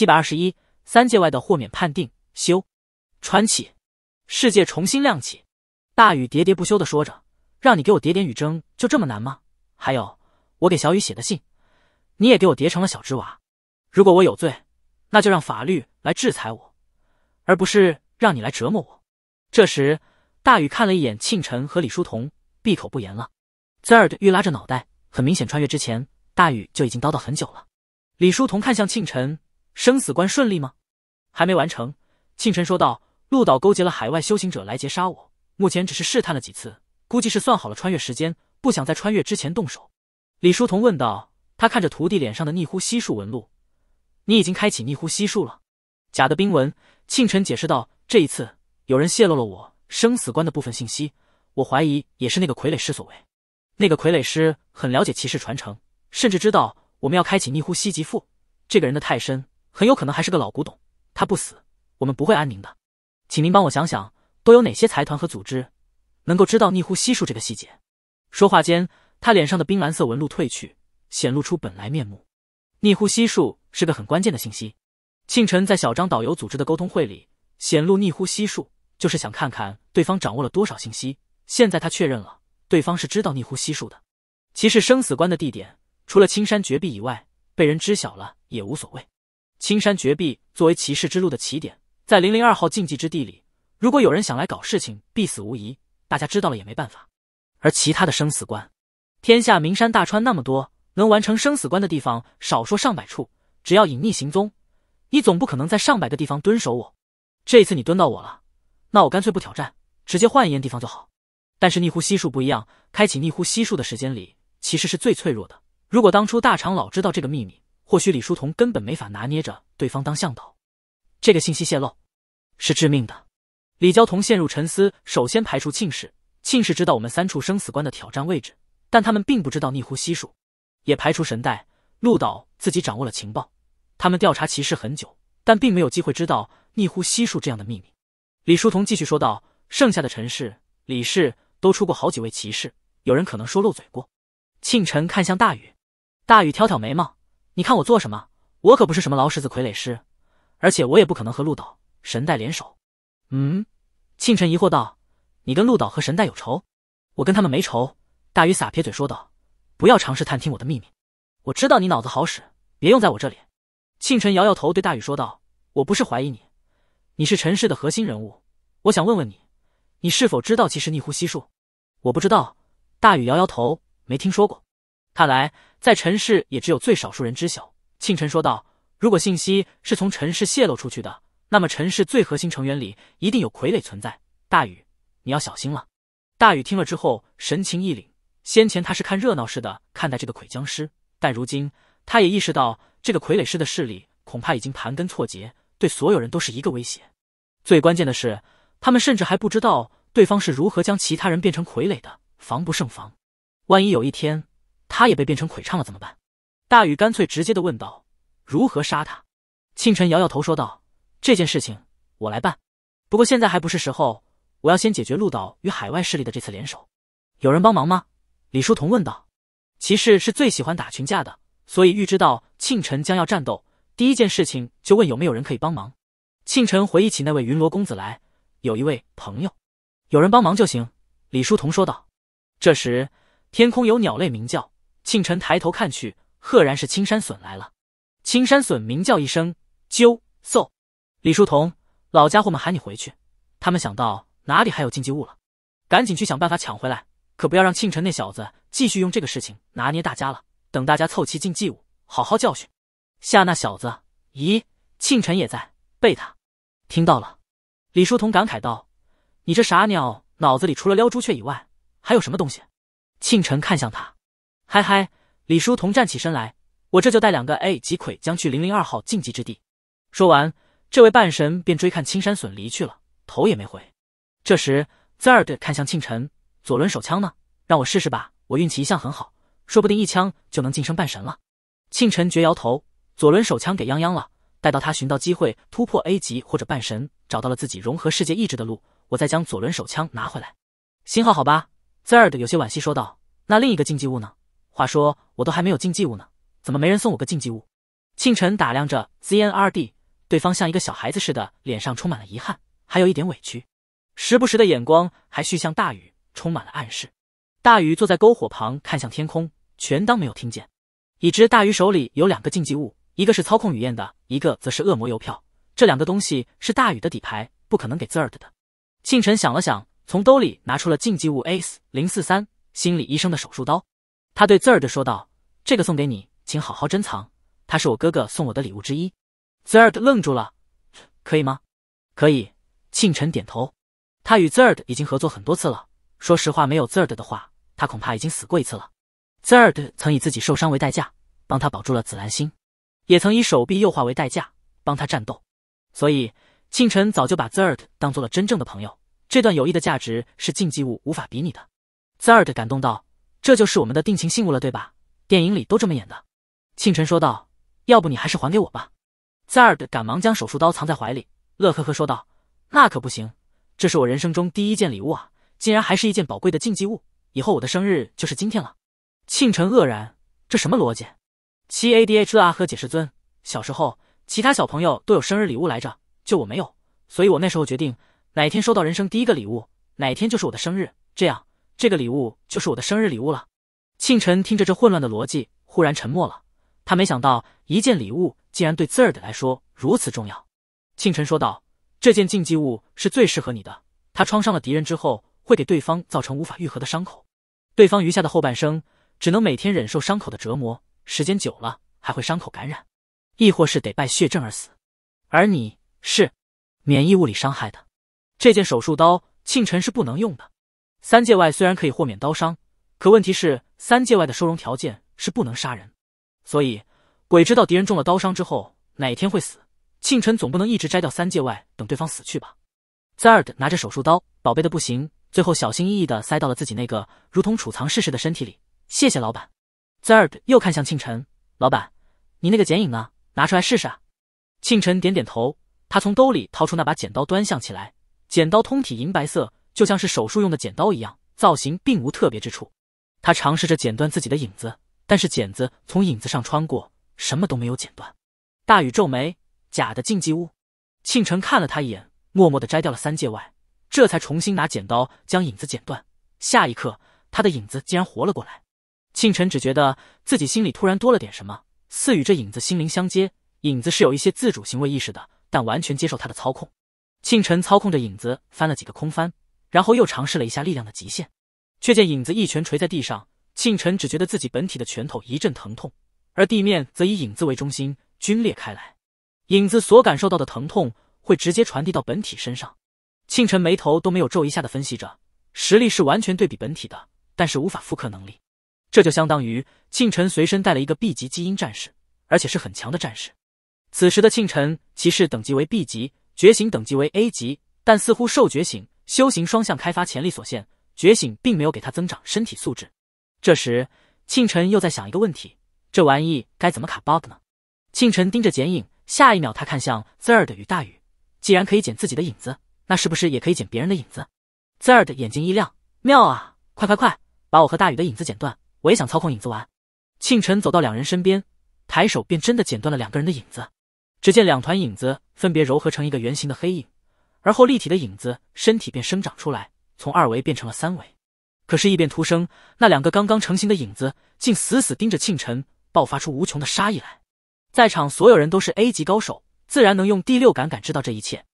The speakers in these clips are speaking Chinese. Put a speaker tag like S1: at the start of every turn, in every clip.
S1: 七百二十一，三界外的豁免判定修，传奇世界重新亮起。大雨喋喋不休的说着：“让你给我叠点雨筝，就这么难吗？还有，我给小雨写的信，你也给我叠成了小纸娃。如果我有罪，那就让法律来制裁我，而不是让你来折磨我。”这时，大雨看了一眼庆辰和李书桐，闭口不言了。z e r 欲拉着脑袋，很明显，穿越之前，大雨就已经叨叨很久了。李书桐看向庆辰。生死关顺利吗？还没完成。庆晨说道：“陆岛勾结了海外修行者来劫杀我，目前只是试探了几次，估计是算好了穿越时间，不想在穿越之前动手。”李书童问道：“他看着徒弟脸上的逆呼吸术纹路，你已经开启逆呼吸术了？”假的冰纹。庆晨解释道：“这一次有人泄露了我生死关的部分信息，我怀疑也是那个傀儡师所为。那个傀儡师很了解骑士传承，甚至知道我们要开启逆呼吸极富。这个人的太深。”很有可能还是个老古董，他不死，我们不会安宁的。请您帮我想想，都有哪些财团和组织能够知道逆呼吸术这个细节？说话间，他脸上的冰蓝色纹路褪去，显露出本来面目。逆呼吸术是个很关键的信息。庆晨在小张导游组织的沟通会里显露逆呼吸术，就是想看看对方掌握了多少信息。现在他确认了，对方是知道逆呼吸术的。其实生死关的地点，除了青山绝壁以外，被人知晓了也无所谓。青山绝壁作为骑士之路的起点，在零零二号禁忌之地里，如果有人想来搞事情，必死无疑。大家知道了也没办法。而其他的生死关，天下名山大川那么多，能完成生死关的地方少说上百处。只要隐匿行踪，你总不可能在上百个地方蹲守我。这次你蹲到我了，那我干脆不挑战，直接换一间地方就好。但是逆呼吸数不一样，开启逆呼吸数的时间里，其实是最脆弱的。如果当初大长老知道这个秘密，或许李书同根本没法拿捏着对方当向导，这个信息泄露是致命的。李娇彤陷入沉思，首先排除庆氏，庆氏知道我们三处生死关的挑战位置，但他们并不知道逆湖西数，也排除神代鹿岛自己掌握了情报，他们调查骑士很久，但并没有机会知道逆湖西数这样的秘密。李书同继续说道：“剩下的陈氏、李氏都出过好几位骑士，有人可能说漏嘴过。”庆晨看向大禹，大禹挑挑眉毛。你看我做什么？我可不是什么劳什子傀儡师，而且我也不可能和陆岛神代联手。嗯，庆晨疑惑道：“你跟陆岛和神代有仇？”我跟他们没仇。大鱼撒撇嘴说道：“不要尝试探听我的秘密，我知道你脑子好使，别用在我这里。”庆晨摇摇头对大鱼说道：“我不是怀疑你，你是陈氏的核心人物，我想问问你，你是否知道其实逆呼吸术？”我不知道。大宇摇摇头，没听说过。看来，在陈氏也只有最少数人知晓。庆晨说道：“如果信息是从陈氏泄露出去的，那么陈氏最核心成员里一定有傀儡存在。”大禹，你要小心了。大禹听了之后，神情一凛。先前他是看热闹似的看待这个傀僵尸，但如今他也意识到，这个傀儡师的势力恐怕已经盘根错节，对所有人都是一个威胁。最关键的是，他们甚至还不知道对方是如何将其他人变成傀儡的，防不胜防。万一有一天……他也被变成鬼唱了，怎么办？大禹干脆直接的问道：“如何杀他？”庆晨摇摇头说道：“这件事情我来办，不过现在还不是时候，我要先解决陆岛与海外势力的这次联手。有人帮忙吗？”李书同问道。骑士是最喜欢打群架的，所以预知到庆晨将要战斗，第一件事情就问有没有人可以帮忙。庆晨回忆起那位云罗公子来，有一位朋友，有人帮忙就行。李书同说道。这时天空有鸟类鸣叫。庆辰抬头看去，赫然是青山隼来了。青山隼鸣叫一声，啾嗖！李书同，老家伙们喊你回去。他们想到哪里还有禁忌物了，赶紧去想办法抢回来，可不要让庆辰那小子继续用这个事情拿捏大家了。等大家凑齐禁忌物，好好教训夏那小子。咦，庆辰也在，背他。听到了，李书同感慨道：“你这傻鸟，脑子里除了撩朱雀以外，还有什么东西？”庆辰看向他。嗨嗨，李书同站起身来，我这就带两个 A 级鬼将去零零二号禁忌之地。说完，这位半神便追看青山笋离去了，头也没回。这时，Z r d 看向庆晨，左轮手枪呢？让我试试吧，我运气一向很好，说不定一枪就能晋升半神了。庆晨绝摇头，左轮手枪给泱泱了。待到他寻到机会突破 A 级或者半神，找到了自己融合世界意志的路，我再将左轮手枪拿回来。星号好吧，Z r d 有些惋惜说道。那另一个禁忌物呢？话说，我都还没有禁忌物呢，怎么没人送我个禁忌物？庆晨打量着 ZNRD，对方像一个小孩子似的，脸上充满了遗憾，还有一点委屈，时不时的眼光还蓄向大宇，充满了暗示。大宇坐在篝火旁，看向天空，全当没有听见。已知大宇手里有两个禁忌物，一个是操控雨燕的，一个则是恶魔邮票。这两个东西是大宇的底牌，不可能给 ZRD 的。庆晨想了想，从兜里拿出了禁忌物 S 零四三，心理医生的手术刀。他对 Zerd 说道：“这个送给你，请好好珍藏。它是我哥哥送我的礼物之一。” Zerd 愣住了：“可以吗？”“可以。”庆晨点头。他与 Zerd 已经合作很多次了。说实话，没有 Zerd 的话，他恐怕已经死过一次了。Zerd 曾以自己受伤为代价，帮他保住了紫兰星；也曾以手臂右化为代价，帮他战斗。所以，庆晨早就把 Zerd 当做了真正的朋友。这段友谊的价值是禁忌物无法比拟的。Zerd 感动道。这就是我们的定情信物了，对吧？电影里都这么演的。庆晨说道：“要不你还是还给我吧。” Zard 赶忙将手术刀藏在怀里，乐呵呵说道：“那可不行，这是我人生中第一件礼物啊，竟然还是一件宝贵的禁忌物。以后我的生日就是今天了。”庆晨愕然：“这什么逻辑？”七 A D H Z 和解释尊小时候，其他小朋友都有生日礼物来着，就我没有，所以我那时候决定，哪天收到人生第一个礼物，哪天就是我的生日。这样。这个礼物就是我的生日礼物了。庆晨听着这混乱的逻辑，忽然沉默了。他没想到一件礼物竟然对 Z 的来说如此重要。庆晨说道：“这件禁忌物是最适合你的。它创伤了敌人之后，会给对方造成无法愈合的伤口，对方余下的后半生只能每天忍受伤口的折磨。时间久了，还会伤口感染，亦或是得败血症而死。而你是免疫物理伤害的，这件手术刀，庆晨是不能用的。”三界外虽然可以豁免刀伤，可问题是三界外的收容条件是不能杀人，所以鬼知道敌人中了刀伤之后哪天会死。庆尘总不能一直摘掉三界外等对方死去吧？Zard 拿着手术刀，宝贝的不行，最后小心翼翼的塞到了自己那个如同储藏室似的身体里。谢谢老板。Zard 又看向庆尘，老板，你那个剪影呢？拿出来试试。啊！庆尘点点头，他从兜里掏出那把剪刀，端详起来。剪刀通体银白色。就像是手术用的剪刀一样，造型并无特别之处。他尝试着剪断自己的影子，但是剪子从影子上穿过，什么都没有剪断。大雨皱眉：“假的禁忌物。”庆臣看了他一眼，默默的摘掉了三界外，这才重新拿剪刀将影子剪断。下一刻，他的影子竟然活了过来。庆臣只觉得自己心里突然多了点什么，似与这影子心灵相接。影子是有一些自主行为意识的，但完全接受他的操控。庆臣操控着影子翻了几个空翻。然后又尝试了一下力量的极限，却见影子一拳捶在地上，庆晨只觉得自己本体的拳头一阵疼痛，而地面则以影子为中心均裂开来。影子所感受到的疼痛会直接传递到本体身上。庆晨眉头都没有皱一下的分析着，实力是完全对比本体的，但是无法复刻能力，这就相当于庆晨随身带了一个 B 级基因战士，而且是很强的战士。此时的庆晨骑士等级为 B 级，觉醒等级为 A 级，但似乎受觉醒。修行双向开发潜力所限，觉醒并没有给他增长身体素质。这时，庆晨又在想一个问题：这玩意该怎么卡 bug 呢？庆晨盯着剪影，下一秒他看向 Zerd 与大宇。既然可以剪自己的影子，那是不是也可以剪别人的影子？Zerd 眼睛一亮，妙啊！快快快，把我和大宇的影子剪断，我也想操控影子玩。庆晨走到两人身边，抬手便真的剪断了两个人的影子。只见两团影子分别揉合成一个圆形的黑影。而后，立体的影子身体便生长出来，从二维变成了三维。可是异变突生，那两个刚刚成型的影子竟死死盯着庆晨，爆发出无穷的杀意来。在场所有人都是 A 级高手，自然能用第六感感知到这一切。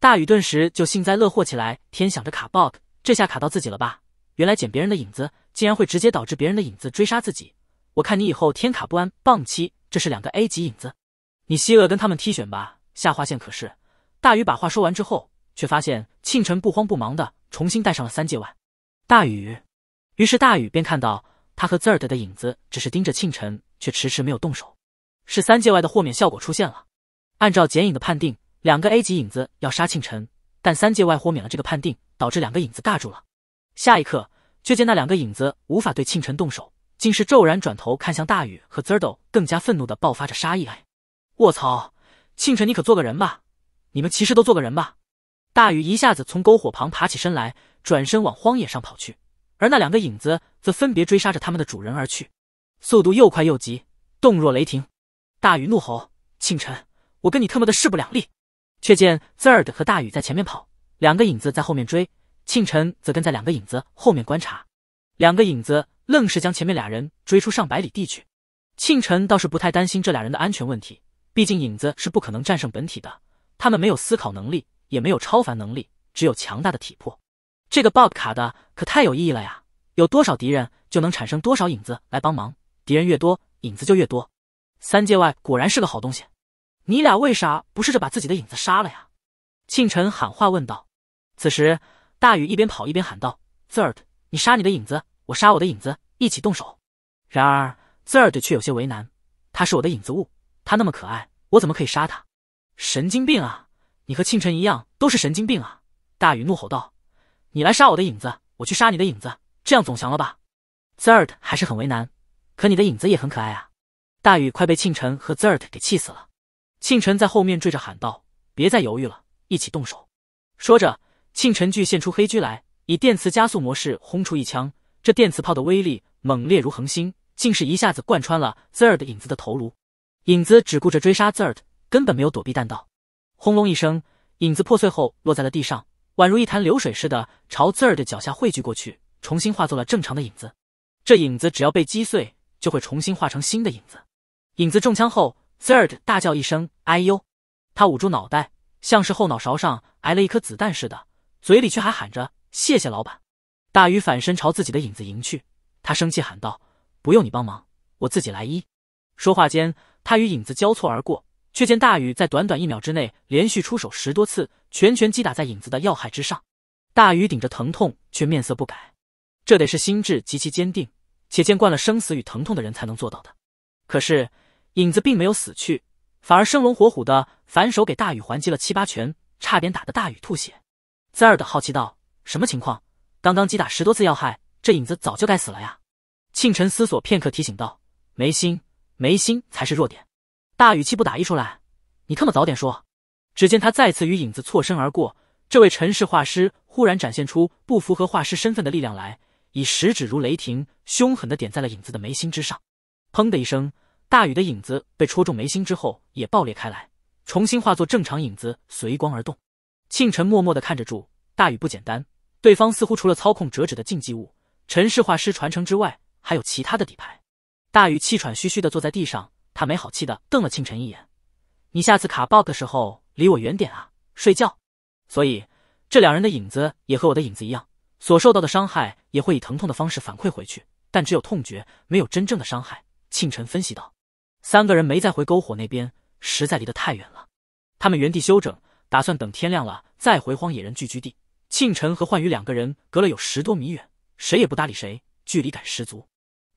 S1: 大宇顿时就幸灾乐祸起来，天想着卡 bug，这下卡到自己了吧？原来捡别人的影子，竟然会直接导致别人的影子追杀自己。我看你以后天卡不安。棒七，这是两个 A 级影子，你希恶跟他们 T 选吧。下划线可是，大宇把话说完之后。却发现庆晨不慌不忙的重新戴上了三界外，大禹，于是大禹便看到他和兹尔的影子只是盯着庆晨，却迟迟没有动手。是三界外的豁免效果出现了。按照剪影的判定，两个 A 级影子要杀庆晨，但三界外豁免了这个判定，导致两个影子尬住了。下一刻，却见那两个影子无法对庆晨动手，竟是骤然转头看向大禹和兹尔，更加愤怒的爆发着杀意。哎，卧槽！庆晨，你可做个人吧？你们其实都做个人吧。大禹一下子从篝火旁爬起身来，转身往荒野上跑去，而那两个影子则分别追杀着他们的主人而去，速度又快又急，动若雷霆。大禹怒吼：“庆晨，我跟你特么的势不两立！”却见兹 r d 和大禹在前面跑，两个影子在后面追，庆晨则跟在两个影子后面观察。两个影子愣是将前面俩人追出上百里地去。庆晨倒是不太担心这俩人的安全问题，毕竟影子是不可能战胜本体的，他们没有思考能力。也没有超凡能力，只有强大的体魄。这个 bug 卡的可太有意义了呀！有多少敌人就能产生多少影子来帮忙，敌人越多，影子就越多。三界外果然是个好东西。你俩为啥不试着把自己的影子杀了呀？庆晨喊话问道。此时，大禹一边跑一边喊道：“Zerd，你杀你的影子，我杀我的影子，一起动手。”然而，Zerd 却有些为难。他是我的影子物，他那么可爱，我怎么可以杀他？神经病啊！你和庆晨一样都是神经病啊！大禹怒吼道：“你来杀我的影子，我去杀你的影子，这样总行了吧？” Zert 还是很为难，可你的影子也很可爱啊！大禹快被庆晨和 Zert 给气死了。庆晨在后面追着喊道：“别再犹豫了，一起动手！”说着，庆晨巨现出黑驹来，以电磁加速模式轰出一枪。这电磁炮的威力猛烈如恒星，竟是一下子贯穿了 Zert 影子的头颅。影子只顾着追杀 Zert，根本没有躲避弹道。轰隆一声，影子破碎后落在了地上，宛如一潭流水似的朝 z h i r d 脚下汇聚过去，重新化作了正常的影子。这影子只要被击碎，就会重新化成新的影子。影子中枪后 z h i r d 大叫一声：“哎呦！”他捂住脑袋，像是后脑勺上挨了一颗子弹似的，嘴里却还喊着：“谢谢老板。”大鱼反身朝自己的影子迎去，他生气喊道：“不用你帮忙，我自己来医。”说话间，他与影子交错而过。却见大禹在短短一秒之内连续出手十多次，拳拳击打在影子的要害之上。大禹顶着疼痛，却面色不改，这得是心智极其坚定且见惯了生死与疼痛的人才能做到的。可是影子并没有死去，反而生龙活虎的反手给大禹还击了七八拳，差点打的大禹吐血。滋儿的好奇道：“什么情况？刚刚击打十多次要害，这影子早就该死了呀！”庆辰思索片刻，提醒道：“眉心，眉心才是弱点。”大雨气不打一处来，你他妈早点说！只见他再次与影子错身而过，这位陈氏画师忽然展现出不符合画师身份的力量来，以食指如雷霆，凶狠的点在了影子的眉心之上。砰的一声，大雨的影子被戳中眉心之后也爆裂开来，重新化作正常影子，随光而动。庆晨默默的看着住大雨不简单，对方似乎除了操控折纸的禁忌物陈氏画师传承之外，还有其他的底牌。大雨气喘吁吁的坐在地上。他没好气的瞪了庆晨一眼：“你下次卡 bug 的时候离我远点啊！睡觉。”所以这两人的影子也和我的影子一样，所受到的伤害也会以疼痛的方式反馈回去，但只有痛觉，没有真正的伤害。”庆晨分析道。三个人没再回篝火那边，实在离得太远了。他们原地休整，打算等天亮了再回荒野人聚居地。庆晨和幻宇两个人隔了有十多米远，谁也不搭理谁，距离感十足。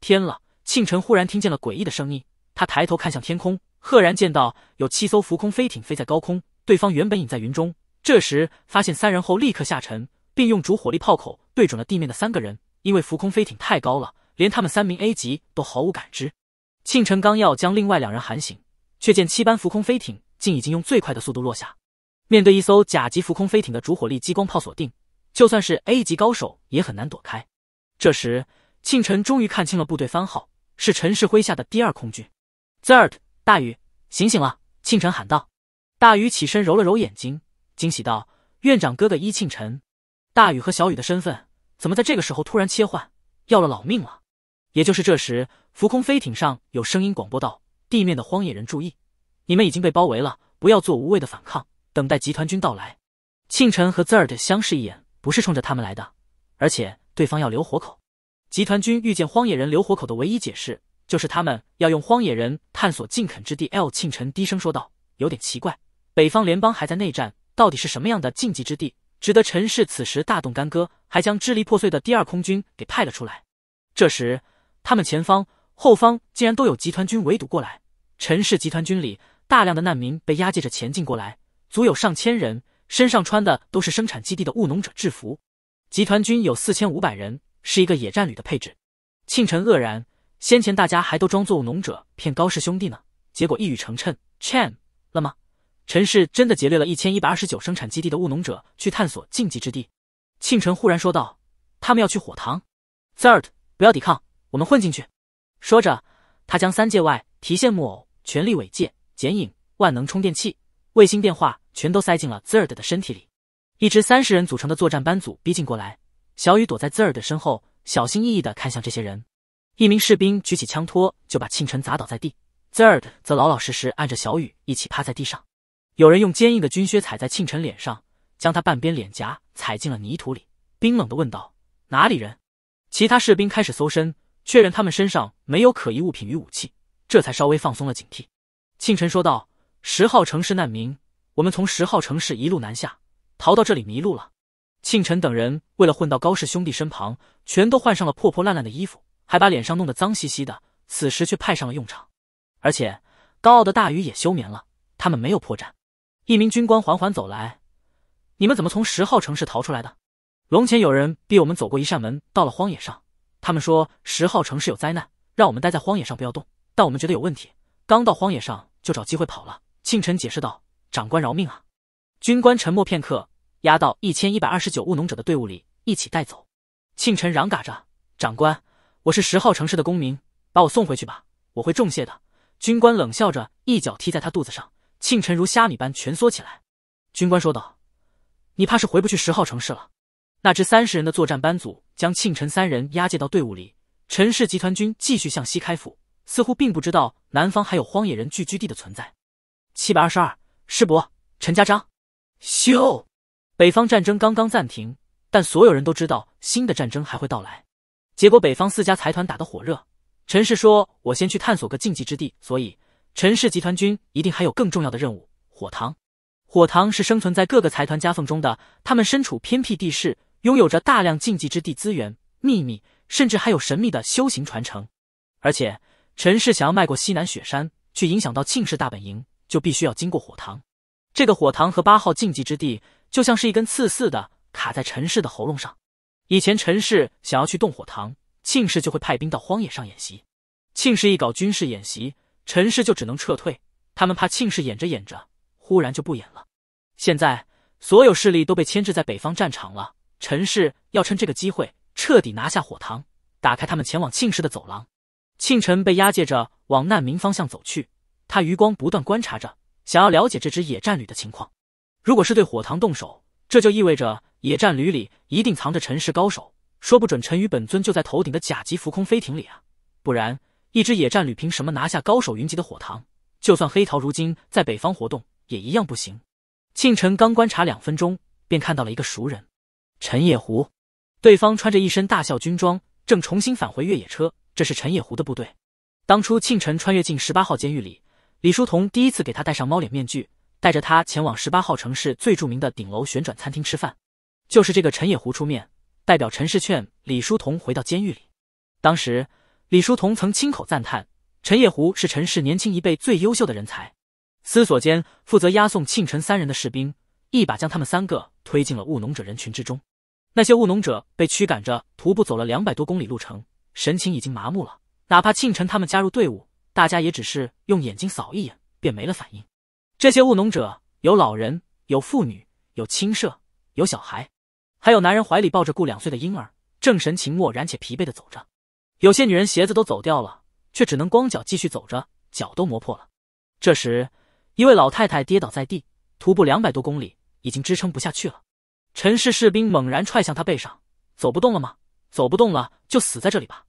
S1: 天了！庆晨忽然听见了诡异的声音。他抬头看向天空，赫然见到有七艘浮空飞艇飞在高空。对方原本隐在云中，这时发现三人后，立刻下沉，并用主火力炮口对准了地面的三个人。因为浮空飞艇太高了，连他们三名 A 级都毫无感知。庆晨刚要将另外两人喊醒，却见七班浮空飞艇竟已经用最快的速度落下。面对一艘甲级浮空飞艇的主火力激光炮锁定，就算是 A 级高手也很难躲开。这时，庆晨终于看清了部队番号，是陈氏麾下的第二空军。Zerd，大宇，醒醒了！庆晨喊道。大宇起身揉了揉眼睛，惊喜道：“院长哥哥，伊庆晨。”大宇和小宇的身份怎么在这个时候突然切换？要了老命了！也就是这时，浮空飞艇上有声音广播道：“地面的荒野人注意，你们已经被包围了，不要做无谓的反抗，等待集团军到来。”庆晨和 Zerd 相视一眼，不是冲着他们来的，而且对方要留活口。集团军遇见荒野人留活口的唯一解释。就是他们要用荒野人探索禁垦之地。l 庆尘低声说道：“有点奇怪，北方联邦还在内战，到底是什么样的禁忌之地，值得陈氏此时大动干戈，还将支离破碎的第二空军给派了出来？”这时，他们前方、后方竟然都有集团军围堵过来。陈氏集团军里大量的难民被押解着前进过来，足有上千人，身上穿的都是生产基地的务农者制服。集团军有四千五百人，是一个野战旅的配置。庆辰愕然。先前大家还都装作务农者骗高氏兄弟呢，结果一语成谶，c h n 了吗？陈氏真的劫掠了一千一百二十九生产基地的务农者去探索禁忌之地？庆辰忽然说道：“他们要去火塘 z e r d 不要抵抗，我们混进去。”说着，他将三界外提线木偶、权力伟界剪影、万能充电器、卫星电话全都塞进了 Zerd 的身体里。一支三十人组成的作战班组逼近过来，小雨躲在 Zerd 身后，小心翼翼的看向这些人。一名士兵举起枪托，就把庆晨砸倒在地。Third 则老老实实按着小雨，一起趴在地上。有人用坚硬的军靴踩在庆晨脸上，将他半边脸颊踩进了泥土里。冰冷的问道：“哪里人？”其他士兵开始搜身，确认他们身上没有可疑物品与武器，这才稍微放松了警惕。庆晨说道：“十号城市难民，我们从十号城市一路南下，逃到这里迷路了。”庆晨等人为了混到高氏兄弟身旁，全都换上了破破烂烂的衣服。还把脸上弄得脏兮兮的，此时却派上了用场。而且高傲的大鱼也休眠了，他们没有破绽。一名军官缓缓走来：“你们怎么从十号城市逃出来的？”“龙前有人逼我们走过一扇门，到了荒野上。他们说十号城市有灾难，让我们待在荒野上不要动。但我们觉得有问题，刚到荒野上就找机会跑了。”庆晨解释道：“长官饶命啊！”军官沉默片刻，押到一千一百二十九务农者的队伍里，一起带走。庆晨嚷嘎着：“长官！”我是十号城市的公民，把我送回去吧，我会重谢的。军官冷笑着，一脚踢在他肚子上，庆辰如虾米般蜷缩起来。军官说道：“你怕是回不去十号城市了。”那支三十人的作战班组将庆辰三人押解到队伍里。陈氏集团军继续向西开赴，似乎并不知道南方还有荒野人聚居地的存在。七百二十二，师伯，陈家章。秀。北方战争刚刚暂停，但所有人都知道新的战争还会到来。结果北方四家财团打得火热，陈氏说：“我先去探索个禁忌之地。”所以陈氏集团军一定还有更重要的任务。火塘。火塘是生存在各个财团夹缝中的，他们身处偏僻地势，拥有着大量禁忌之地资源、秘密，甚至还有神秘的修行传承。而且陈氏想要迈过西南雪山去影响到庆氏大本营，就必须要经过火塘。这个火塘和八号禁忌之地就像是一根刺似的卡在陈氏的喉咙上。以前陈氏想要去动火塘，庆氏就会派兵到荒野上演习。庆氏一搞军事演习，陈氏就只能撤退。他们怕庆氏演着演着，忽然就不演了。现在所有势力都被牵制在北方战场了，陈氏要趁这个机会彻底拿下火塘，打开他们前往庆氏的走廊。庆臣被押解着往难民方向走去，他余光不断观察着，想要了解这支野战旅的情况。如果是对火堂动手，这就意味着野战旅里一定藏着陈氏高手，说不准陈宇本尊就在头顶的甲级浮空飞艇里啊！不然，一支野战旅凭什么拿下高手云集的火塘？就算黑桃如今在北方活动，也一样不行。庆晨刚观察两分钟，便看到了一个熟人——陈野狐。对方穿着一身大校军装，正重新返回越野车。这是陈野狐的部队。当初庆晨穿越进十八号监狱里，李书同第一次给他戴上猫脸面具。带着他前往十八号城市最著名的顶楼旋转餐厅吃饭，就是这个陈野湖出面代表陈氏劝李书同回到监狱里。当时李书同曾亲口赞叹陈野湖是陈氏年轻一辈最优秀的人才。思索间，负责押送庆辰三人的士兵一把将他们三个推进了务农者人群之中。那些务农者被驱赶着徒步走了两百多公里路程，神情已经麻木了。哪怕庆辰他们加入队伍，大家也只是用眼睛扫一眼便没了反应。这些务农者有老人，有妇女，有青社，有小孩，还有男人怀里抱着顾两岁的婴儿，正神情漠然且疲惫地走着。有些女人鞋子都走掉了，却只能光脚继续走着，脚都磨破了。这时，一位老太太跌倒在地，徒步两百多公里，已经支撑不下去了。陈氏士兵猛然踹向她背上，走不动了吗？走不动了就死在这里吧！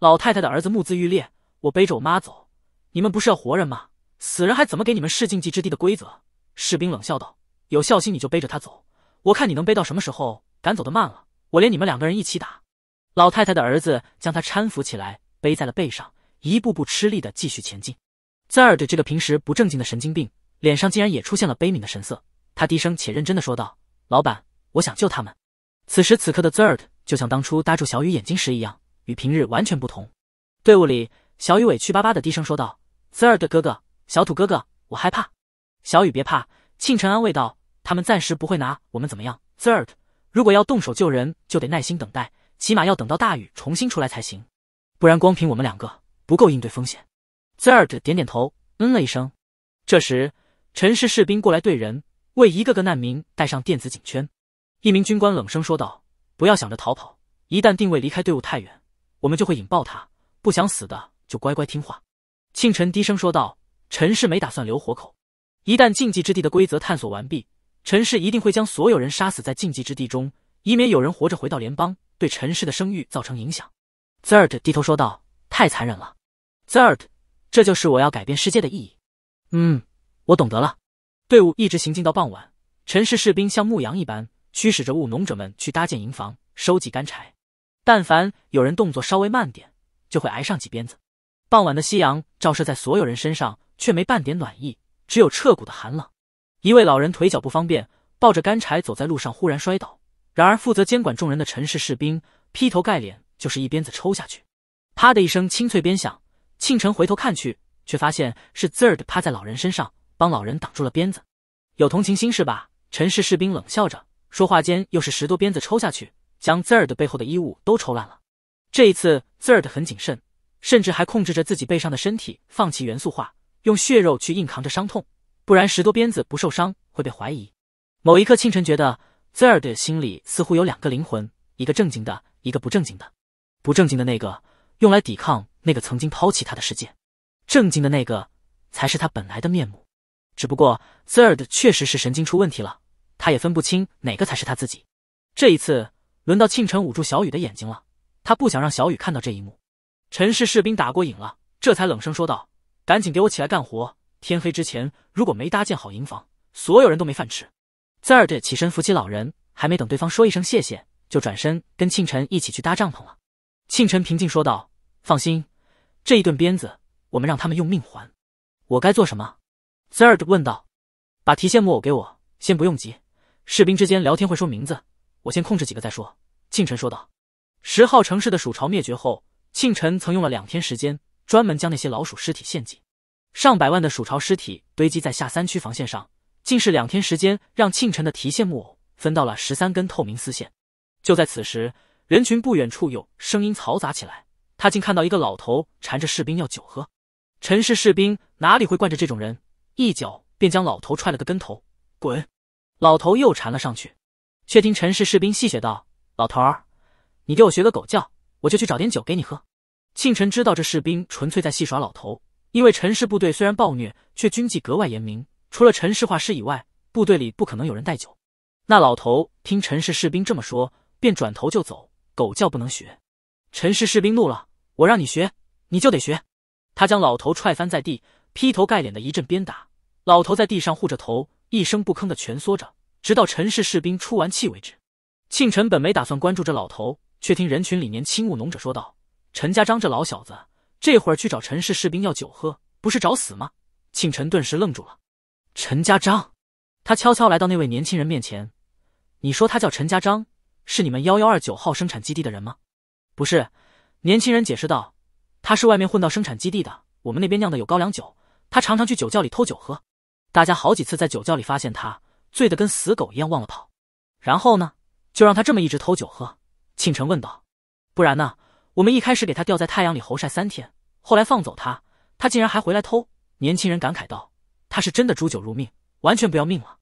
S1: 老太太的儿子目眦欲裂，我背着我妈走，你们不是要活人吗？死人还怎么给你们试竞技之地的规则？士兵冷笑道：“有孝心你就背着他走，我看你能背到什么时候？敢走得慢了，我连你们两个人一起打。”老太太的儿子将他搀扶起来，背在了背上，一步步吃力的继续前进。z 尔 r 这个平时不正经的神经病，脸上竟然也出现了悲悯的神色。他低声且认真的说道：“老板，我想救他们。”此时此刻的 Zard 就像当初搭住小雨眼睛时一样，与平日完全不同。队伍里，小雨委屈巴巴的低声说道：“Zard 哥哥。”小土哥哥，我害怕。小雨别怕，庆晨安慰道：“他们暂时不会拿我们怎么样。” Third，如果要动手救人，就得耐心等待，起码要等到大雨重新出来才行，不然光凭我们两个不够应对风险。Third 点点头，嗯了一声。这时，陈氏士兵过来对人，为一个个难民戴上电子警圈。一名军官冷声说道：“不要想着逃跑，一旦定位离开队伍太远，我们就会引爆他。不想死的就乖乖听话。”庆晨低声说道。陈氏没打算留活口，一旦禁忌之地的规则探索完毕，陈氏一定会将所有人杀死在禁忌之地中，以免有人活着回到联邦，对陈氏的声誉造成影响。Third 低头说道：“太残忍了，Third，这就是我要改变世界的意义。”嗯，我懂得了。队伍一直行进到傍晚，陈氏士兵像牧羊一般驱使着务农者们去搭建营房、收集干柴。但凡有人动作稍微慢点，就会挨上几鞭子。傍晚的夕阳照射在所有人身上。却没半点暖意，只有彻骨的寒冷。一位老人腿脚不方便，抱着干柴走在路上，忽然摔倒。然而负责监管众人的陈氏士兵劈头盖脸就是一鞭子抽下去，啪的一声清脆鞭响。庆臣回头看去，却发现是 Zerd 趴在老人身上，帮老人挡住了鞭子。有同情心是吧？陈氏士兵冷笑着，说话间又是十多鞭子抽下去，将 Zerd 背后的衣物都抽烂了。这一次 Zerd 很谨慎，甚至还控制着自己背上的身体，放弃元素化。用血肉去硬扛着伤痛，不然十多鞭子不受伤会被怀疑。某一刻，庆晨觉得 z h i r d 心里似乎有两个灵魂，一个正经的，一个不正经的。不正经的那个用来抵抗那个曾经抛弃他的世界，正经的那个才是他本来的面目。只不过 z h i r d 确实是神经出问题了，他也分不清哪个才是他自己。这一次轮到庆晨捂住小雨的眼睛了，他不想让小雨看到这一幕。陈氏士兵打过瘾了，这才冷声说道。赶紧给我起来干活！天黑之前如果没搭建好营房，所有人都没饭吃。z h r d 起身扶起老人，还没等对方说一声谢谢，就转身跟庆晨一起去搭帐篷了。庆晨平静说道：“放心，这一顿鞭子，我们让他们用命还。”“我该做什么 z h r d 问道。“把提线木偶给我，先不用急。士兵之间聊天会说名字，我先控制几个再说。”庆晨说道。十号城市的鼠巢灭绝后，庆晨曾用了两天时间。专门将那些老鼠尸体献祭，上百万的鼠巢尸体堆积在下三区防线上，竟是两天时间让庆晨的提线木偶分到了十三根透明丝线。就在此时，人群不远处有声音嘈杂起来，他竟看到一个老头缠着士兵要酒喝。陈氏士兵哪里会惯着这种人，一脚便将老头踹了个跟头，滚！老头又缠了上去，却听陈氏士兵戏谑道：“老头，你给我学个狗叫，我就去找点酒给你喝。”庆臣知道这士兵纯粹在戏耍老头，因为陈氏部队虽然暴虐，却军纪格外严明。除了陈氏画师以外，部队里不可能有人带酒。那老头听陈氏士兵这么说，便转头就走。狗叫不能学，陈氏士兵怒了：“我让你学，你就得学！”他将老头踹翻在地，劈头盖脸的一阵鞭打。老头在地上护着头，一声不吭的蜷缩着，直到陈氏士兵出完气为止。庆臣本没打算关注这老头，却听人群里年轻务农者说道。陈家章这老小子，这会儿去找陈氏士兵要酒喝，不是找死吗？庆臣顿时愣住了。陈家章，他悄悄来到那位年轻人面前。你说他叫陈家章，是你们幺幺二九号生产基地的人吗？不是。年轻人解释道，他是外面混到生产基地的。我们那边酿的有高粱酒，他常常去酒窖里偷酒喝。大家好几次在酒窖里发现他醉得跟死狗一样忘了跑。然后呢？就让他这么一直偷酒喝？庆臣问道。不然呢？我们一开始给他吊在太阳里候晒三天，后来放走他，他竟然还回来偷。年轻人感慨道：“他是真的猪九入命，完全不要命了。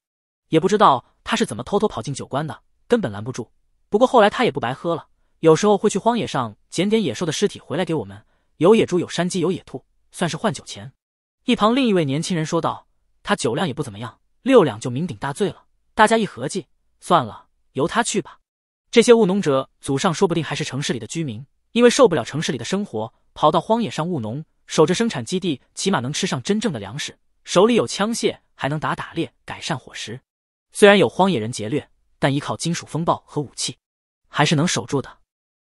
S1: 也不知道他是怎么偷偷跑进酒关的，根本拦不住。不过后来他也不白喝了，有时候会去荒野上捡点野兽的尸体回来给我们，有野猪，有山鸡，有野兔，算是换酒钱。”一旁另一位年轻人说道：“他酒量也不怎么样，六两就酩酊大醉了。”大家一合计，算了，由他去吧。这些务农者祖上说不定还是城市里的居民。因为受不了城市里的生活，跑到荒野上务农，守着生产基地，起码能吃上真正的粮食，手里有枪械，还能打打猎，改善伙食。虽然有荒野人劫掠，但依靠金属风暴和武器，还是能守住的。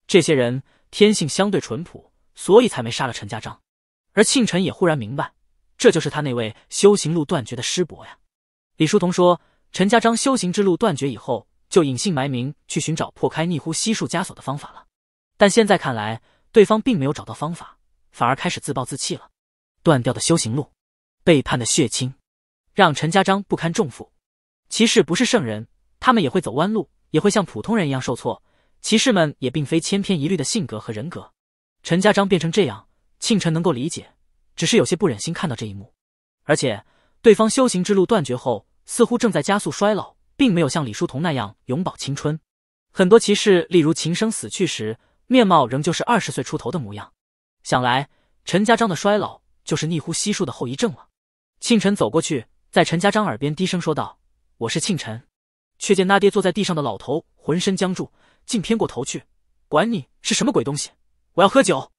S1: 这些人天性相对淳朴，所以才没杀了陈家章。而庆辰也忽然明白，这就是他那位修行路断绝的师伯呀。李书同说，陈家章修行之路断绝以后，就隐姓埋名去寻找破开逆呼吸术枷锁的方法了。但现在看来，对方并没有找到方法，反而开始自暴自弃了。断掉的修行路，背叛的血亲，让陈家章不堪重负。骑士不是圣人，他们也会走弯路，也会像普通人一样受挫。骑士们也并非千篇一律的性格和人格。陈家章变成这样，庆臣能够理解，只是有些不忍心看到这一幕。而且，对方修行之路断绝后，似乎正在加速衰老，并没有像李书同那样永葆青春。很多骑士，例如秦生死去时。面貌仍旧是二十岁出头的模样，想来陈家章的衰老就是逆呼吸术的后遗症了。庆晨走过去，在陈家章耳边低声说道：“我是庆晨。”却见那爹坐在地上的老头浑身僵住，竟偏过头去：“管你是什么鬼东西，我要喝酒！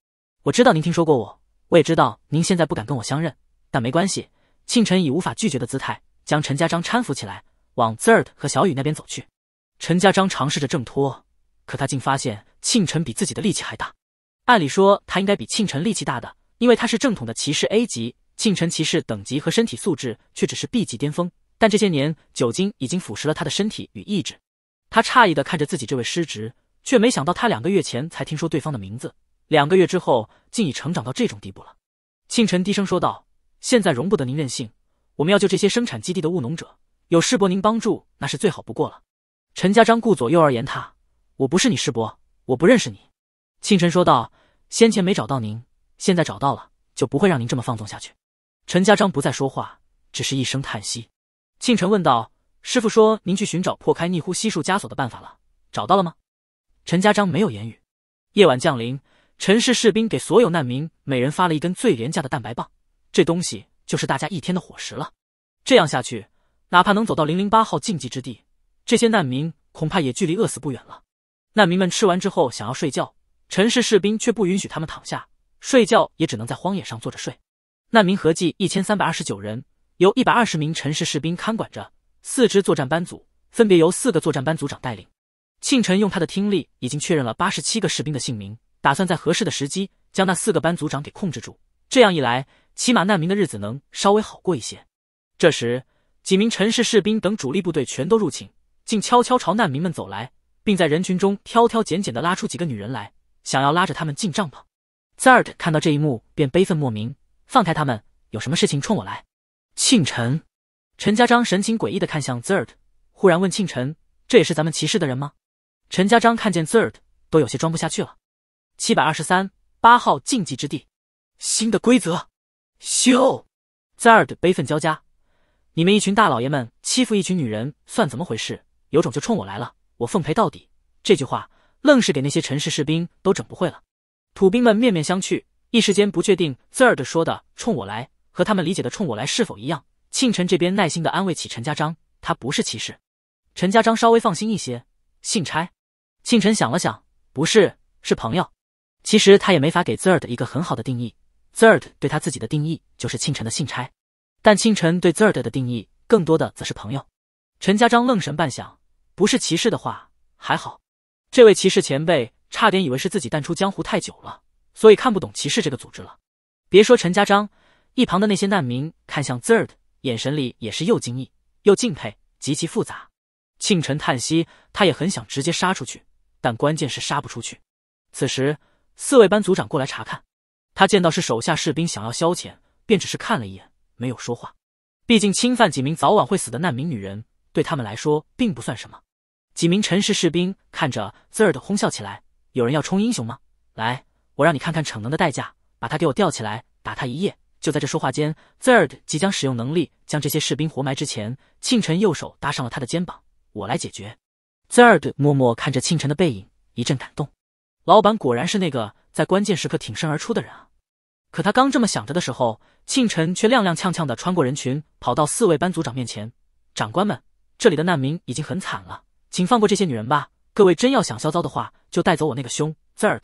S1: 我知道您听说过我，我也知道您现在不敢跟我相认，但没关系。”庆晨以无法拒绝的姿态将陈家章搀扶起来，往 z e r d 和小雨那边走去。陈家章尝试着挣脱。可他竟发现庆晨比自己的力气还大，按理说他应该比庆晨力气大的，因为他是正统的骑士 A 级，庆晨骑士等级和身体素质却只是 B 级巅峰。但这些年酒精已经腐蚀了他的身体与意志。他诧异的看着自己这位师侄，却没想到他两个月前才听说对方的名字，两个月之后竟已成长到这种地步了。庆晨低声说道：“现在容不得您任性，我们要救这些生产基地的务农者，有师伯您帮助那是最好不过了。”陈家章顾左右而言他。我不是你师伯，我不认识你。”庆晨说道，“先前没找到您，现在找到了，就不会让您这么放纵下去。”陈家章不再说话，只是一声叹息。庆晨问道：“师傅说您去寻找破开逆呼吸术枷锁的办法了，找到了吗？”陈家章没有言语。夜晚降临，陈氏士兵给所有难民每人发了一根最廉价的蛋白棒，这东西就是大家一天的伙食了。这样下去，哪怕能走到零零八号禁忌之地，这些难民恐怕也距离饿死不远了。难民们吃完之后想要睡觉，陈氏士兵却不允许他们躺下睡觉，也只能在荒野上坐着睡。难民合计一千三百二十九人，由一百二十名陈氏士兵看管着，四支作战班组分别由四个作战班组长带领。庆晨用他的听力已经确认了八十七个士兵的姓名，打算在合适的时机将那四个班组长给控制住。这样一来，起码难民的日子能稍微好过一些。这时，几名陈氏士兵等主力部队全都入寝，竟悄悄朝难民们走来。并在人群中挑挑拣拣的拉出几个女人来，想要拉着他们进帐篷。z a r d 看到这一幕便悲愤莫名，放开他们！有什么事情冲我来！庆晨，陈家章神情诡异的看向 z a r d 忽然问庆晨：“这也是咱们骑士的人吗？”陈家章看见 z a r d 都有些装不下去了。七百二十三八号禁忌之地，新的规则。秀 z a r d 悲愤交加，你们一群大老爷们欺负一群女人算怎么回事？有种就冲我来了！我奉陪到底，这句话愣是给那些陈氏士兵都整不会了。土兵们面面相觑，一时间不确定 Zerd 说的“冲我来”和他们理解的“冲我来”是否一样。庆臣这边耐心的安慰起陈家章：“他不是骑士。”陈家章稍微放心一些。信差，庆臣想了想：“不是，是朋友。”其实他也没法给 Zerd 一个很好的定义。Zerd 对他自己的定义就是庆臣的信差，但庆臣对 Zerd 的定义更多的则是朋友。陈家章愣神半晌。不是骑士的话还好，这位骑士前辈差点以为是自己淡出江湖太久了，所以看不懂骑士这个组织了。别说陈家章，一旁的那些难民看向 Zard 眼神里也是又惊异又敬佩，极其复杂。庆晨叹息，他也很想直接杀出去，但关键是杀不出去。此时四位班组长过来查看，他见到是手下士兵想要消遣，便只是看了一眼，没有说话。毕竟侵犯几名早晚会死的难民女人，对他们来说并不算什么。几名陈氏士兵看着 Zerd 哄笑起来。有人要冲英雄吗？来，我让你看看逞能的代价。把他给我吊起来，打他一夜。就在这说话间，Zerd 即将使用能力将这些士兵活埋之前，庆晨右手搭上了他的肩膀。我来解决。Zerd 默默看着庆晨的背影，一阵感动。老板果然是那个在关键时刻挺身而出的人啊！可他刚这么想着的时候，庆晨却踉踉跄跄的穿过人群，跑到四位班组长面前。长官们，这里的难民已经很惨了。请放过这些女人吧，各位真要想消张的话，就带走我那个兄 third，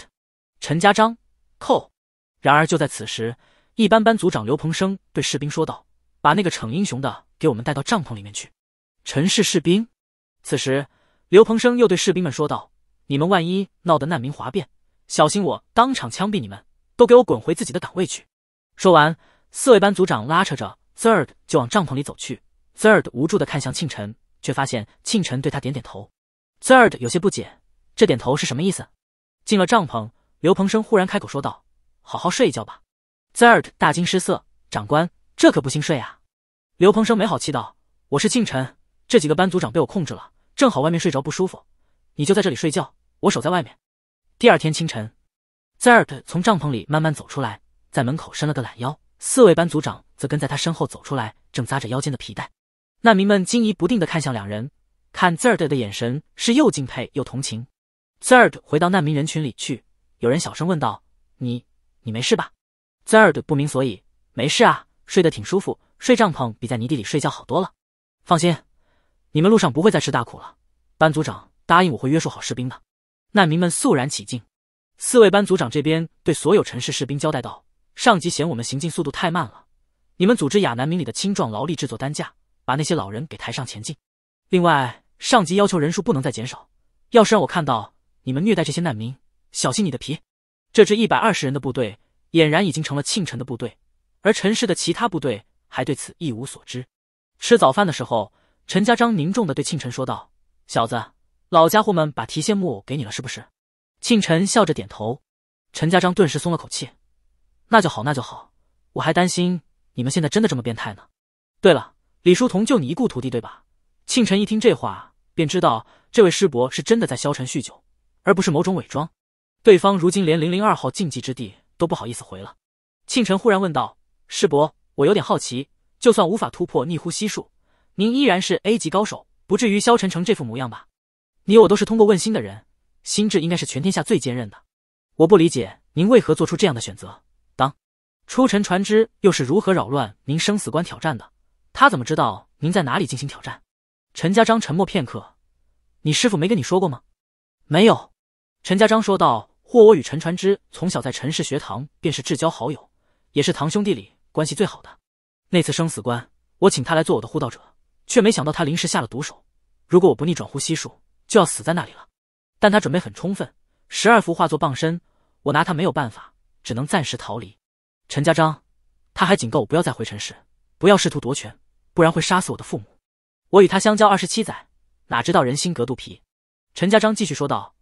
S1: 陈家章，扣。然而就在此时，一班班组长刘鹏生对士兵说道：“把那个逞英雄的给我们带到帐篷里面去。”陈氏士兵。此时，刘鹏生又对士兵们说道：“你们万一闹得难民哗变，小心我当场枪毙你们！都给我滚回自己的岗位去！”说完，四位班组长拉扯着 third 就往帐篷里走去。third 无助地看向庆晨。却发现庆晨对他点点头 z a r d 有些不解，这点头是什么意思？进了帐篷，刘鹏生忽然开口说道：“好好睡一觉吧。” z a r d 大惊失色：“长官，这可不行睡啊！”刘鹏生没好气道：“我是庆晨，这几个班组长被我控制了，正好外面睡着不舒服，你就在这里睡觉，我守在外面。”第二天清晨 z a r d 从帐篷里慢慢走出来，在门口伸了个懒腰，四位班组长则跟在他身后走出来，正扎着腰间的皮带。难民们惊疑不定地看向两人，看 Zerd 的眼神是又敬佩又同情。Zerd 回到难民人群里去，有人小声问道：“你，你没事吧？”Zerd 不明所以：“没事啊，睡得挺舒服，睡帐篷比在泥地里睡觉好多了。放心，你们路上不会再吃大苦了。班组长答应我会约束好士兵的。”难民们肃然起敬。四位班组长这边对所有城市士兵交代道：“上级嫌我们行进速度太慢了，你们组织亚南民里的青壮劳力制作担架。”把那些老人给抬上前进。另外，上级要求人数不能再减少。要是让我看到你们虐待这些难民，小心你的皮！这支一百二十人的部队俨然已经成了庆晨的部队，而陈氏的其他部队还对此一无所知。吃早饭的时候，陈家章凝重的对庆晨说道：“小子，老家伙们把提线木偶给你了是不是？”庆晨笑着点头。陈家章顿时松了口气：“那就好，那就好。我还担心你们现在真的这么变态呢。对了。”李书同就你一故徒弟对吧？庆晨一听这话，便知道这位师伯是真的在消沉酗酒，而不是某种伪装。对方如今连零零二号禁忌之地都不好意思回了。庆晨忽然问道：“师伯，我有点好奇，就算无法突破逆呼吸术，您依然是 A 级高手，不至于消沉成这副模样吧？你我都是通过问心的人，心智应该是全天下最坚韧的。我不理解您为何做出这样的选择。当初尘船只又是如何扰乱您生死关挑战的？”他怎么知道您在哪里进行挑战？陈家章沉默片刻：“你师傅没跟你说过吗？”“没有。”陈家章说道：“或我与陈传之从小在陈氏学堂便是至交好友，也是堂兄弟里关系最好的。那次生死关，我请他来做我的护道者，却没想到他临时下了毒手。如果我不逆转呼吸术，就要死在那里了。但他准备很充分，十二幅画作傍身，我拿他没有办法，只能暂时逃离。”陈家章，他还警告我不要再回陈氏，不要试图夺权。不然会杀死我的父母。我与他相交二十七载，哪知道人心隔肚皮。陈家章继续说道：“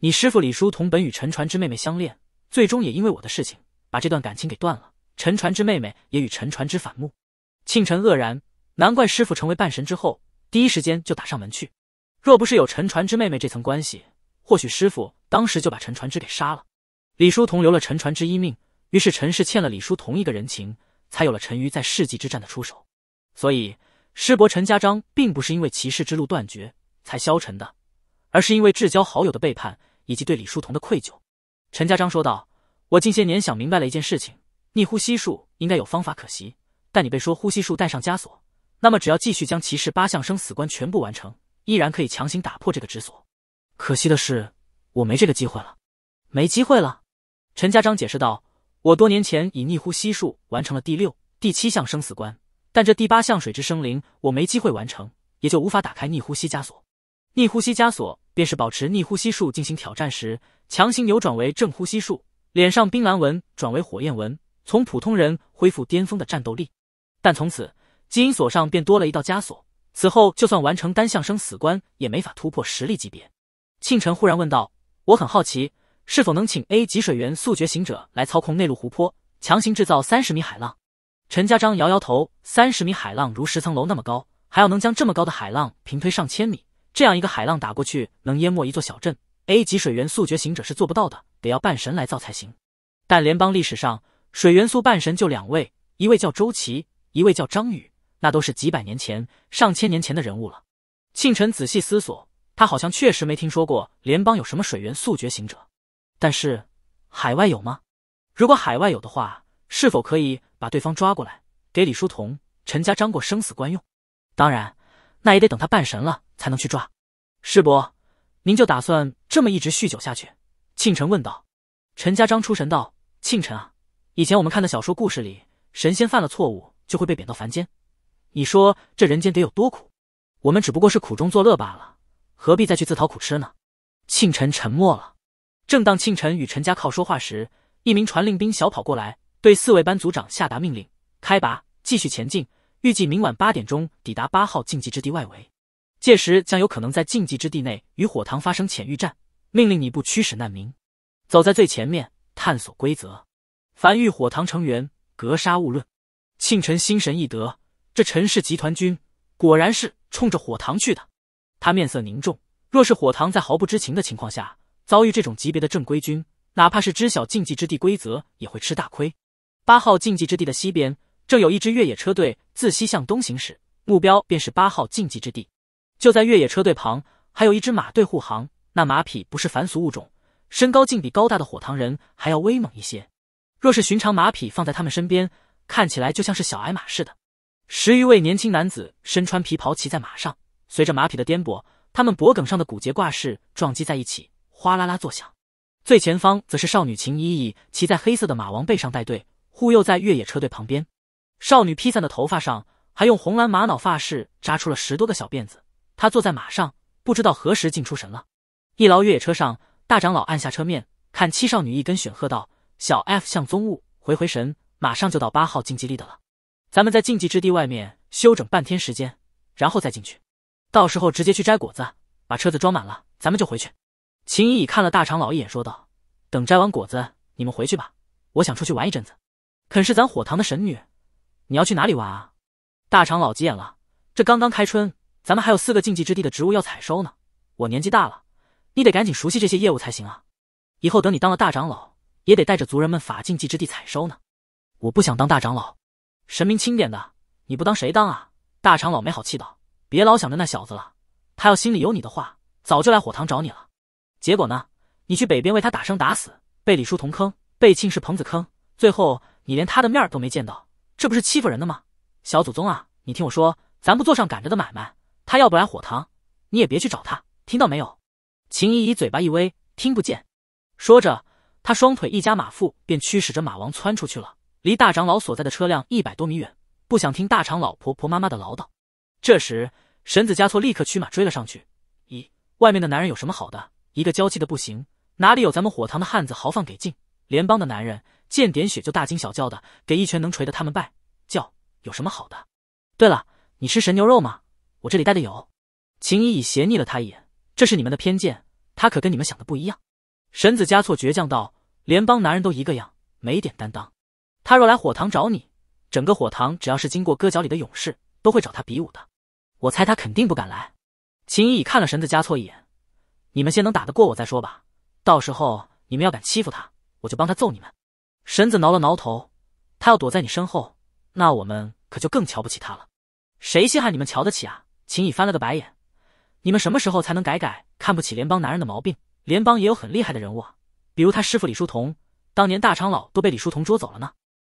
S1: 你师父李叔同本与陈传之妹妹相恋，最终也因为我的事情把这段感情给断了。陈传之妹妹也与陈传之反目。”庆尘愕然，难怪师父成为半神之后，第一时间就打上门去。若不是有陈传之妹妹这层关系，或许师父当时就把陈传之给杀了。李叔同留了陈传之一命，于是陈氏欠了李叔同一个人情，才有了陈瑜在世纪之战的出手。所以，师伯陈家章并不是因为骑士之路断绝才消沉的，而是因为至交好友的背叛以及对李叔同的愧疚。陈家章说道：“我近些年想明白了一件事情，逆呼吸术应该有方法可习。但你被说呼吸术带上枷锁，那么只要继续将骑士八项生死关全部完成，依然可以强行打破这个止锁。可惜的是，我没这个机会了，没机会了。”陈家章解释道：“我多年前以逆呼吸术完成了第六、第七项生死关。”但这第八项水之生灵我没机会完成，也就无法打开逆呼吸枷锁。逆呼吸枷锁便是保持逆呼吸术进行挑战时，强行扭转为正呼吸术，脸上冰蓝纹转为火焰纹，从普通人恢复巅峰的战斗力。但从此基因锁上便多了一道枷锁，此后就算完成单向生死关，也没法突破实力级别。庆晨忽然问道：“我很好奇，是否能请 A 级水元素觉醒者来操控内陆湖泊，强行制造三十米海浪？”陈家章摇摇头：“三十米海浪如十层楼那么高，还要能将这么高的海浪平推上千米，这样一个海浪打过去，能淹没一座小镇。A 级水元素觉醒者是做不到的，得要半神来造才行。但联邦历史上水元素半神就两位，一位叫周琦，一位叫张宇，那都是几百年前、上千年前的人物了。”庆晨仔细思索，他好像确实没听说过联邦有什么水元素觉醒者，但是海外有吗？如果海外有的话，是否可以？把对方抓过来，给李书同、陈家张过生死关用。当然，那也得等他半神了才能去抓。师伯，您就打算这么一直酗酒下去？庆辰问道。陈家章出神道：“庆辰啊，以前我们看的小说故事里，神仙犯了错误就会被贬到凡间。你说这人间得有多苦？我们只不过是苦中作乐罢了，何必再去自讨苦吃呢？”庆辰沉默了。正当庆辰与陈家靠说话时，一名传令兵小跑过来。对四位班组长下达命令：开拔，继续前进。预计明晚八点钟抵达八号禁忌之地外围，届时将有可能在禁忌之地内与火堂发生潜遇战。命令你不驱使难民，走在最前面探索规则。凡遇火堂成员，格杀勿论。庆臣心神一得，这陈氏集团军果然是冲着火堂去的。他面色凝重，若是火堂在毫不知情的情况下遭遇这种级别的正规军，哪怕是知晓禁忌之地规则，也会吃大亏。八号禁忌之地的西边，正有一支越野车队自西向东行驶，目标便是八号禁忌之地。就在越野车队旁，还有一支马队护航。那马匹不是凡俗物种，身高竟比高大的火唐人还要威猛一些。若是寻常马匹放在他们身边，看起来就像是小矮马似的。十余位年轻男子身穿皮袍，骑在马上，随着马匹的颠簸，他们脖梗上的骨节挂饰撞击在一起，哗啦啦作响。最前方则是少女秦依依骑在黑色的马王背上带队。护佑在越野车队旁边，少女披散的头发上还用红蓝玛瑙发饰扎出了十多个小辫子。她坐在马上，不知道何时进出神了。一劳越野车上，大长老按下车面，看七少女一根选鹤道：“小 F 像棕雾，回回神，马上就到八号竞技力的了。咱们在禁忌之地外面休整半天时间，然后再进去。到时候直接去摘果子，把车子装满了，咱们就回去。”秦怡已看了大长老一眼，说道：“等摘完果子，你们回去吧。我想出去玩一阵子。”肯是咱火堂的神女，你要去哪里玩啊？大长老急眼了。这刚刚开春，咱们还有四个禁忌之地的植物要采收呢。我年纪大了，你得赶紧熟悉这些业务才行啊。以后等你当了大长老，也得带着族人们法禁忌之地采收呢。我不想当大长老，神明钦点的，你不当谁当啊？大长老没好气道：“别老想着那小子了，他要心里有你的话，早就来火堂找你了。结果呢，你去北边为他打生打死，被李叔同坑，被庆氏彭子坑，最后……”你连他的面都没见到，这不是欺负人的吗？小祖宗啊，你听我说，咱不做上赶着的买卖。他要不来火塘，你也别去找他，听到没有？秦姨姨嘴巴一微，听不见。说着，他双腿一夹马腹，便驱使着马王窜出去了。离大长老所在的车辆一百多米远，不想听大长老婆婆妈妈的唠叨。这时，神子加措立刻驱马追了上去。咦，外面的男人有什么好的？一个娇气的不行，哪里有咱们火堂的汉子豪放给劲？联邦的男人。见点血就大惊小叫的，给一拳能捶得他们败叫有什么好的？对了，你吃神牛肉吗？我这里带的有。秦怡怡斜睨了他一眼：“这是你们的偏见，他可跟你们想的不一样。”神子嘉措倔强道：“联邦男人都一个样，没点担当。他若来火堂找你，整个火堂只要是经过割角里的勇士，都会找他比武的。我猜他肯定不敢来。”秦怡已看了神子嘉措一眼：“你们先能打得过我再说吧。到时候你们要敢欺负他，我就帮他揍你们。”神子挠了挠头，他要躲在你身后，那我们可就更瞧不起他了。谁稀罕你们瞧得起啊？秦羽翻了个白眼，你们什么时候才能改改看不起联邦男人的毛病？联邦也有很厉害的人物啊，比如他师傅李书同，当年大长老都被李书同捉走了呢。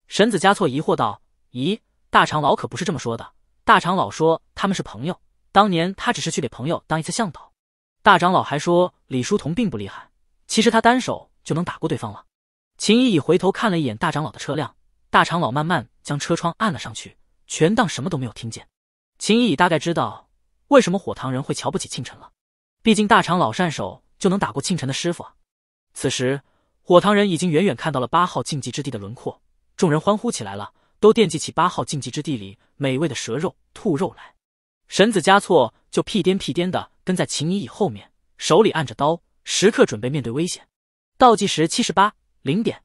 S1: 神子加措疑惑道：“咦，大长老可不是这么说的。大长老说他们是朋友，当年他只是去给朋友当一次向导。大长老还说李书同并不厉害，其实他单手就能打过对方了。”秦怡已回头看了一眼大长老的车辆，大长老慢慢将车窗按了上去，全当什么都没有听见。秦怡已大概知道为什么火唐人会瞧不起庆晨了，毕竟大长老单手就能打过庆晨的师傅啊。此时，火唐人已经远远看到了八号禁忌之地的轮廓，众人欢呼起来了，都惦记起八号禁忌之地里美味的蛇肉、兔肉来。神子加措就屁颠屁颠的跟在秦怡怡后面，手里按着刀，时刻准备面对危险。倒计时七十八。零点，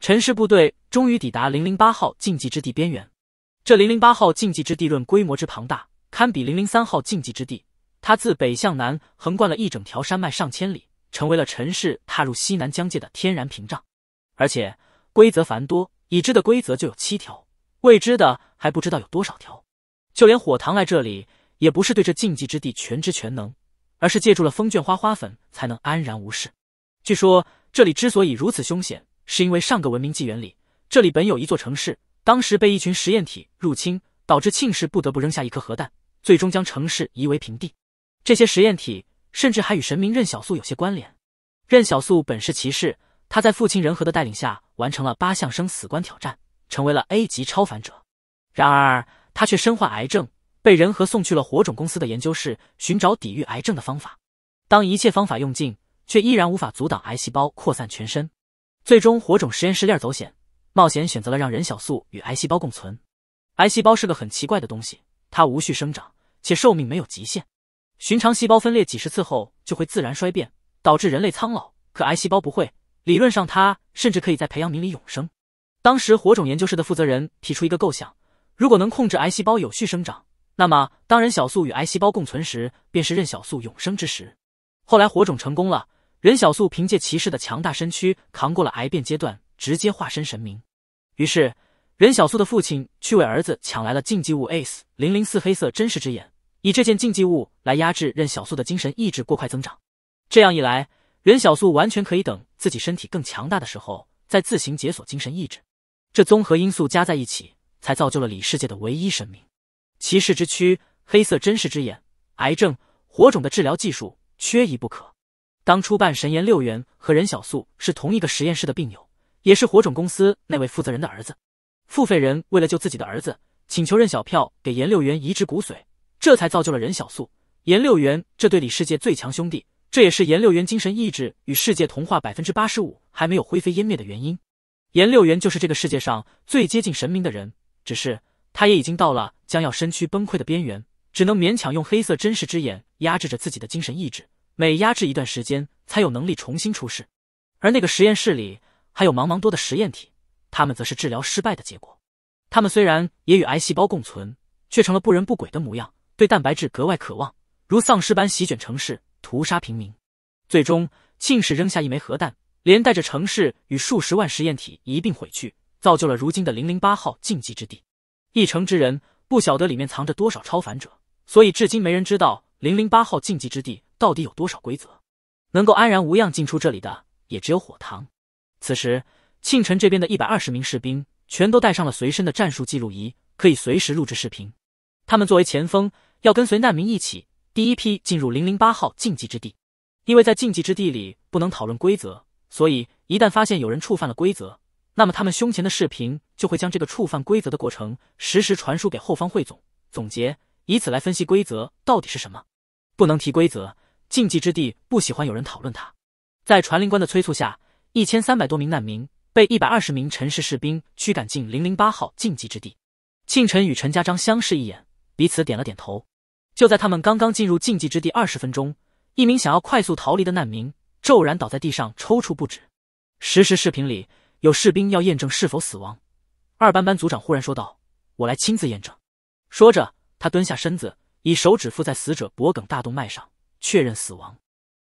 S1: 陈氏部队终于抵达零零八号禁忌之地边缘。这零零八号禁忌之地论规模之庞大，堪比零零三号禁忌之地。它自北向南横贯了一整条山脉上千里，成为了陈氏踏入西南疆界的天然屏障。而且规则繁多，已知的规则就有七条，未知的还不知道有多少条。就连火塘来这里，也不是对这禁忌之地全知全能，而是借助了风卷花花粉，才能安然无事。据说这里之所以如此凶险，是因为上个文明纪元里，这里本有一座城市，当时被一群实验体入侵，导致庆氏不得不扔下一颗核弹，最终将城市夷为平地。这些实验体甚至还与神明任小素有些关联。任小素本是骑士，他在父亲仁和的带领下完成了八项生死关挑战，成为了 A 级超凡者。然而他却身患癌症，被仁和送去了火种公司的研究室，寻找抵御癌症的方法。当一切方法用尽。却依然无法阻挡癌细胞扩散全身，最终火种实验室链走险，冒险选择了让任小素与癌细胞共存。癌细胞是个很奇怪的东西，它无序生长，且寿命没有极限。寻常细胞分裂几十次后就会自然衰变，导致人类苍老，可癌细胞不会。理论上，它甚至可以在培养皿里永生。当时火种研究室的负责人提出一个构想：如果能控制癌细胞有序生长，那么当任小素与癌细胞共存时，便是任小素永生之时。后来火种成功了。任小素凭借骑士的强大身躯扛过了癌变阶段，直接化身神明。于是，任小素的父亲去为儿子抢来了禁忌物 S 零零四黑色真实之眼，以这件禁忌物来压制任小素的精神意志过快增长。这样一来，任小素完全可以等自己身体更强大的时候再自行解锁精神意志。这综合因素加在一起，才造就了里世界的唯一神明。骑士之躯、黑色真实之眼、癌症火种的治疗技术，缺一不可。当初扮神颜六元和任小素是同一个实验室的病友，也是火种公司那位负责人的儿子。付费人为了救自己的儿子，请求任小票给颜六元移植骨髓，这才造就了任小素。颜六元这对李世界最强兄弟，这也是颜六元精神意志与世界同化百分之八十五还没有灰飞烟灭的原因。颜六元就是这个世界上最接近神明的人，只是他也已经到了将要身躯崩溃的边缘，只能勉强用黑色真实之眼压制着自己的精神意志。每压制一段时间，才有能力重新出世。而那个实验室里还有茫茫多的实验体，他们则是治疗失败的结果。他们虽然也与癌细胞共存，却成了不人不鬼的模样，对蛋白质格外渴望，如丧尸般席卷城市，屠杀平民。最终，庆氏扔下一枚核弹，连带着城市与数十万实验体一并毁去，造就了如今的零零八号禁忌之地。一城之人不晓得里面藏着多少超凡者，所以至今没人知道零零八号禁忌之地。到底有多少规则，能够安然无恙进出这里的也只有火塘。此时，庆晨这边的一百二十名士兵全都带上了随身的战术记录仪，可以随时录制视频。他们作为前锋，要跟随难民一起第一批进入零零八号禁忌之地。因为在禁忌之地里不能讨论规则，所以一旦发现有人触犯了规则，那么他们胸前的视频就会将这个触犯规则的过程实时传输给后方汇总总结，以此来分析规则到底是什么，不能提规则。禁忌之地不喜欢有人讨论他，在传令官的催促下，一千三百多名难民被一百二十名陈氏士兵驱赶进零零八号禁忌之地。庆晨与陈家章相视一眼，彼此点了点头。就在他们刚刚进入禁忌之地二十分钟，一名想要快速逃离的难民骤然倒在地上抽搐不止。实时视频里有士兵要验证是否死亡，二班班组长忽然说道：“我来亲自验证。”说着，他蹲下身子，以手指附在死者脖颈大动脉上。确认死亡。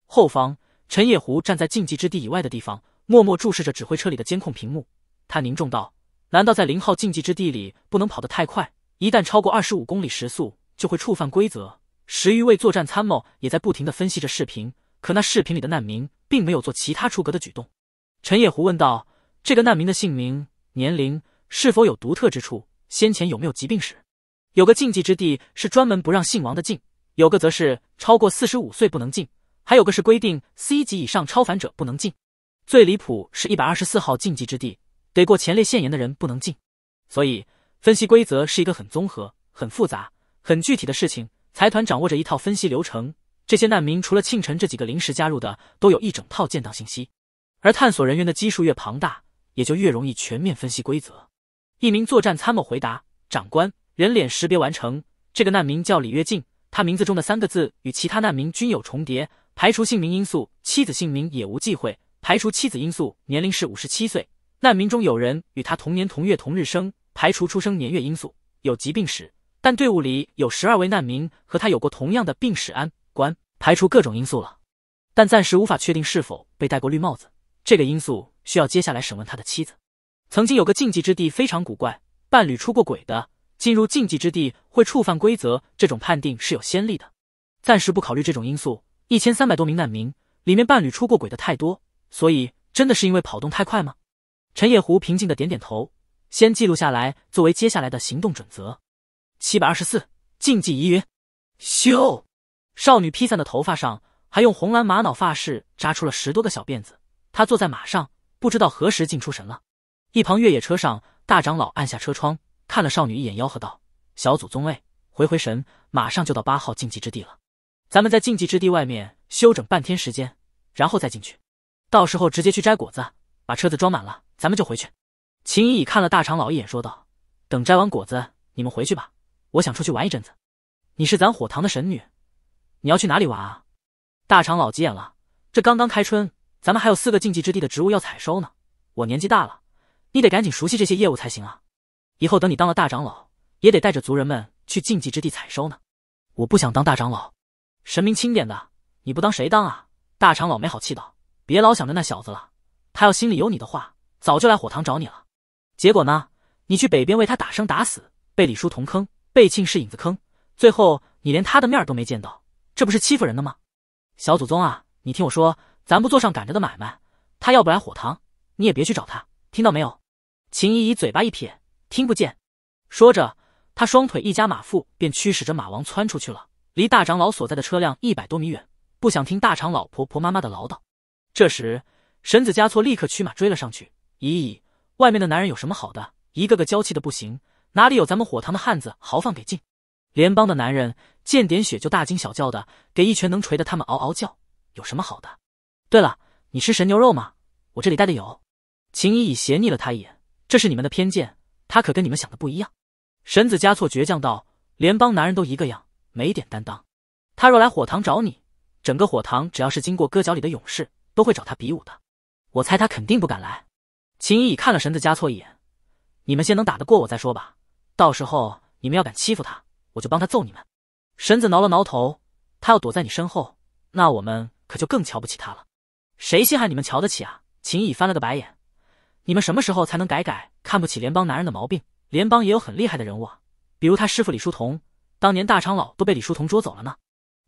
S1: 后方，陈野狐站在禁忌之地以外的地方，默默注视着指挥车里的监控屏幕。他凝重道：“难道在零号禁忌之地里不能跑得太快？一旦超过二十五公里时速，就会触犯规则。”十余位作战参谋也在不停地分析着视频。可那视频里的难民并没有做其他出格的举动。陈野狐问道：“这个难民的姓名、年龄，是否有独特之处？先前有没有疾病史？”有个禁忌之地是专门不让姓王的进。有个则是超过四十五岁不能进，还有个是规定 C 级以上超凡者不能进，最离谱是一百二十四号禁忌之地，得过前列腺炎的人不能进。所以分析规则是一个很综合、很复杂、很具体的事情。财团掌握着一套分析流程，这些难民除了庆晨这几个临时加入的，都有一整套建档信息。而探索人员的基数越庞大，也就越容易全面分析规则。一名作战参谋回答长官：“人脸识别完成，这个难民叫李跃进，他名字中的三个字与其他难民均有重叠，排除姓名因素；妻子姓名也无忌讳，排除妻子因素；年龄是五十七岁，难民中有人与他同年同月同日生，排除出生年月因素；有疾病史，但队伍里有十二位难民和他有过同样的病史。安，关，排除各种因素了，但暂时无法确定是否被戴过绿帽子，这个因素需要接下来审问他的妻子。曾经有个禁忌之地非常古怪，伴侣出过轨的。进入禁忌之地会触犯规则，这种判定是有先例的。暂时不考虑这种因素。一千三百多名难民里面，伴侣出过轨的太多，所以真的是因为跑动太快吗？陈野狐平静的点点头，先记录下来作为接下来的行动准则。七百二十四，禁忌疑云。咻，少女披散的头发上还用红蓝玛瑙发饰扎出了十多个小辫子。她坐在马上，不知道何时竟出神了。一旁越野车上，大长老按下车窗。看了少女一眼，吆喝道：“小祖宗，哎，回回神，马上就到八号禁忌之地了。咱们在禁忌之地外面休整半天时间，然后再进去。到时候直接去摘果子，把车子装满了，咱们就回去。”秦怡怡看了大长老一眼，说道：“等摘完果子，你们回去吧。我想出去玩一阵子。你是咱火堂的神女，你要去哪里玩啊？”大长老急眼了：“这刚刚开春，咱们还有四个禁忌之地的植物要采收呢。我年纪大了，你得赶紧熟悉这些业务才行啊。”以后等你当了大长老，也得带着族人们去禁忌之地采收呢。我不想当大长老，神明钦点的，你不当谁当啊？大长老没好气道：“别老想着那小子了，他要心里有你的话，早就来火堂找你了。结果呢，你去北边为他打生打死，被李叔同坑，被庆氏影子坑，最后你连他的面都没见到，这不是欺负人的吗？小祖宗啊，你听我说，咱不做上赶着的买卖。他要不来火堂，你也别去找他，听到没有？”秦姨姨嘴巴一撇。听不见，说着，他双腿一夹马腹，便驱使着马王窜出去了。离大长老所在的车辆一百多米远，不想听大长老婆婆妈妈的唠叨。这时，神子加措立刻驱马追了上去。咦咦，外面的男人有什么好的？一个个娇气的不行，哪里有咱们火塘的汉子豪放给劲？联邦的男人见点血就大惊小叫的，给一拳能锤得他们嗷嗷叫，有什么好的？对了，你吃神牛肉吗？我这里带的有。秦依依斜睨了他一眼，这是你们的偏见。他可跟你们想的不一样，神子加措倔强道，联邦男人都一个样，没点担当。他若来火堂找你，整个火堂只要是经过割角里的勇士，都会找他比武的。我猜他肯定不敢来。秦怡看了神子加措一眼，你们先能打得过我再说吧，到时候你们要敢欺负他，我就帮他揍你们。神子挠了挠头，他要躲在你身后，那我们可就更瞧不起他了。谁稀罕你们瞧得起啊？秦怡翻了个白眼。你们什么时候才能改改看不起联邦男人的毛病？联邦也有很厉害的人物啊，比如他师傅李书同，当年大长老都被李书同捉走了呢。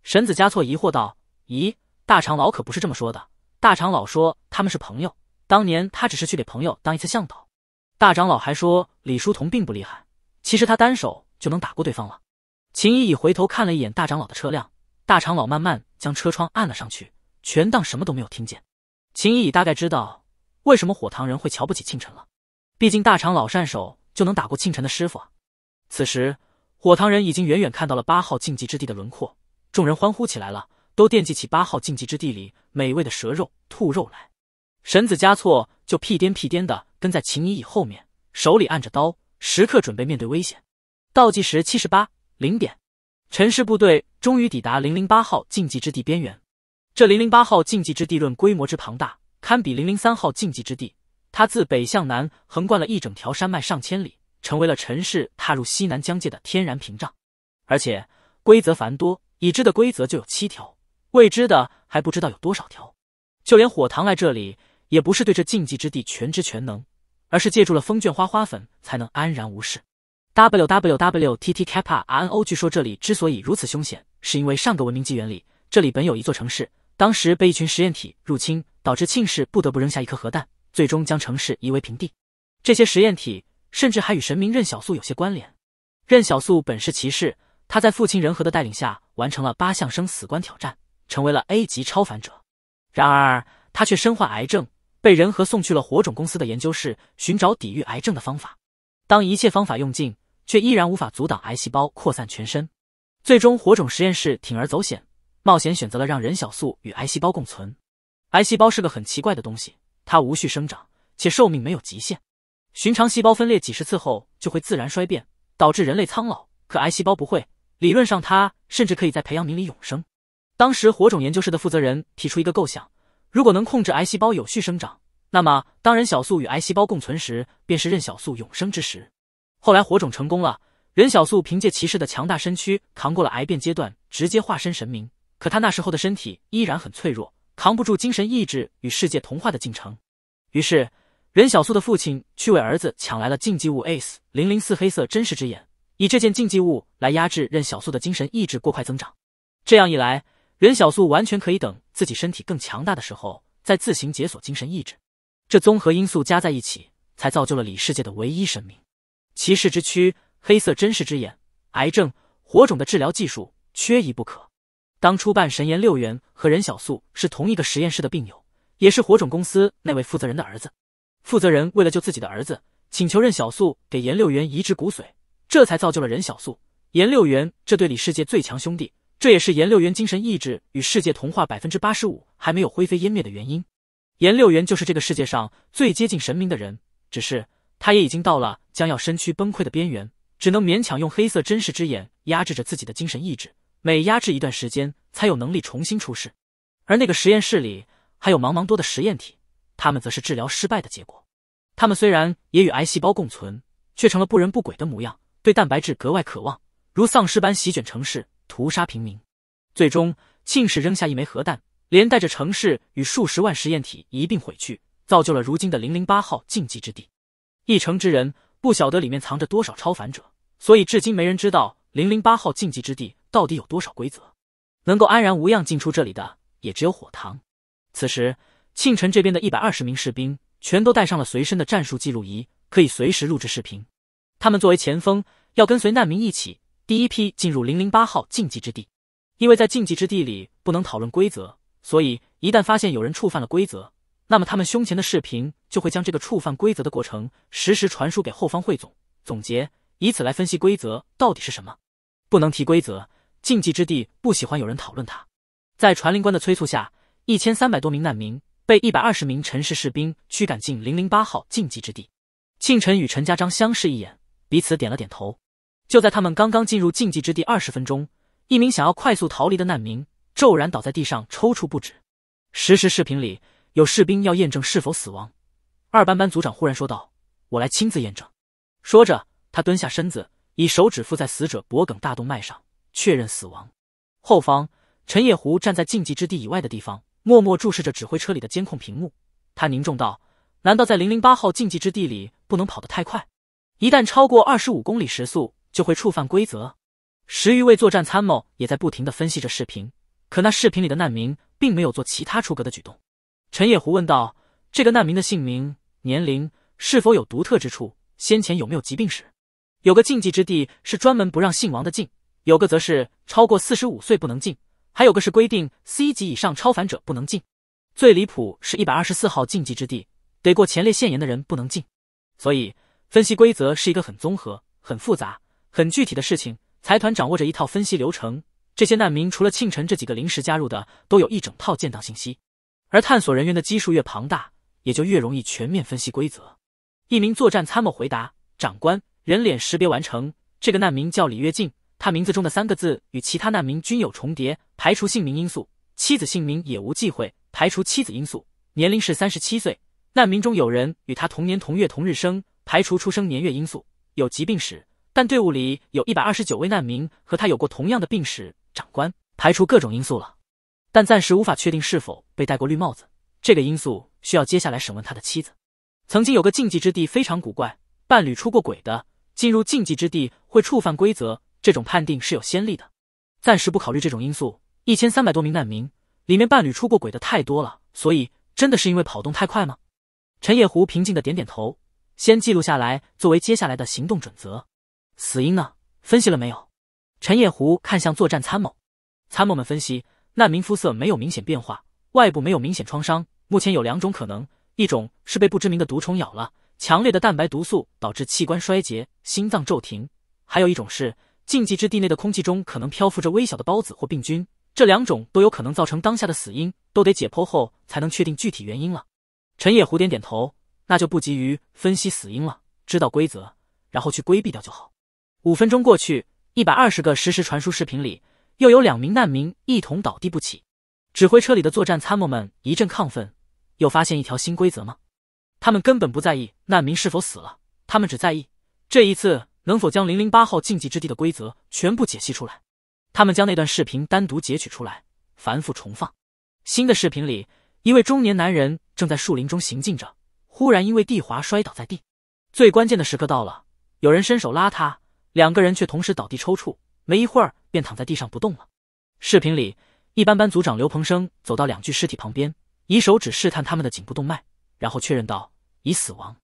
S1: 神子嘉措疑惑道：“咦，大长老可不是这么说的。大长老说他们是朋友，当年他只是去给朋友当一次向导。大长老还说李书同并不厉害，其实他单手就能打过对方了。”秦依依回头看了一眼大长老的车辆，大长老慢慢将车窗按了上去，全当什么都没有听见。秦依依大概知道。为什么火塘人会瞧不起庆晨了？毕竟大长老善手就能打过庆晨的师傅啊！此时，火塘人已经远远看到了八号禁忌之地的轮廓，众人欢呼起来了，都惦记起八号禁忌之地里美味的蛇肉、兔肉来。神子加措就屁颠屁颠的跟在秦怡以后面，手里按着刀，时刻准备面对危险。倒计时七十八零点，陈氏部队终于抵达零零八号禁忌之地边缘。这零零八号禁忌之地论规模之庞大。堪比零零三号禁忌之地，它自北向南横贯了一整条山脉上千里，成为了尘世踏入西南疆界的天然屏障。而且规则繁多，已知的规则就有七条，未知的还不知道有多少条。就连火堂来这里，也不是对这禁忌之地全知全能，而是借助了风卷花花粉，才能安然无事。w w w t t kappa n o 据说这里之所以如此凶险，是因为上个文明纪元里，这里本有一座城市。当时被一群实验体入侵，导致庆氏不得不扔下一颗核弹，最终将城市夷为平地。这些实验体甚至还与神明任小素有些关联。任小素本是骑士，他在父亲仁和的带领下完成了八项生死关挑战，成为了 A 级超凡者。然而他却身患癌症，被仁和送去了火种公司的研究室，寻找抵御癌症的方法。当一切方法用尽，却依然无法阻挡癌细胞扩散全身，最终火种实验室铤而走险。冒险选择了让任小素与癌细胞共存。癌细胞是个很奇怪的东西，它无序生长，且寿命没有极限。寻常细胞分裂几十次后就会自然衰变，导致人类苍老。可癌细胞不会，理论上它甚至可以在培养皿里永生。当时火种研究室的负责人提出一个构想：如果能控制癌细胞有序生长，那么当任小素与癌细胞共存时，便是任小素永生之时。后来火种成功了，任小素凭借骑士的强大身躯扛过了癌变阶段，直接化身神明。可他那时候的身体依然很脆弱，扛不住精神意志与世界同化的进程。于是，任小素的父亲去为儿子抢来了禁忌物 S 零零四黑色真实之眼，以这件禁忌物来压制任小素的精神意志过快增长。这样一来，任小素完全可以等自己身体更强大的时候，再自行解锁精神意志。这综合因素加在一起，才造就了李世界的唯一神明。骑士之躯、黑色真实之眼、癌症火种的治疗技术，缺一不可。当初办神岩六元和任小素是同一个实验室的病友，也是火种公司那位负责人的儿子。负责人为了救自己的儿子，请求任小素给岩六元移植骨髓，这才造就了任小素、岩六元这对里世界最强兄弟。这也是岩六元精神意志与世界同化百分之八十五还没有灰飞烟灭的原因。岩六元就是这个世界上最接近神明的人，只是他也已经到了将要身躯崩溃的边缘，只能勉强用黑色真实之眼压制着自己的精神意志。每压制一段时间，才有能力重新出世。而那个实验室里还有茫茫多的实验体，他们则是治疗失败的结果。他们虽然也与癌细胞共存，却成了不人不鬼的模样，对蛋白质格外渴望，如丧尸般席卷城市，屠杀平民。最终，庆氏扔下一枚核弹，连带着城市与数十万实验体一并毁去，造就了如今的零零八号禁忌之地。一城之人不晓得里面藏着多少超凡者，所以至今没人知道零零八号禁忌之地。到底有多少规则，能够安然无恙进出这里的也只有火塘。此时，庆晨这边的一百二十名士兵全都带上了随身的战术记录仪，可以随时录制视频。他们作为前锋，要跟随难民一起，第一批进入零零八号禁忌之地。因为在禁忌之地里不能讨论规则，所以一旦发现有人触犯了规则，那么他们胸前的视频就会将这个触犯规则的过程实时传输给后方汇总总结，以此来分析规则到底是什么，不能提规则。禁忌之地不喜欢有人讨论他。在传令官的催促下，一千三百多名难民被一百二十名陈氏士兵驱赶进零零八号禁忌之地。庆晨与陈家章相视一眼，彼此点了点头。就在他们刚刚进入禁忌之地二十分钟，一名想要快速逃离的难民骤然倒在地上抽搐不止。实时视频里有士兵要验证是否死亡。二班班组长忽然说道：“我来亲自验证。”说着，他蹲下身子，以手指附在死者脖颈大动脉上。确认死亡。后方，陈野狐站在禁忌之地以外的地方，默默注视着指挥车里的监控屏幕。他凝重道：“难道在零零八号禁忌之地里不能跑得太快？一旦超过二十五公里时速，就会触犯规则。”十余位作战参谋也在不停地分析着视频。可那视频里的难民并没有做其他出格的举动。陈野狐问道：“这个难民的姓名、年龄，是否有独特之处？先前有没有疾病史？”有个禁忌之地是专门不让姓王的进。有个则是超过四十五岁不能进，还有个是规定 C 级以上超凡者不能进，最离谱是一百二十四号禁忌之地，得过前列腺炎的人不能进。所以分析规则是一个很综合、很复杂、很具体的事情。财团掌握着一套分析流程，这些难民除了庆晨这几个临时加入的，都有一整套建档信息。而探索人员的基数越庞大，也就越容易全面分析规则。一名作战参谋回答长官：人脸识别完成，这个难民叫李跃进，他名字中的三个字与其他难民均有重叠，排除姓名因素；妻子姓名也无忌讳，排除妻子因素。年龄是三十七岁，难民中有人与他同年同月同日生，排除出生年月因素。有疾病史，但队伍里有一百二十九位难民和他有过同样的病史。长官，排除各种因素了，但暂时无法确定是否被戴过绿帽子。这个因素需要接下来审问他的妻子。曾经有个禁忌之地非常古怪，伴侣出过轨的进入禁忌之地会触犯规则。这种判定是有先例的，暂时不考虑这种因素。一千三百多名难民里面，伴侣出过轨的太多了，所以真的是因为跑动太快吗？陈野狐平静的点点头，先记录下来作为接下来的行动准则。死因呢？分析了没有？陈野狐看向作战参谋，参谋们分析，难民肤色没有明显变化，外部没有明显创伤，目前有两种可能，一种是被不知名的毒虫咬了，强烈的蛋白毒素导致器官衰竭、心脏骤停，还有一种是。禁忌之地内的空气中可能漂浮着微小的孢子或病菌，这两种都有可能造成当下的死因，都得解剖后才能确定具体原因了。陈野狐点点头，那就不急于分析死因了，知道规则，然后去规避掉就好。五分钟过去，一百二十个实时传输视频里，又有两名难民一同倒地不起。指挥车里的作战参谋们一阵亢奋，又发现一条新规则吗？他们根本不在意难民是否死了，他们只在意这一次。能否将零零八号禁忌之地的规则全部解析出来？他们将那段视频单独截取出来，反复重放。新的视频里，一位中年男人正在树林中行进着，忽然因为地滑摔倒在地。最关键的时刻到了，有人伸手拉他，两个人却同时倒地抽搐，没一会儿便躺在地上不动了。视频里，一班班组长刘鹏生走到两具尸体旁边，以手指试探他们的颈部动脉，然后确认到已死亡。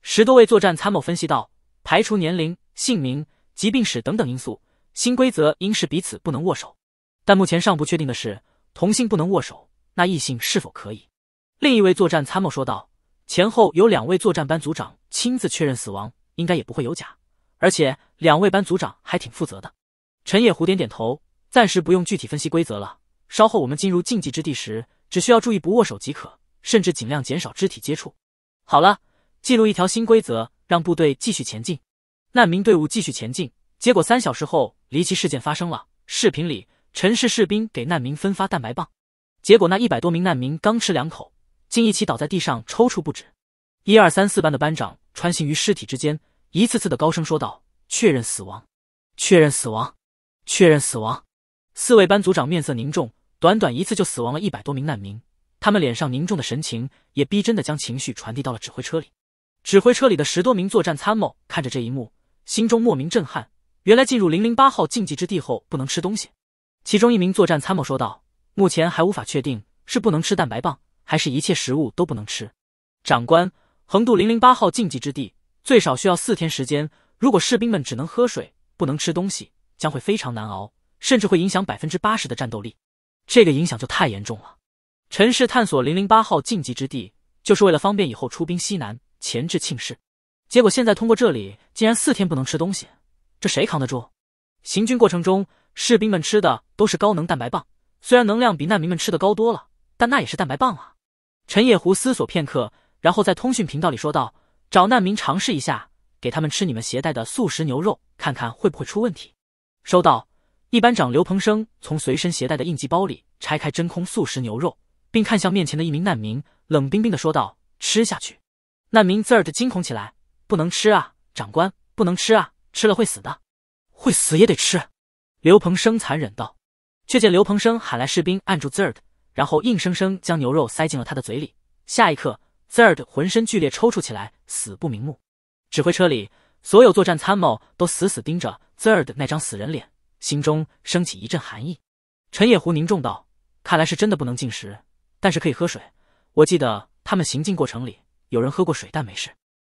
S1: 十多位作战参谋分析道：排除年龄。姓名、疾病史等等因素，新规则应是彼此不能握手。但目前尚不确定的是，同性不能握手，那异性是否可以？另一位作战参谋说道：“前后有两位作战班组长亲自确认死亡，应该也不会有假。而且两位班组长还挺负责的。”陈野虎点点头，暂时不用具体分析规则了。稍后我们进入禁忌之地时，只需要注意不握手即可，甚至尽量减少肢体接触。好了，记录一条新规则，让部队继续前进。难民队伍继续前进，结果三小时后，离奇事件发生了。视频里，陈氏士兵给难民分发蛋白棒，结果那一百多名难民刚吃两口，竟一起倒在地上抽搐不止。一二三四班的班长穿行于尸体之间，一次次的高声说道：“确认死亡，确认死亡，确认死亡。”四位班组长面色凝重，短短一次就死亡了一百多名难民，他们脸上凝重的神情也逼真的将情绪传递到了指挥车里。指挥车里的十多名作战参谋看着这一幕。心中莫名震撼，原来进入零零八号禁忌之地后不能吃东西。其中一名作战参谋说道：“目前还无法确定是不能吃蛋白棒，还是一切食物都不能吃。”长官，横渡零零八号禁忌之地最少需要四天时间，如果士兵们只能喝水不能吃东西，将会非常难熬，甚至会影响百分之八十的战斗力。这个影响就太严重了。陈氏探索零零八号禁忌之地，就是为了方便以后出兵西南，前置庆氏。结果现在通过这里竟然四天不能吃东西，这谁扛得住？行军过程中，士兵们吃的都是高能蛋白棒，虽然能量比难民们吃的高多了，但那也是蛋白棒啊。陈野狐思索片刻，然后在通讯频道里说道：“找难民尝试一下，给他们吃你们携带的素食牛肉，看看会不会出问题。”收到。一班长刘鹏生从随身携带的应急包里拆开真空素食牛肉，并看向面前的一名难民，冷冰冰地说道：“吃下去。”难民滋儿的惊恐起来。不能吃啊，长官，不能吃啊，吃了会死的，会死也得吃。刘鹏生残忍道，却见刘鹏生喊来士兵按住 Zerd，然后硬生生将牛肉塞进了他的嘴里。下一刻，Zerd 浑身剧烈抽搐起来，死不瞑目。指挥车里，所有作战参谋都死死盯着 Zerd 那张死人脸，心中升起一阵寒意。陈野狐凝重道：“看来是真的不能进食，但是可以喝水。我记得他们行进过程里有人喝过水，但没事。”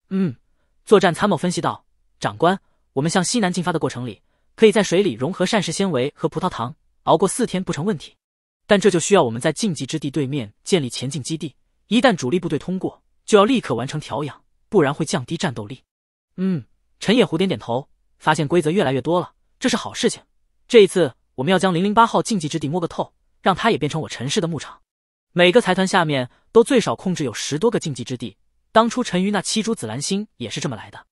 S1: 嗯。作战参谋分析道：“长官，我们向西南进发的过程里，可以在水里融合膳食纤维和葡萄糖，熬过四天不成问题。但这就需要我们在禁忌之地对面建立前进基地，一旦主力部队通过，就要立刻完成调养，不然会降低战斗力。”嗯，陈野虎点点头，发现规则越来越多了，这是好事情。这一次，我们要将零零八号禁忌之地摸个透，让它也变成我陈氏的牧场。每个财团下面都最少控制有十多个禁忌之地。当初陈瑜那七株紫兰星也是这么来的。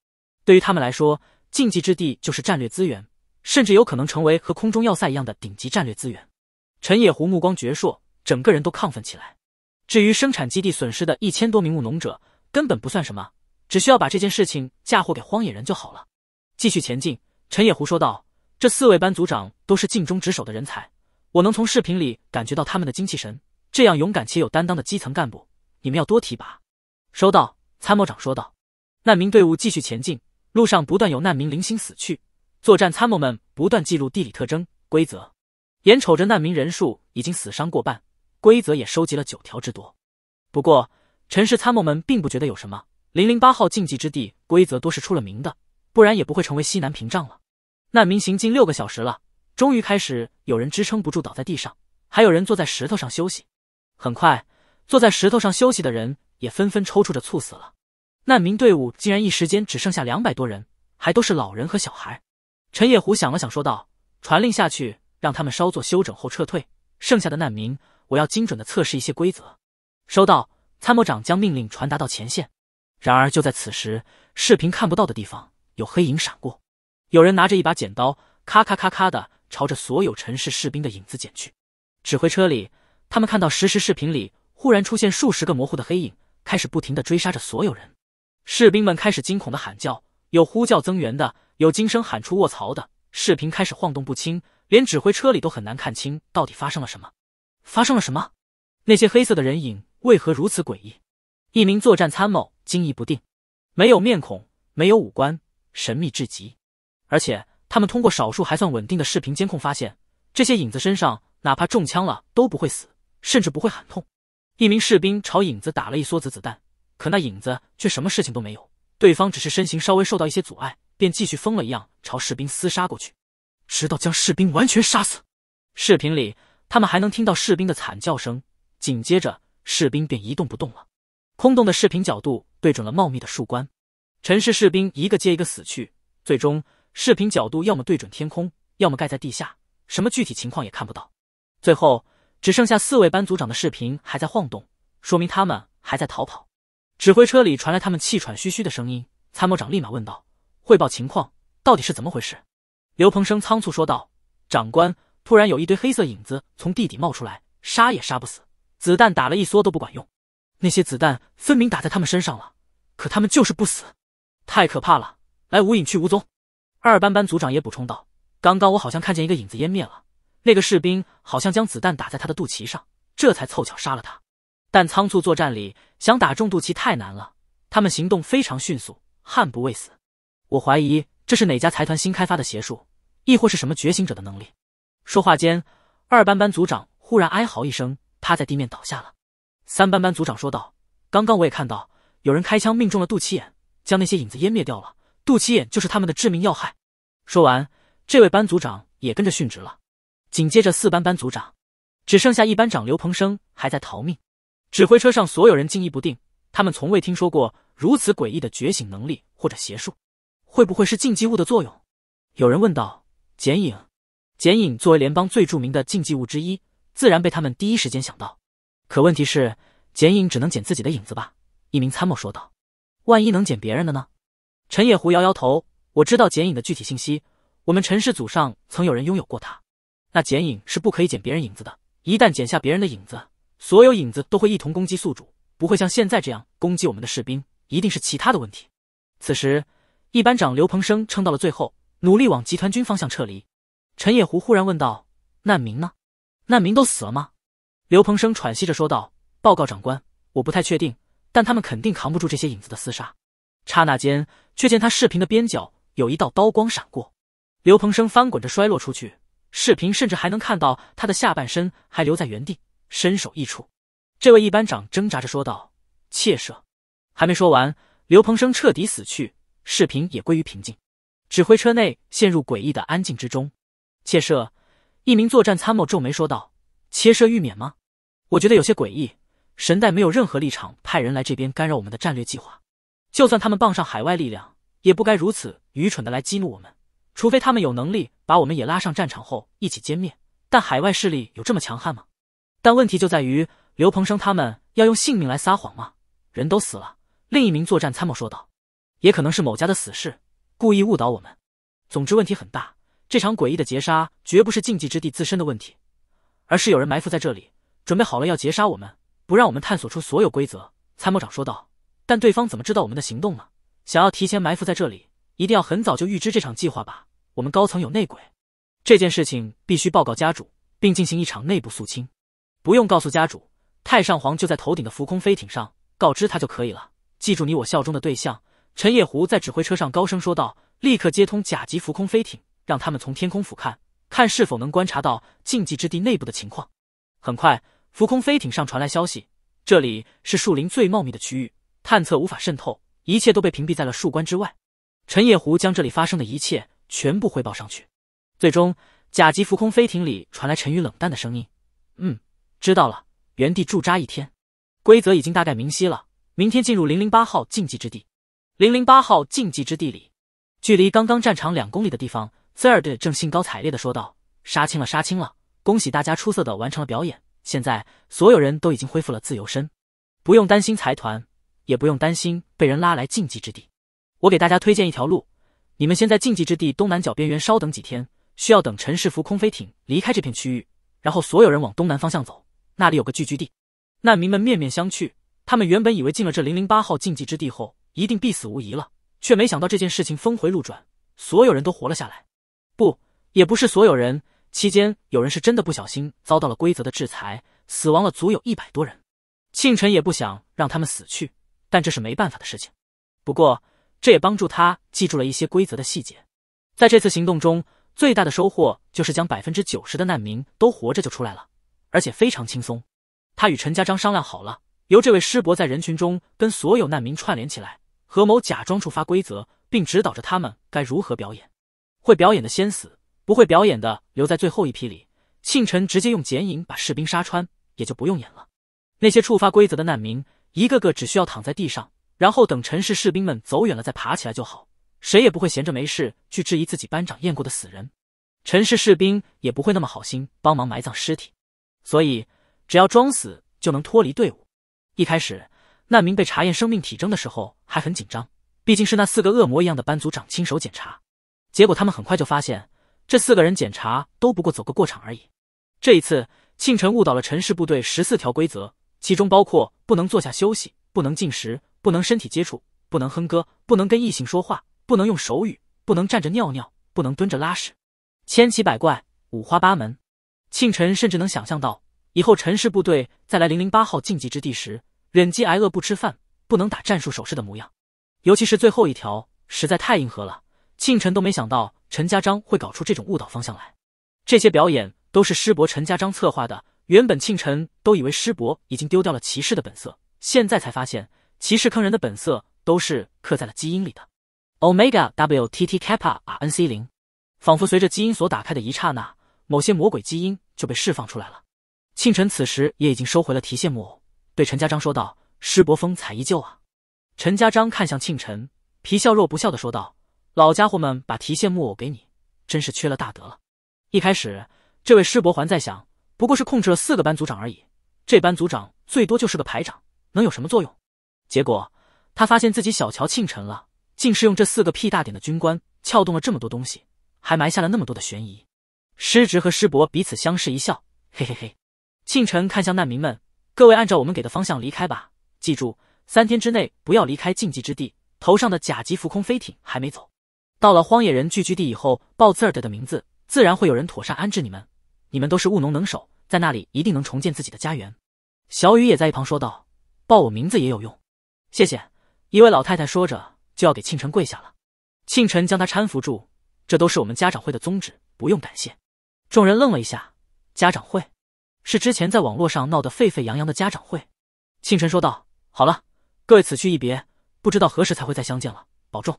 S1: 对于他们来说，禁忌之地就是战略资源，甚至有可能成为和空中要塞一样的顶级战略资源。陈野狐目光矍铄，整个人都亢奋起来。至于生产基地损失的一千多名务农者，根本不算什么，只需要把这件事情嫁祸给荒野人就好了。继续前进，陈野狐说道。这四位班组长都是尽忠职守的人才，我能从视频里感觉到他们的精气神。这样勇敢且有担当的基层干部，你们要多提拔。收到，参谋长说道。难民队伍继续前进，路上不断有难民零星死去。作战参谋们不断记录地理特征规则。眼瞅着难民人数已经死伤过半，规则也收集了九条之多。不过，陈氏参谋们并不觉得有什么。零零八号禁忌之地规则多是出了名的，不然也不会成为西南屏障了。难民行进六个小时了，终于开始有人支撑不住倒在地上，还有人坐在石头上休息。很快，坐在石头上休息的人。也纷纷抽搐着猝死了，难民队伍竟然一时间只剩下两百多人，还都是老人和小孩。陈野虎想了想，说道：“传令下去，让他们稍作休整后撤退。剩下的难民，我要精准的测试一些规则。”收到，参谋长将命令传达到前线。然而就在此时，视频看不到的地方有黑影闪过，有人拿着一把剪刀，咔咔咔咔的朝着所有陈氏士兵的影子剪去。指挥车里，他们看到实时视频里忽然出现数十个模糊的黑影。开始不停地追杀着所有人，士兵们开始惊恐的喊叫，有呼叫增援的，有惊声喊出“卧槽”的。视频开始晃动不清，连指挥车里都很难看清到底发生了什么。发生了什么？那些黑色的人影为何如此诡异？一名作战参谋惊疑不定，没有面孔，没有五官，神秘至极。而且他们通过少数还算稳定的视频监控发现，这些影子身上哪怕中枪了都不会死，甚至不会喊痛。一名士兵朝影子打了一梭子子弹，可那影子却什么事情都没有。对方只是身形稍微受到一些阻碍，便继续疯了一样朝士兵厮杀过去，直到将士兵完全杀死。视频里他们还能听到士兵的惨叫声，紧接着士兵便一动不动了。空洞的视频角度对准了茂密的树冠，城市士兵一个接一个死去，最终视频角度要么对准天空，要么盖在地下，什么具体情况也看不到。最后。只剩下四位班组长的视频还在晃动，说明他们还在逃跑。指挥车里传来他们气喘吁吁的声音，参谋长立马问道：“汇报情况，到底是怎么回事？”刘鹏生仓促说道：“长官，突然有一堆黑色影子从地底冒出来，杀也杀不死，子弹打了一梭都不管用，那些子弹分明打在他们身上了，可他们就是不死，太可怕了，来无影去无踪。”二班班组长也补充道：“刚刚我好像看见一个影子湮灭了。”那个士兵好像将子弹打在他的肚脐上，这才凑巧杀了他。但仓促作战里想打中肚脐太难了，他们行动非常迅速，悍不畏死。我怀疑这是哪家财团新开发的邪术，亦或是什么觉醒者的能力。说话间，二班班组长忽然哀嚎一声，趴在地面倒下了。三班班组长说道：“刚刚我也看到有人开枪命中了肚脐眼，将那些影子湮灭掉了。肚脐眼就是他们的致命要害。”说完，这位班组长也跟着殉职了。紧接着，四班班组长只剩下一班长刘鹏生还在逃命。指挥车上所有人惊疑不定，他们从未听说过如此诡异的觉醒能力或者邪术，会不会是禁忌物的作用？有人问道。剪影，剪影作为联邦最著名的禁忌物之一，自然被他们第一时间想到。可问题是，剪影只能剪自己的影子吧？一名参谋说道。万一能剪别人的呢？陈野狐摇摇头，我知道剪影的具体信息，我们陈氏祖上曾有人拥有过它。那剪影是不可以剪别人影子的，一旦剪下别人的影子，所有影子都会一同攻击宿主，不会像现在这样攻击我们的士兵。一定是其他的问题。此时，一班长刘鹏生撑到了最后，努力往集团军方向撤离。陈野狐忽然问道：“难民呢？难民都死了吗？”刘鹏生喘息着说道：“报告长官，我不太确定，但他们肯定扛不住这些影子的厮杀。”刹那间，却见他视频的边角有一道刀光闪过，刘鹏生翻滚着摔落出去。视频甚至还能看到他的下半身还留在原地，身首异处。这位一班长挣扎着说道：“切舍。”还没说完，刘鹏生彻底死去，视频也归于平静。指挥车内陷入诡异的安静之中。切舍，一名作战参谋皱眉说道：“切舍欲免吗？我觉得有些诡异。神代没有任何立场派人来这边干扰我们的战略计划，就算他们傍上海外力量，也不该如此愚蠢的来激怒我们。”除非他们有能力把我们也拉上战场后一起歼灭，但海外势力有这么强悍吗？但问题就在于，刘鹏生他们要用性命来撒谎吗？人都死了。另一名作战参谋说道：“也可能是某家的死士故意误导我们。总之问题很大，这场诡异的劫杀绝不是禁忌之地自身的问题，而是有人埋伏在这里，准备好了要劫杀我们，不让我们探索出所有规则。”参谋长说道：“但对方怎么知道我们的行动呢？想要提前埋伏在这里，一定要很早就预知这场计划吧？”我们高层有内鬼，这件事情必须报告家主，并进行一场内部肃清。不用告诉家主，太上皇就在头顶的浮空飞艇上，告知他就可以了。记住，你我效忠的对象。陈野狐在指挥车上高声说道：“立刻接通甲级浮空飞艇，让他们从天空俯瞰，看是否能观察到禁忌之地内部的情况。”很快，浮空飞艇上传来消息：“这里是树林最茂密的区域，探测无法渗透，一切都被屏蔽在了树冠之外。”陈野狐将这里发生的一切。全部汇报上去。最终，甲级浮空飞艇里传来陈宇冷淡的声音：“嗯，知道了，原地驻扎一天。规则已经大概明晰了，明天进入零零八号禁忌之地。零零八号禁忌之地里，距离刚刚战场两公里的地方，塞尔德正兴高采烈的说道：‘杀青了，杀青了！恭喜大家出色的完成了表演。现在所有人都已经恢复了自由身，不用担心财团，也不用担心被人拉来禁忌之地。我给大家推荐一条路。’”你们先在禁忌之地东南角边缘稍等几天，需要等陈世福空飞艇离开这片区域，然后所有人往东南方向走，那里有个聚居地。难民们面面相觑，他们原本以为进了这零零八号禁忌之地后一定必死无疑了，却没想到这件事情峰回路转，所有人都活了下来。不，也不是所有人，期间有人是真的不小心遭到了规则的制裁，死亡了足有一百多人。庆晨也不想让他们死去，但这是没办法的事情。不过。这也帮助他记住了一些规则的细节。在这次行动中，最大的收获就是将百分之九十的难民都活着就出来了，而且非常轻松。他与陈家章商量好了，由这位师伯在人群中跟所有难民串联起来，合谋假装触发规则，并指导着他们该如何表演。会表演的先死，不会表演的留在最后一批里。庆辰直接用剪影把士兵杀穿，也就不用演了。那些触发规则的难民，一个个只需要躺在地上。然后等陈氏士兵们走远了再爬起来就好，谁也不会闲着没事去质疑自己班长验过的死人，陈氏士兵也不会那么好心帮忙埋葬尸体，所以只要装死就能脱离队伍。一开始难民被查验生命体征的时候还很紧张，毕竟是那四个恶魔一样的班组长亲手检查，结果他们很快就发现这四个人检查都不过走个过场而已。这一次庆晨误导了陈氏部队十四条规则，其中包括不能坐下休息，不能进食。不能身体接触，不能哼歌，不能跟异性说话，不能用手语，不能站着尿尿，不能蹲着拉屎，千奇百怪，五花八门。庆晨甚至能想象到以后陈氏部队再来零零八号禁忌之地时，忍饥挨饿不吃饭，不能打战术手势的模样。尤其是最后一条，实在太硬核了。庆晨都没想到陈家章会搞出这种误导方向来。这些表演都是师伯陈家章策划的。原本庆晨都以为师伯已经丢掉了骑士的本色，现在才发现。其实坑人的本色都是刻在了基因里的，omega w t t kappa r n c 零，仿佛随着基因锁打开的一刹那，某些魔鬼基因就被释放出来了。庆晨此时也已经收回了提线木偶，对陈家章说道：“师伯风采依旧啊。”陈家章看向庆晨，皮笑肉不笑的说道：“老家伙们把提线木偶给你，真是缺了大德了。一开始，这位师伯还在想，不过是控制了四个班组长而已，这班组长最多就是个排长，能有什么作用？”结果，他发现自己小瞧庆晨了，竟是用这四个屁大点的军官撬动了这么多东西，还埋下了那么多的悬疑。师侄和师伯彼此相视一笑，嘿嘿嘿。庆晨看向难民们：“各位按照我们给的方向离开吧，记住，三天之内不要离开禁忌之地。头上的甲级浮空飞艇还没走，到了荒野人聚居地以后，报字儿的的名字，自然会有人妥善安置你们。你们都是务农能手，在那里一定能重建自己的家园。”小雨也在一旁说道：“报我名字也有用。”谢谢一位老太太，说着就要给庆晨跪下了。庆晨将他搀扶住，这都是我们家长会的宗旨，不用感谢。众人愣了一下，家长会是之前在网络上闹得沸沸扬扬的家长会。庆晨说道：“好了，各位此去一别，不知道何时才会再相见了，保重。”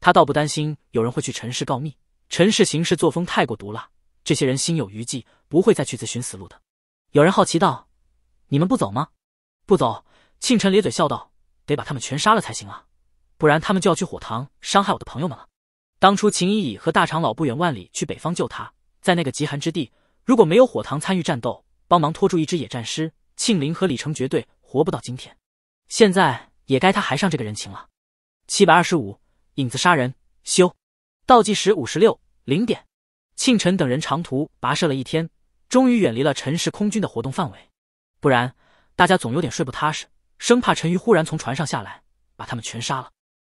S1: 他倒不担心有人会去陈氏告密，陈氏行事作风太过毒辣，这些人心有余悸，不会再去自寻死路的。有人好奇道：“你们不走吗？”“不走。”庆晨咧嘴笑道。得把他们全杀了才行啊，不然他们就要去火塘伤害我的朋友们了。当初秦依依和大长老不远万里去北方救他，在那个极寒之地，如果没有火塘参与战斗，帮忙拖住一只野战师，庆林和李成绝对活不到今天。现在也该他还上这个人情了。七百二十五，影子杀人，修，倒计时五十六零点。庆晨等人长途跋涉了一天，终于远离了陈氏空军的活动范围，不然大家总有点睡不踏实。生怕陈鱼忽然从船上下来，把他们全杀了。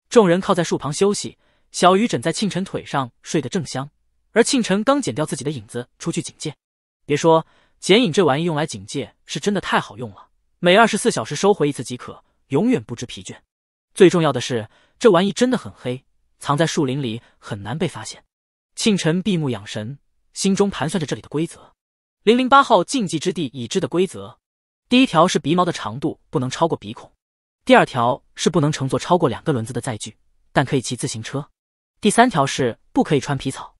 S1: 众人靠在树旁休息，小鱼枕在庆晨腿上睡得正香，而庆晨刚剪掉自己的影子出去警戒。别说剪影这玩意用来警戒是真的太好用了，每二十四小时收回一次即可，永远不知疲倦。最重要的是，这玩意真的很黑，藏在树林里很难被发现。庆晨闭目养神，心中盘算着这里的规则。零零八号禁忌之地已知的规则。第一条是鼻毛的长度不能超过鼻孔，第二条是不能乘坐超过两个轮子的载具，但可以骑自行车。第三条是不可以穿皮草，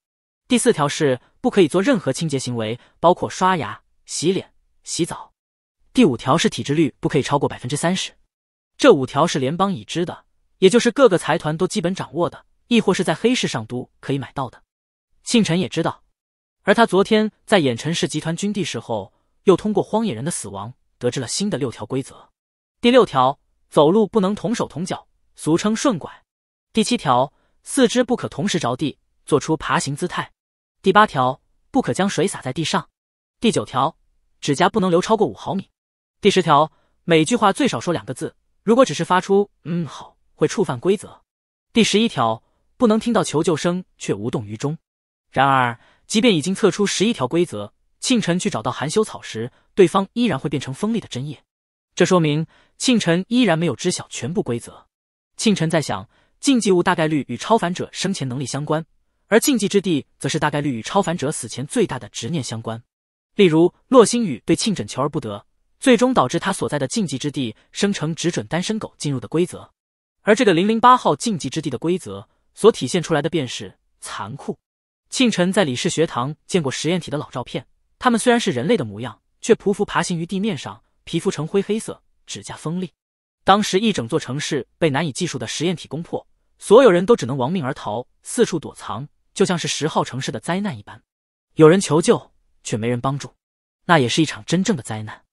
S1: 第四条是不可以做任何清洁行为，包括刷牙、洗脸、洗澡。第五条是体脂率不可以超过百分之三十。这五条是联邦已知的，也就是各个财团都基本掌握的，亦或是在黑市上都可以买到的。庆晨也知道，而他昨天在演陈氏集团军地时候，又通过荒野人的死亡。得知了新的六条规则，第六条，走路不能同手同脚，俗称顺拐；第七条，四肢不可同时着地，做出爬行姿态；第八条，不可将水洒在地上；第九条，指甲不能留超过五毫米；第十条，每句话最少说两个字，如果只是发出嗯好会触犯规则；第十一条，不能听到求救声却无动于衷。然而，即便已经测出十一条规则，庆晨去找到含羞草时。对方依然会变成锋利的针叶，这说明庆晨依然没有知晓全部规则。庆晨在想，禁忌物大概率与超凡者生前能力相关，而禁忌之地则是大概率与超凡者死前最大的执念相关。例如，洛星宇对庆枕求而不得，最终导致他所在的禁忌之地生成只准单身狗进入的规则。而这个零零八号禁忌之地的规则所体现出来的便是残酷。庆晨在李氏学堂见过实验体的老照片，他们虽然是人类的模样。却匍匐爬行于地面上，皮肤呈灰黑色，指甲锋利。当时一整座城市被难以计数的实验体攻破，所有人都只能亡命而逃，四处躲藏，就像是十号城市的灾难一般。有人求救，却没人帮助，那也是一场真正的灾难。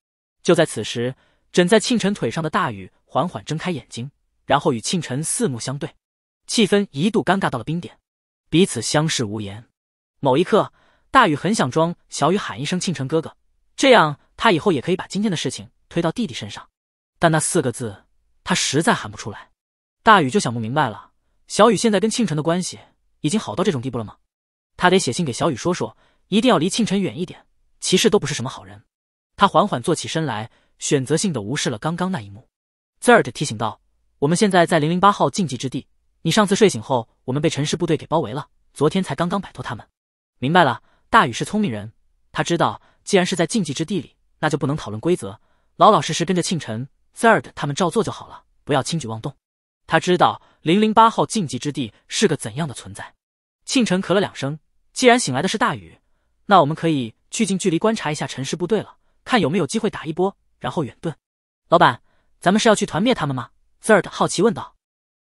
S1: 就在此时，枕在庆晨腿上的大雨缓缓睁开眼睛，然后与庆晨四目相对，气氛一度尴尬到了冰点，彼此相视无言。某一刻，大雨很想装小雨喊一声“庆晨哥哥”。这样，他以后也可以把今天的事情推到弟弟身上。但那四个字，他实在喊不出来。大宇就想不明白了，小雨现在跟庆晨的关系已经好到这种地步了吗？他得写信给小雨说说，一定要离庆晨远一点。其实都不是什么好人。他缓缓坐起身来，选择性的无视了刚刚那一幕。Zard 提醒道：“我们现在在零零八号禁忌之地。你上次睡醒后，我们被陈氏部队给包围了，昨天才刚刚摆脱他们。”明白了，大宇是聪明人，他知道。既然是在禁忌之地里，那就不能讨论规则，老老实实跟着庆尘、z e r d 他们照做就好了，不要轻举妄动。他知道零零八号禁忌之地是个怎样的存在。庆尘咳了两声，既然醒来的是大雨，那我们可以去近距离观察一下陈氏部队了，看有没有机会打一波，然后远遁。老板，咱们是要去团灭他们吗 z e r d 好奇问道。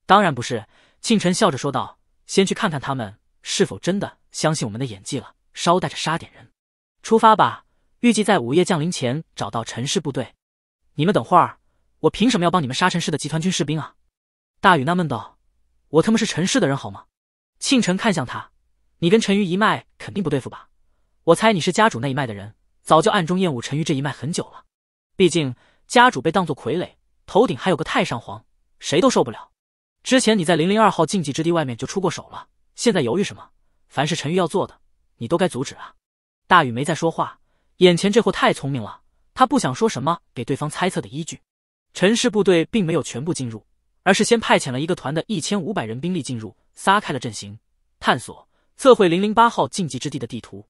S1: 当然不是，庆尘笑着说道，先去看看他们是否真的相信我们的演技了，捎带着杀点人。出发吧。预计在午夜降临前找到陈氏部队。你们等会儿，我凭什么要帮你们杀陈氏的集团军士兵啊？大禹纳闷道：“我他妈是陈氏的人好吗？”庆臣看向他：“你跟陈瑜一脉肯定不对付吧？我猜你是家主那一脉的人，早就暗中厌恶陈瑜这一脉很久了。毕竟家主被当作傀儡，头顶还有个太上皇，谁都受不了。之前你在零零二号禁忌之地外面就出过手了，现在犹豫什么？凡是陈瑜要做的，你都该阻止啊！”大禹没再说话。眼前这货太聪明了，他不想说什么给对方猜测的依据。陈氏部队并没有全部进入，而是先派遣了一个团的一千五百人兵力进入，撒开了阵型，探索测绘零零八号禁忌之地的地图。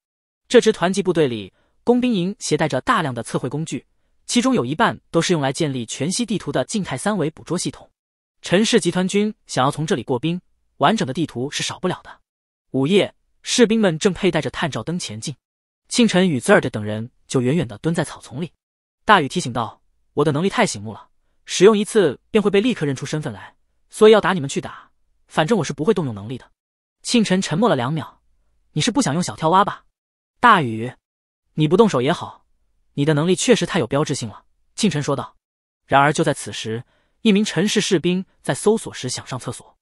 S1: 这支团级部队里，工兵营携带着大量的测绘工具，其中有一半都是用来建立全息地图的静态三维捕捉系统。陈氏集团军想要从这里过兵，完整的地图是少不了的。午夜，士兵们正佩戴着探照灯前进。庆晨与兹 r d 等人就远远的蹲在草丛里，大禹提醒道：“我的能力太醒目了，使用一次便会被立刻认出身份来，所以要打你们去打，反正我是不会动用能力的。”庆晨沉默了两秒，“你是不想用小跳蛙吧？”大禹，“你不动手也好，你的能力确实太有标志性了。”庆晨说道。然而就在此时，一名陈氏士兵在搜索时想上厕所，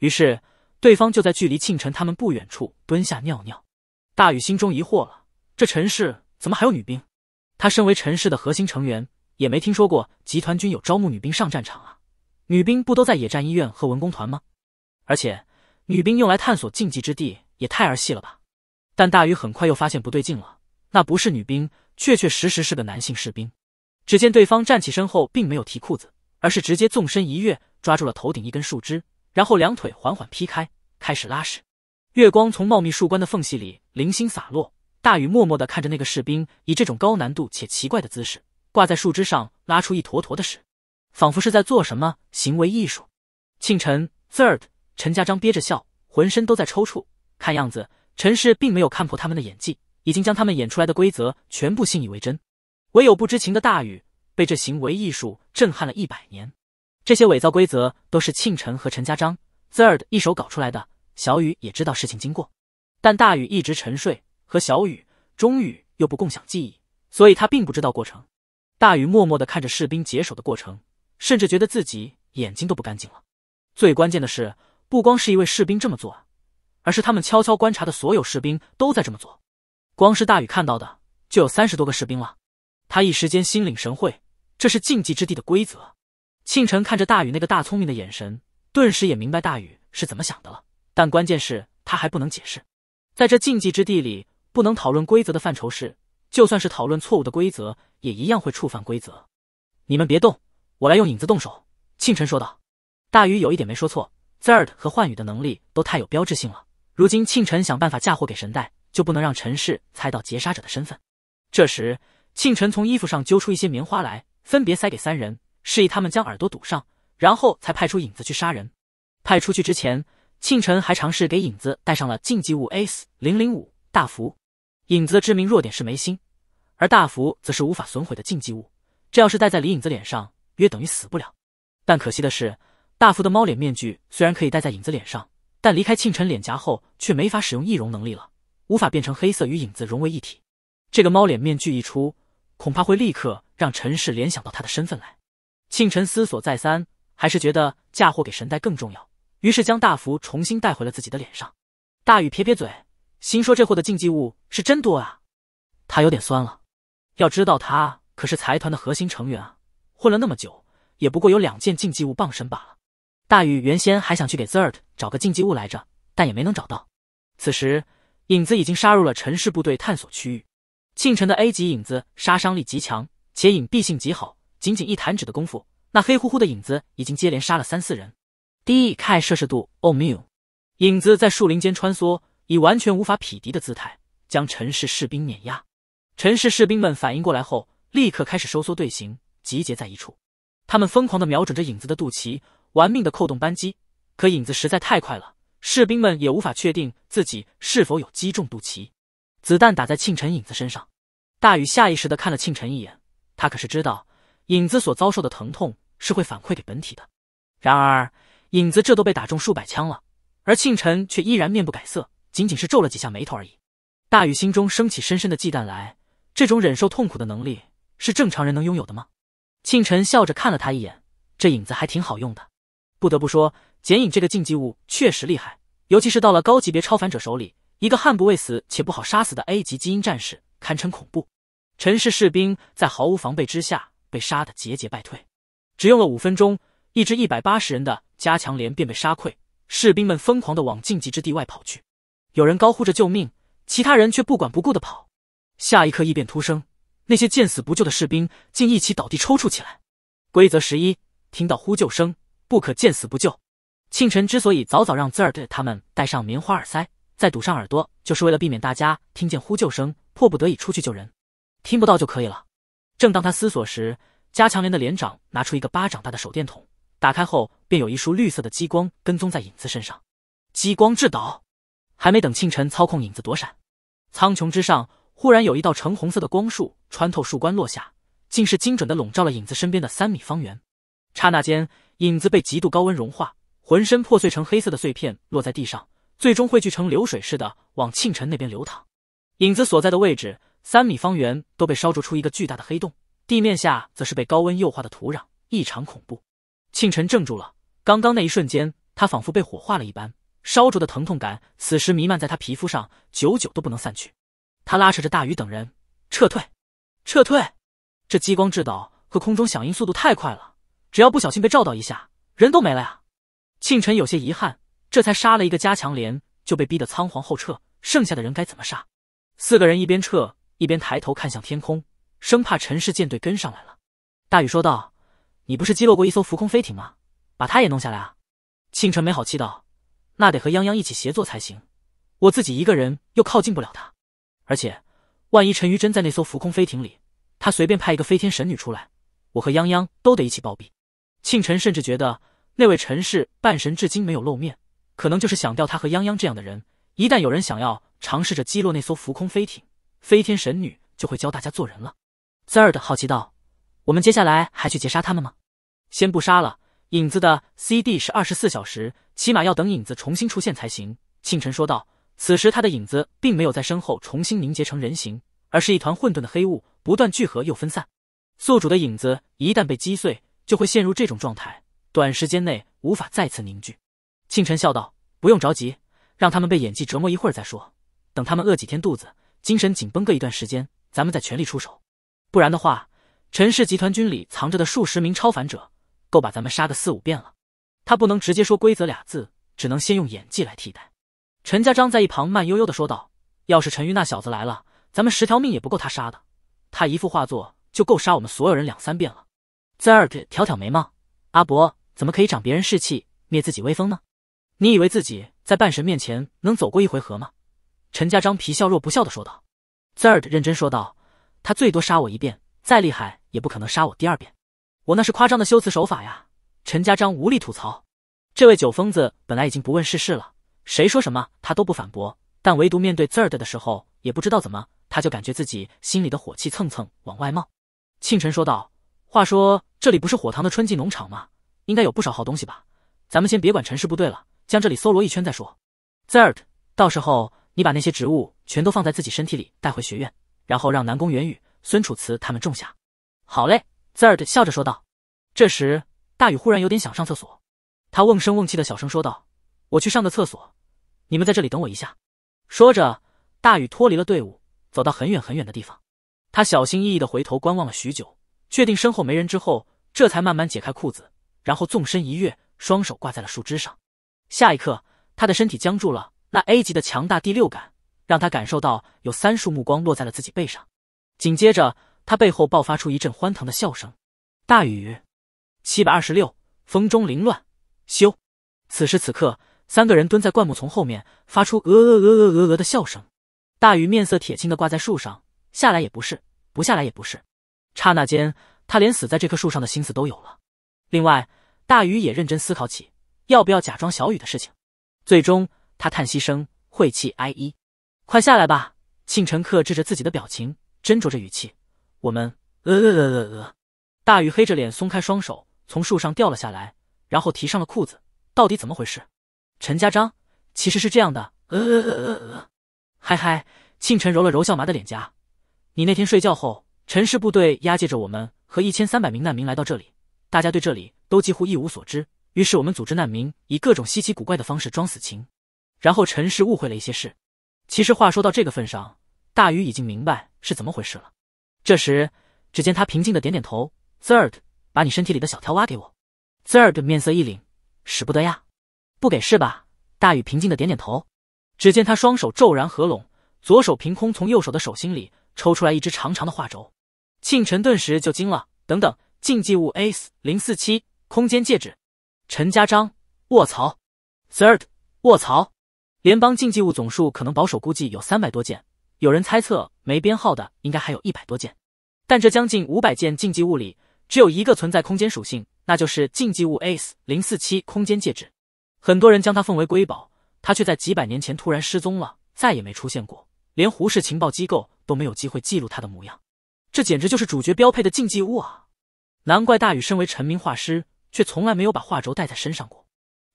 S1: 于是对方就在距离庆晨他们不远处蹲下尿尿。大禹心中疑惑了。这陈氏怎么还有女兵？他身为陈氏的核心成员，也没听说过集团军有招募女兵上战场啊。女兵不都在野战医院和文工团吗？而且女兵用来探索禁忌之地也太儿戏了吧？但大禹很快又发现不对劲了，那不是女兵，确确实实是个男性士兵。只见对方站起身后，并没有提裤子，而是直接纵身一跃，抓住了头顶一根树枝，然后两腿缓缓劈开，开始拉屎。月光从茂密树冠的缝隙里零星洒落。大禹默默的看着那个士兵，以这种高难度且奇怪的姿势挂在树枝上，拉出一坨坨的屎，仿佛是在做什么行为艺术。庆晨 third 陈家章憋着笑，浑身都在抽搐。看样子陈氏并没有看破他们的演技，已经将他们演出来的规则全部信以为真。唯有不知情的大禹被这行为艺术震撼了一百年。这些伪造规则都是庆晨和陈家章 third 一手搞出来的。小雨也知道事情经过，但大禹一直沉睡。和小雨、中雨又不共享记忆，所以他并不知道过程。大雨默默的看着士兵解手的过程，甚至觉得自己眼睛都不干净了。最关键的是，不光是一位士兵这么做，而是他们悄悄观察的所有士兵都在这么做。光是大雨看到的就有三十多个士兵了。他一时间心领神会，这是禁忌之地的规则。庆晨看着大雨那个大聪明的眼神，顿时也明白大雨是怎么想的了。但关键是他还不能解释，在这禁忌之地里。不能讨论规则的范畴是，就算是讨论错误的规则，也一样会触犯规则。你们别动，我来用影子动手。”庆晨说道。大鱼有一点没说错 z h r d 和幻羽的能力都太有标志性了。如今庆晨想办法嫁祸给神代，就不能让陈氏猜到劫杀者的身份。这时，庆晨从衣服上揪出一些棉花来，分别塞给三人，示意他们将耳朵堵上，然后才派出影子去杀人。派出去之前，庆晨还尝试给影子戴上了禁忌物 S 零零五大符。影子的致命弱点是眉心，而大福则是无法损毁的禁忌物。这要是戴在李影子脸上，约等于死不了。但可惜的是，大福的猫脸面具虽然可以戴在影子脸上，但离开庆晨脸颊后却没法使用易容能力了，无法变成黑色与影子融为一体。这个猫脸面具一出，恐怕会立刻让陈氏联想到他的身份来。庆晨思索再三，还是觉得嫁祸给神代更重要，于是将大福重新带回了自己的脸上。大雨撇撇嘴。心说这货的禁忌物是真多啊！他有点酸了。要知道，他可是财团的核心成员啊，混了那么久，也不过有两件禁忌物傍身罢了。大禹原先还想去给 Zert 找个禁忌物来着，但也没能找到。此时，影子已经杀入了陈氏部队探索区域。庆晨的 A 级影子杀伤力极强，且隐蔽性极好。仅仅一弹指的功夫，那黑乎乎的影子已经接连杀了三四人。D K 摄氏度，o M U 影子在树林间穿梭。以完全无法匹敌的姿态，将陈氏士兵碾压。陈氏士兵们反应过来后，立刻开始收缩队形，集结在一处。他们疯狂的瞄准着影子的肚脐，玩命的扣动扳机。可影子实在太快了，士兵们也无法确定自己是否有击中肚脐。子弹打在庆晨影子身上，大禹下意识的看了庆晨一眼。他可是知道，影子所遭受的疼痛是会反馈给本体的。然而，影子这都被打中数百枪了，而庆晨却依然面不改色。仅仅是皱了几下眉头而已，大禹心中升起深深的忌惮来。这种忍受痛苦的能力是正常人能拥有的吗？庆晨笑着看了他一眼，这影子还挺好用的。不得不说，剪影这个禁忌物确实厉害，尤其是到了高级别超凡者手里，一个悍不畏死且不好杀死的 A 级基因战士，堪称恐怖。陈氏士兵在毫无防备之下被杀得节节败退，只用了五分钟，一支一百八十人的加强连便被杀溃，士兵们疯狂地往禁忌之地外跑去。有人高呼着救命，其他人却不管不顾的跑。下一刻异变突生，那些见死不救的士兵竟一起倒地抽搐起来。规则十一：听到呼救声，不可见死不救。庆晨之所以早早让滋尔对他们戴上棉花耳塞，再堵上耳朵，就是为了避免大家听见呼救声，迫不得已出去救人，听不到就可以了。正当他思索时，加强连的连长拿出一个巴掌大的手电筒，打开后便有一束绿色的激光跟踪在影子身上，激光制导。还没等庆晨操控影子躲闪，苍穹之上忽然有一道橙红色的光束穿透树冠落下，竟是精准的笼罩了影子身边的三米方圆。刹那间，影子被极度高温融化，浑身破碎成黑色的碎片，落在地上，最终汇聚成流水似的往庆晨那边流淌。影子所在的位置，三米方圆都被烧灼出一个巨大的黑洞，地面下则是被高温诱化的土壤，异常恐怖。庆晨怔住了，刚刚那一瞬间，他仿佛被火化了一般。烧灼的疼痛感此时弥漫在他皮肤上，久久都不能散去。他拉扯着大宇等人撤退，撤退！这激光制导和空中响应速度太快了，只要不小心被照到一下，人都没了呀！庆晨有些遗憾，这才杀了一个加强连，就被逼得仓皇后撤，剩下的人该怎么杀？四个人一边撤一边抬头看向天空，生怕陈氏舰队跟上来了。大宇说道：“你不是击落过一艘浮空飞艇吗？把他也弄下来啊！”庆晨没好气道。那得和泱泱一起协作才行，我自己一个人又靠近不了他。而且，万一陈于真在那艘浮空飞艇里，他随便派一个飞天神女出来，我和泱泱都得一起暴毙。庆晨甚至觉得，那位陈氏半神至今没有露面，可能就是想掉他和泱泱这样的人。一旦有人想要尝试着击落那艘浮空飞艇，飞天神女就会教大家做人了。z h i r d 好奇道：“我们接下来还去截杀他们吗？先不杀了。”影子的 C D 是二十四小时，起码要等影子重新出现才行。庆晨说道。此时他的影子并没有在身后重新凝结成人形，而是一团混沌的黑雾，不断聚合又分散。宿主的影子一旦被击碎，就会陷入这种状态，短时间内无法再次凝聚。庆晨笑道：“不用着急，让他们被演技折磨一会儿再说。等他们饿几天肚子，精神紧绷个一段时间，咱们再全力出手。不然的话，陈氏集团军里藏着的数十名超凡者。”够把咱们杀个四五遍了，他不能直接说规则俩字，只能先用演技来替代。陈家章在一旁慢悠悠的说道：“要是陈玉那小子来了，咱们十条命也不够他杀的，他一幅画作就够杀我们所有人两三遍了。” z 尔 r d 挑挑眉毛：“阿伯，怎么可以长别人士气，灭自己威风呢？你以为自己在半神面前能走过一回合吗？”陈家章皮笑肉不笑的说道。z 尔 r d 认真说道：“他最多杀我一遍，再厉害也不可能杀我第二遍。”我那是夸张的修辞手法呀！陈家章无力吐槽。这位酒疯子本来已经不问世事了，谁说什么他都不反驳。但唯独面对 Zerd 的时候，也不知道怎么，他就感觉自己心里的火气蹭蹭往外冒。庆晨说道：“话说这里不是火塘的春季农场吗？应该有不少好东西吧？咱们先别管陈氏部队了，将这里搜罗一圈再说。Zerd，到时候你把那些植物全都放在自己身体里带回学院，然后让南宫元宇、孙楚辞他们种下。”“好嘞。”滋儿的笑着说道。这时，大雨忽然有点想上厕所，他瓮声瓮气的小声说道：“我去上个厕所，你们在这里等我一下。”说着，大雨脱离了队伍，走到很远很远的地方。他小心翼翼的回头观望了许久，确定身后没人之后，这才慢慢解开裤子，然后纵身一跃，双手挂在了树枝上。下一刻，他的身体僵住了。那 A 级的强大第六感让他感受到有三束目光落在了自己背上，紧接着。他背后爆发出一阵欢腾的笑声。大雨，七百二十六，风中凌乱，修。此时此刻，三个人蹲在灌木丛后面，发出鹅鹅鹅鹅鹅鹅的笑声。大雨面色铁青的挂在树上，下来也不是，不下来也不是。刹那间，他连死在这棵树上的心思都有了。另外，大雨也认真思考起要不要假装小雨的事情。最终，他叹息声，晦气哀一，快下来吧。庆晨克制着自己的表情，斟酌着语气。我们呃呃呃呃呃，大鱼黑着脸松开双手，从树上掉了下来，然后提上了裤子。到底怎么回事？陈家章，其实是这样的呃呃呃呃呃，嗨嗨，庆晨揉了揉笑麻的脸颊。你那天睡觉后，陈氏部队押解着我们和一千三百名难民来到这里，大家对这里都几乎一无所知。于是我们组织难民以各种稀奇古怪的方式装死情，然后陈氏误会了一些事。其实话说到这个份上，大鱼已经明白是怎么回事了。这时，只见他平静的点点头。Third，把你身体里的小跳蛙给我。Third 面色一凛，使不得呀，不给是吧？大禹平静的点点头。只见他双手骤然合拢，左手凭空从右手的手心里抽出来一只长长的画轴。庆晨顿时就惊了，等等，禁忌物 A e 零四七空间戒指，陈家章，卧槽！Third，卧槽！联邦禁忌物总数可能保守估计有三百多件。有人猜测，没编号的应该还有一百多件，但这将近五百件禁忌物里，只有一个存在空间属性，那就是禁忌物 S 零四七空间戒指。很多人将它奉为瑰宝，它却在几百年前突然失踪了，再也没出现过，连胡氏情报机构都没有机会记录它的模样。这简直就是主角标配的禁忌物啊！难怪大禹身为陈明画师，却从来没有把画轴带在身上过。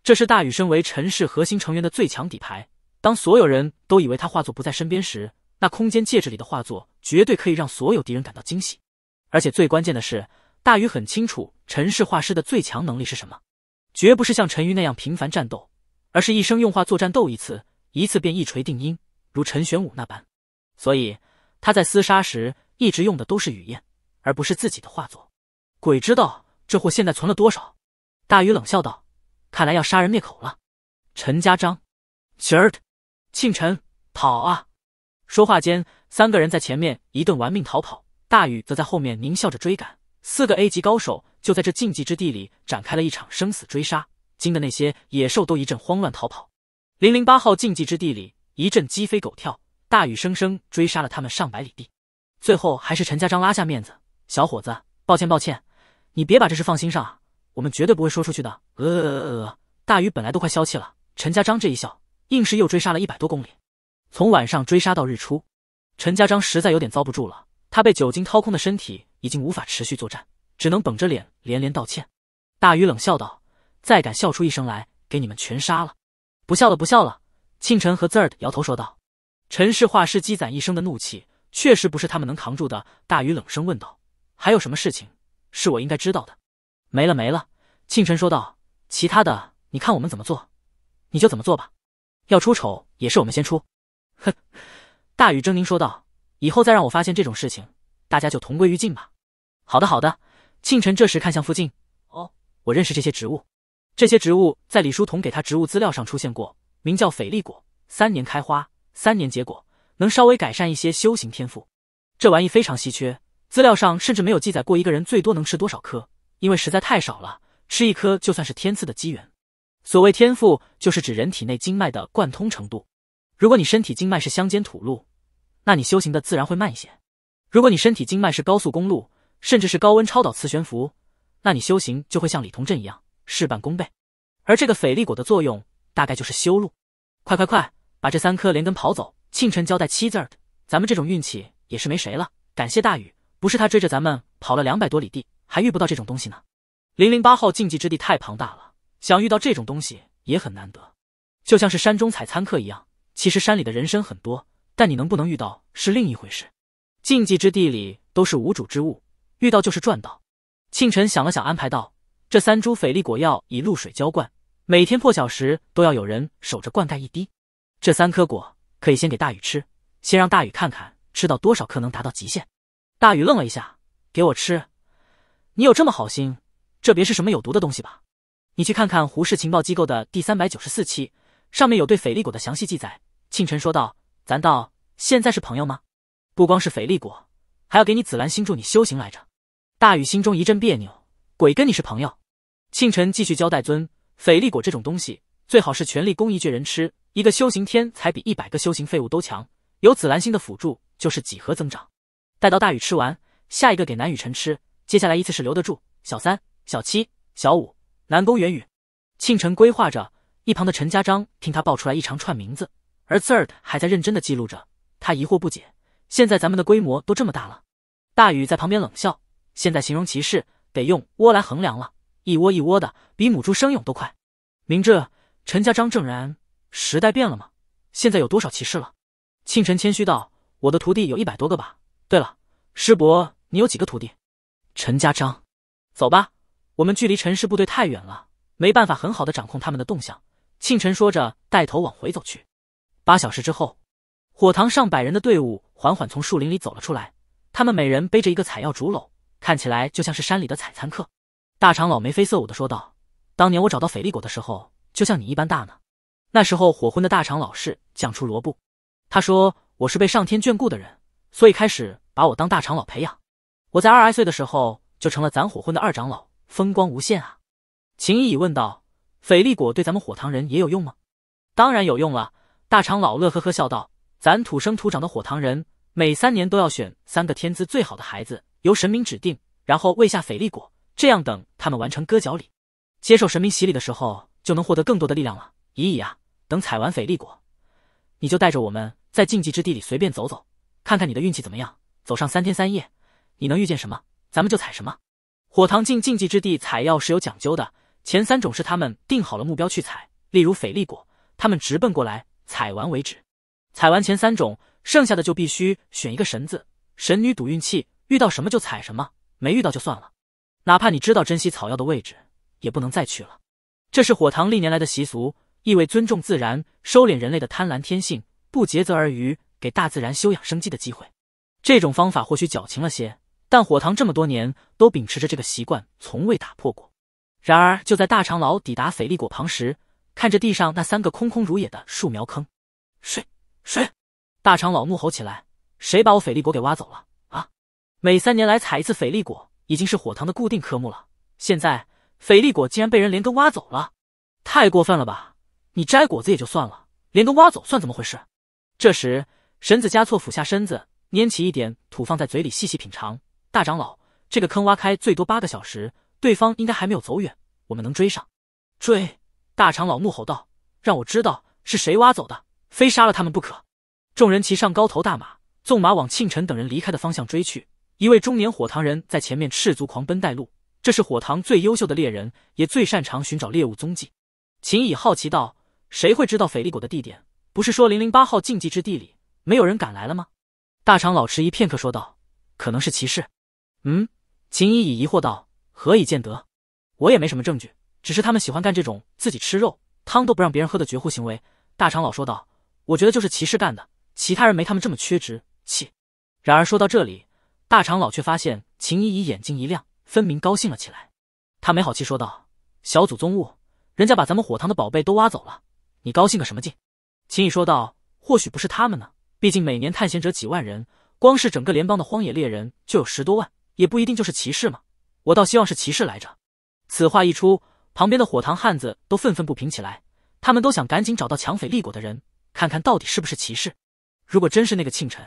S1: 这是大禹身为陈氏核心成员的最强底牌。当所有人都以为他画作不在身边时，那空间戒指里的画作绝对可以让所有敌人感到惊喜，而且最关键的是，大禹很清楚陈氏画师的最强能力是什么，绝不是像陈鱼那样频繁战斗，而是一生用画作战斗一次，一次便一锤定音，如陈玄武那般。所以他在厮杀时一直用的都是雨燕，而不是自己的画作。鬼知道这货现在存了多少！大禹冷笑道：“看来要杀人灭口了。”陈家章，杰儿，庆辰，跑啊！说话间，三个人在前面一顿玩命逃跑，大禹则在后面狞笑着追赶。四个 A 级高手就在这禁忌之地里展开了一场生死追杀，惊得那些野兽都一阵慌乱逃跑。零零八号禁忌之地里一阵鸡飞狗跳，大禹生生追杀了他们上百里地，最后还是陈家章拉下面子：“小伙子，抱歉抱歉，你别把这事放心上啊，我们绝对不会说出去的。”大禹本来都快消气了，陈家章这一笑，硬是又追杀了一百多公里。从晚上追杀到日出，陈家章实在有点遭不住了。他被酒精掏空的身体已经无法持续作战，只能绷着脸连连道歉。大鱼冷笑道：“再敢笑出一声来，给你们全杀了！”不笑了，不笑了。庆晨和字儿摇头说道：“陈氏画师积攒一生的怒气，确实不是他们能扛住的。”大鱼冷声问道：“还有什么事情是我应该知道的？”“没了，没了。”庆晨说道，“其他的你看我们怎么做，你就怎么做吧。要出丑也是我们先出。”哼，大雨狰狞说道：“以后再让我发现这种事情，大家就同归于尽吧。”好的，好的。庆晨这时看向附近，哦，我认识这些植物。这些植物在李书童给他植物资料上出现过，名叫斐丽果，三年开花，三年结果，能稍微改善一些修行天赋。这玩意非常稀缺，资料上甚至没有记载过一个人最多能吃多少颗，因为实在太少了，吃一颗就算是天赐的机缘。所谓天赋，就是指人体内经脉的贯通程度。如果你身体经脉是乡间土路，那你修行的自然会慢一些；如果你身体经脉是高速公路，甚至是高温超导磁悬浮，那你修行就会像李同振一样事半功倍。而这个斐力果的作用大概就是修路，快快快，把这三颗连根刨走！庆尘交代七字儿，咱们这种运气也是没谁了。感谢大禹，不是他追着咱们跑了两百多里地，还遇不到这种东西呢。零零八号禁忌之地太庞大了，想遇到这种东西也很难得，就像是山中采参客一样。其实山里的人参很多，但你能不能遇到是另一回事。禁忌之地里都是无主之物，遇到就是赚到。庆晨想了想，安排道：“这三株斐丽果要以露水浇灌，每天破晓时都要有人守着灌溉一滴。这三颗果可以先给大禹吃，先让大禹看看吃到多少颗能达到极限。”大禹愣了一下：“给我吃？你有这么好心？这别是什么有毒的东西吧？你去看看胡氏情报机构的第三百九十四期，上面有对斐丽果的详细记载。”庆晨说道：“咱道现在是朋友吗？不光是翡丽果，还要给你紫兰星助你修行来着。”大禹心中一阵别扭，鬼跟你是朋友。庆晨继续交代：“尊，翡丽果这种东西，最好是全力供一绝人吃。一个修行天才比一百个修行废物都强。有紫兰星的辅助，就是几何增长。待到大禹吃完，下一个给南雨辰吃。接下来依次是留得住小三、小七、小五、南宫元宇。”庆晨规划着，一旁的陈家章听他报出来一长串名字。而 third 还在认真的记录着，他疑惑不解。现在咱们的规模都这么大了。大禹在旁边冷笑。现在形容骑士得用窝来衡量了，一窝一窝的，比母猪生蛹都快。明智，陈家章，正然，时代变了吗？现在有多少骑士了？庆晨谦虚道：“我的徒弟有一百多个吧。”对了，师伯，你有几个徒弟？陈家章，走吧，我们距离陈氏部队太远了，没办法很好的掌控他们的动向。庆晨说着，带头往回走去。八小时之后，火塘上百人的队伍缓缓从树林里走了出来。他们每人背着一个采药竹篓，看起来就像是山里的采餐客。大长老眉飞色舞的说道：“当年我找到翡丽果的时候，就像你一般大呢。那时候火婚的大长老是降出罗布，他说我是被上天眷顾的人，所以开始把我当大长老培养。我在二十岁的时候就成了咱火婚的二长老，风光无限啊。”秦怡已问道：“翡丽果对咱们火塘人也有用吗？”“当然有用了。”大长老乐呵呵笑道：“咱土生土长的火塘人，每三年都要选三个天资最好的孩子，由神明指定，然后喂下斐力果。这样等他们完成割脚礼，接受神明洗礼的时候，就能获得更多的力量了。咦乙啊！等采完斐力果，你就带着我们在禁忌之地里随便走走，看看你的运气怎么样。走上三天三夜，你能遇见什么，咱们就采什么。火塘进禁忌之地采药是有讲究的，前三种是他们定好了目标去采，例如斐力果，他们直奔过来。”采完为止，采完前三种，剩下的就必须选一个神字神女赌运气，遇到什么就采什么，没遇到就算了。哪怕你知道珍惜草药的位置，也不能再去了。这是火堂历年来的习俗，意味尊重自然，收敛人类的贪婪天性，不竭泽而渔，给大自然休养生机的机会。这种方法或许矫情了些，但火堂这么多年都秉持着这个习惯，从未打破过。然而就在大长老抵达斐利果旁时。看着地上那三个空空如也的树苗坑，谁谁？大长老怒吼起来：“谁把我斐丽果给挖走了啊？每三年来采一次斐丽果，已经是火塘的固定科目了。现在斐丽果竟然被人连根挖走了，太过分了吧！你摘果子也就算了，连根挖走算怎么回事？”这时，神子加措俯下身子，拈起一点土放在嘴里细细品尝。大长老，这个坑挖开最多八个小时，对方应该还没有走远，我们能追上？追。大长老怒吼道：“让我知道是谁挖走的，非杀了他们不可！”众人骑上高头大马，纵马往庆辰等人离开的方向追去。一位中年火塘人，在前面赤足狂奔带路。这是火塘最优秀的猎人，也最擅长寻找猎物踪迹。秦怡好奇道：“谁会知道翡丽果的地点？不是说零零八号禁忌之地里没有人敢来了吗？”大长老迟疑片刻说道：“可能是骑士。”嗯，秦怡疑惑道：“何以见得？我也没什么证据。”只是他们喜欢干这种自己吃肉汤都不让别人喝的绝户行为。大长老说道：“我觉得就是骑士干的，其他人没他们这么缺职气。”然而说到这里，大长老却发现秦依依眼睛一亮，分明高兴了起来。他没好气说道：“小祖宗物，人家把咱们火堂的宝贝都挖走了，你高兴个什么劲？”秦怡说道：“或许不是他们呢，毕竟每年探险者几万人，光是整个联邦的荒野猎人就有十多万，也不一定就是骑士嘛。我倒希望是骑士来着。”此话一出。旁边的火塘汉子都愤愤不平起来，他们都想赶紧找到抢匪立果的人，看看到底是不是骑士。如果真是那个庆臣，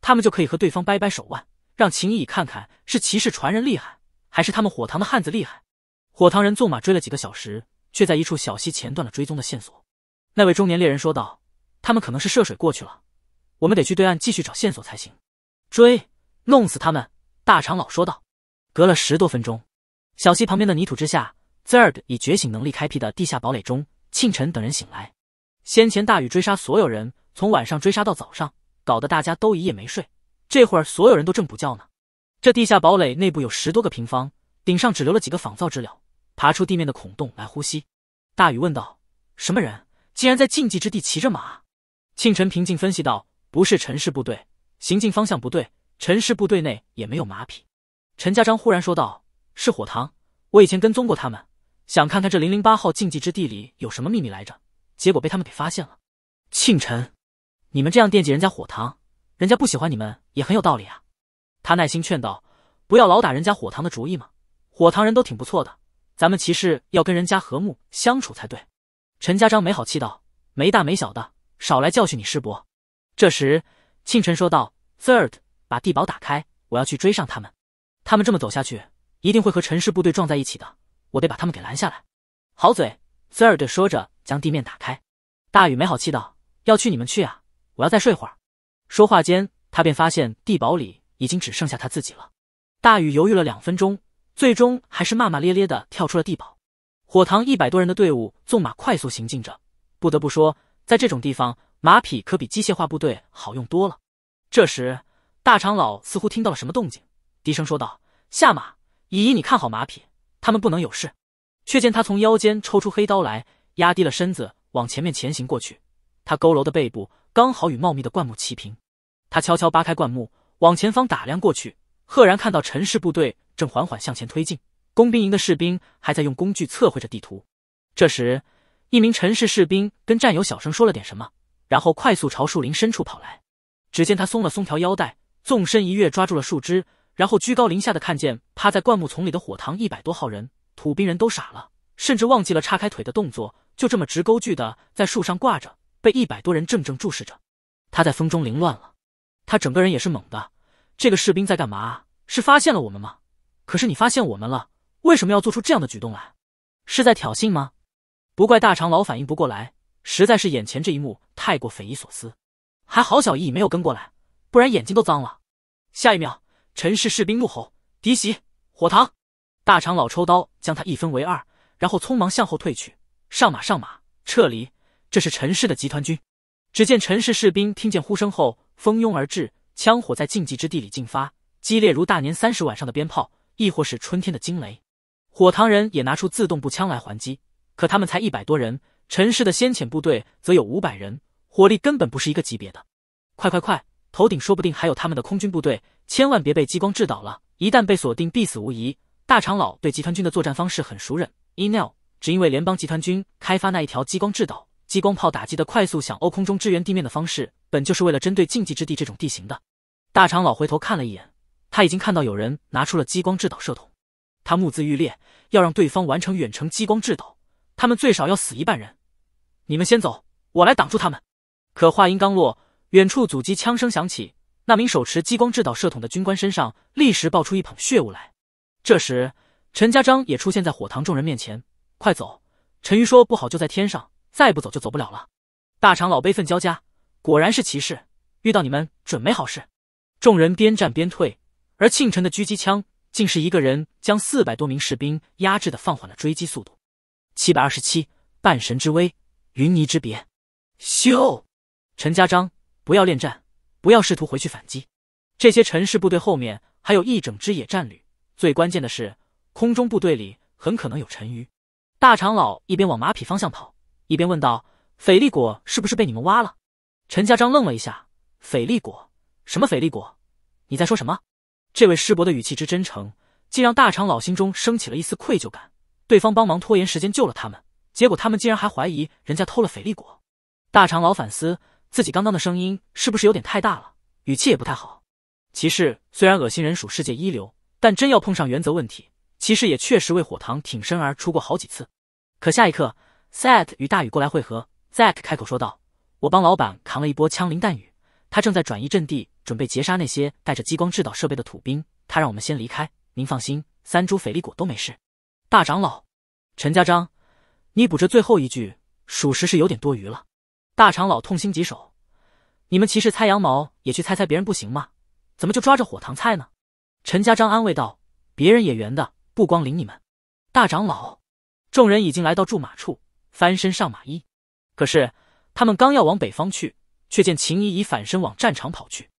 S1: 他们就可以和对方掰掰手腕，让秦怡看看是骑士传人厉害，还是他们火塘的汉子厉害。火塘人纵马追了几个小时，却在一处小溪前断了追踪的线索。那位中年猎人说道：“他们可能是涉水过去了，我们得去对岸继续找线索才行。”追，弄死他们！大长老说道。隔了十多分钟，小溪旁边的泥土之下。third 以觉醒能力开辟的地下堡垒中，庆晨等人醒来。先前大雨追杀所有人，从晚上追杀到早上，搞得大家都一夜没睡。这会儿所有人都正补觉呢。这地下堡垒内部有十多个平方，顶上只留了几个仿造之鸟爬出地面的孔洞来呼吸。大雨问道：“什么人竟然在禁忌之地骑着马？”庆晨平静分析道：“不是陈氏部队，行进方向不对。陈氏部队内也没有马匹。”陈家章忽然说道：“是火堂，我以前跟踪过他们。”想看看这零零八号禁忌之地里有什么秘密来着，结果被他们给发现了。庆晨，你们这样惦记人家火堂，人家不喜欢你们也很有道理啊。他耐心劝道：“不要老打人家火堂的主意嘛，火堂人都挺不错的，咱们骑士要跟人家和睦相处才对。”陈家章没好气道：“没大没小的，少来教训你师伯。”这时，庆晨说道：“Third，把地堡打开，我要去追上他们。他们这么走下去，一定会和陈氏部队撞在一起的。”我得把他们给拦下来。好嘴，斯尔队说着将地面打开。大雨没好气道：“要去你们去啊，我要再睡会儿。”说话间，他便发现地堡里已经只剩下他自己了。大雨犹豫了两分钟，最终还是骂骂咧咧的跳出了地堡。火塘一百多人的队伍纵马快速行进着。不得不说，在这种地方，马匹可比机械化部队好用多了。这时，大长老似乎听到了什么动静，低声说道：“下马，乙你看好马匹。”他们不能有事。却见他从腰间抽出黑刀来，压低了身子往前面前行过去。他佝偻的背部刚好与茂密的灌木齐平。他悄悄扒开灌木，往前方打量过去，赫然看到陈氏部队正缓缓向前推进。工兵营的士兵还在用工具测绘着地图。这时，一名陈氏士兵跟战友小声说了点什么，然后快速朝树林深处跑来。只见他松了松条腰带，纵身一跃，抓住了树枝。然后居高临下的看见趴在灌木丛里的火塘，一百多号人，土兵人都傻了，甚至忘记了叉开腿的动作，就这么直勾锯的在树上挂着，被一百多人正正注视着。他在风中凌乱了，他整个人也是懵的。这个士兵在干嘛？是发现了我们吗？可是你发现我们了，为什么要做出这样的举动来？是在挑衅吗？不怪大长老反应不过来，实在是眼前这一幕太过匪夷所思。还好小易没有跟过来，不然眼睛都脏了。下一秒。陈氏士兵怒吼：“敌袭！火堂！”大长老抽刀将他一分为二，然后匆忙向后退去。上马，上马，撤离！这是陈氏的集团军。只见陈氏士兵听见呼声后，蜂拥而至，枪火在禁忌之地里进发，激烈如大年三十晚上的鞭炮，亦或是春天的惊雷。火塘人也拿出自动步枪来还击，可他们才一百多人，陈氏的先遣部队则有五百人，火力根本不是一个级别的。快快快！头顶说不定还有他们的空军部队，千万别被激光制导了，一旦被锁定，必死无疑。大长老对集团军的作战方式很熟 e n 内尔，只因为联邦集团军开发那一条激光制导激光炮打击的快速响欧空中支援地面的方式，本就是为了针对禁忌之地这种地形的。大长老回头看了一眼，他已经看到有人拿出了激光制导射筒。他目眦欲裂，要让对方完成远程激光制导，他们最少要死一半人。你们先走，我来挡住他们。可话音刚落。远处阻击枪声响起，那名手持激光制导射筒的军官身上立时爆出一捧血雾来。这时，陈家章也出现在火堂众人面前：“快走！”陈鱼说：“不好，就在天上，再不走就走不了了。”大长老悲愤交加：“果然是骑士，遇到你们准没好事。”众人边战边退，而庆晨的狙击枪竟是一个人将四百多名士兵压制的放缓了追击速度。七百二十七，半神之威，云泥之别。咻！陈家章。不要恋战，不要试图回去反击。这些城市部队后面还有一整支野战旅，最关键的是空中部队里很可能有陈余。大长老一边往马匹方向跑，一边问道：“斐利果是不是被你们挖了？”陈家章愣了一下：“斐利果？什么斐利果？你在说什么？”这位师伯的语气之真诚，竟让大长老心中升起了一丝愧疚感。对方帮忙拖延时间救了他们，结果他们竟然还怀疑人家偷了斐利果。大长老反思。自己刚刚的声音是不是有点太大了？语气也不太好。骑士虽然恶心人属世界一流，但真要碰上原则问题，骑士也确实为火堂挺身而出过好几次。可下一刻 s e t 与大雨过来汇合，Zack 开口说道：“我帮老板扛了一波枪林弹雨，他正在转移阵地，准备截杀那些带着激光制导设备的土兵。他让我们先离开，您放心，三株绯荔果都没事。”大长老，陈家章，你补这最后一句，属实是有点多余了。大长老痛心疾首。你们骑士猜羊毛也去猜猜别人不行吗？怎么就抓着火塘猜呢？陈家章安慰道：“别人也圆的，不光领你们。”大长老，众人已经来到驻马处，翻身上马衣。可是他们刚要往北方去，却见秦怡已反身往战场跑去。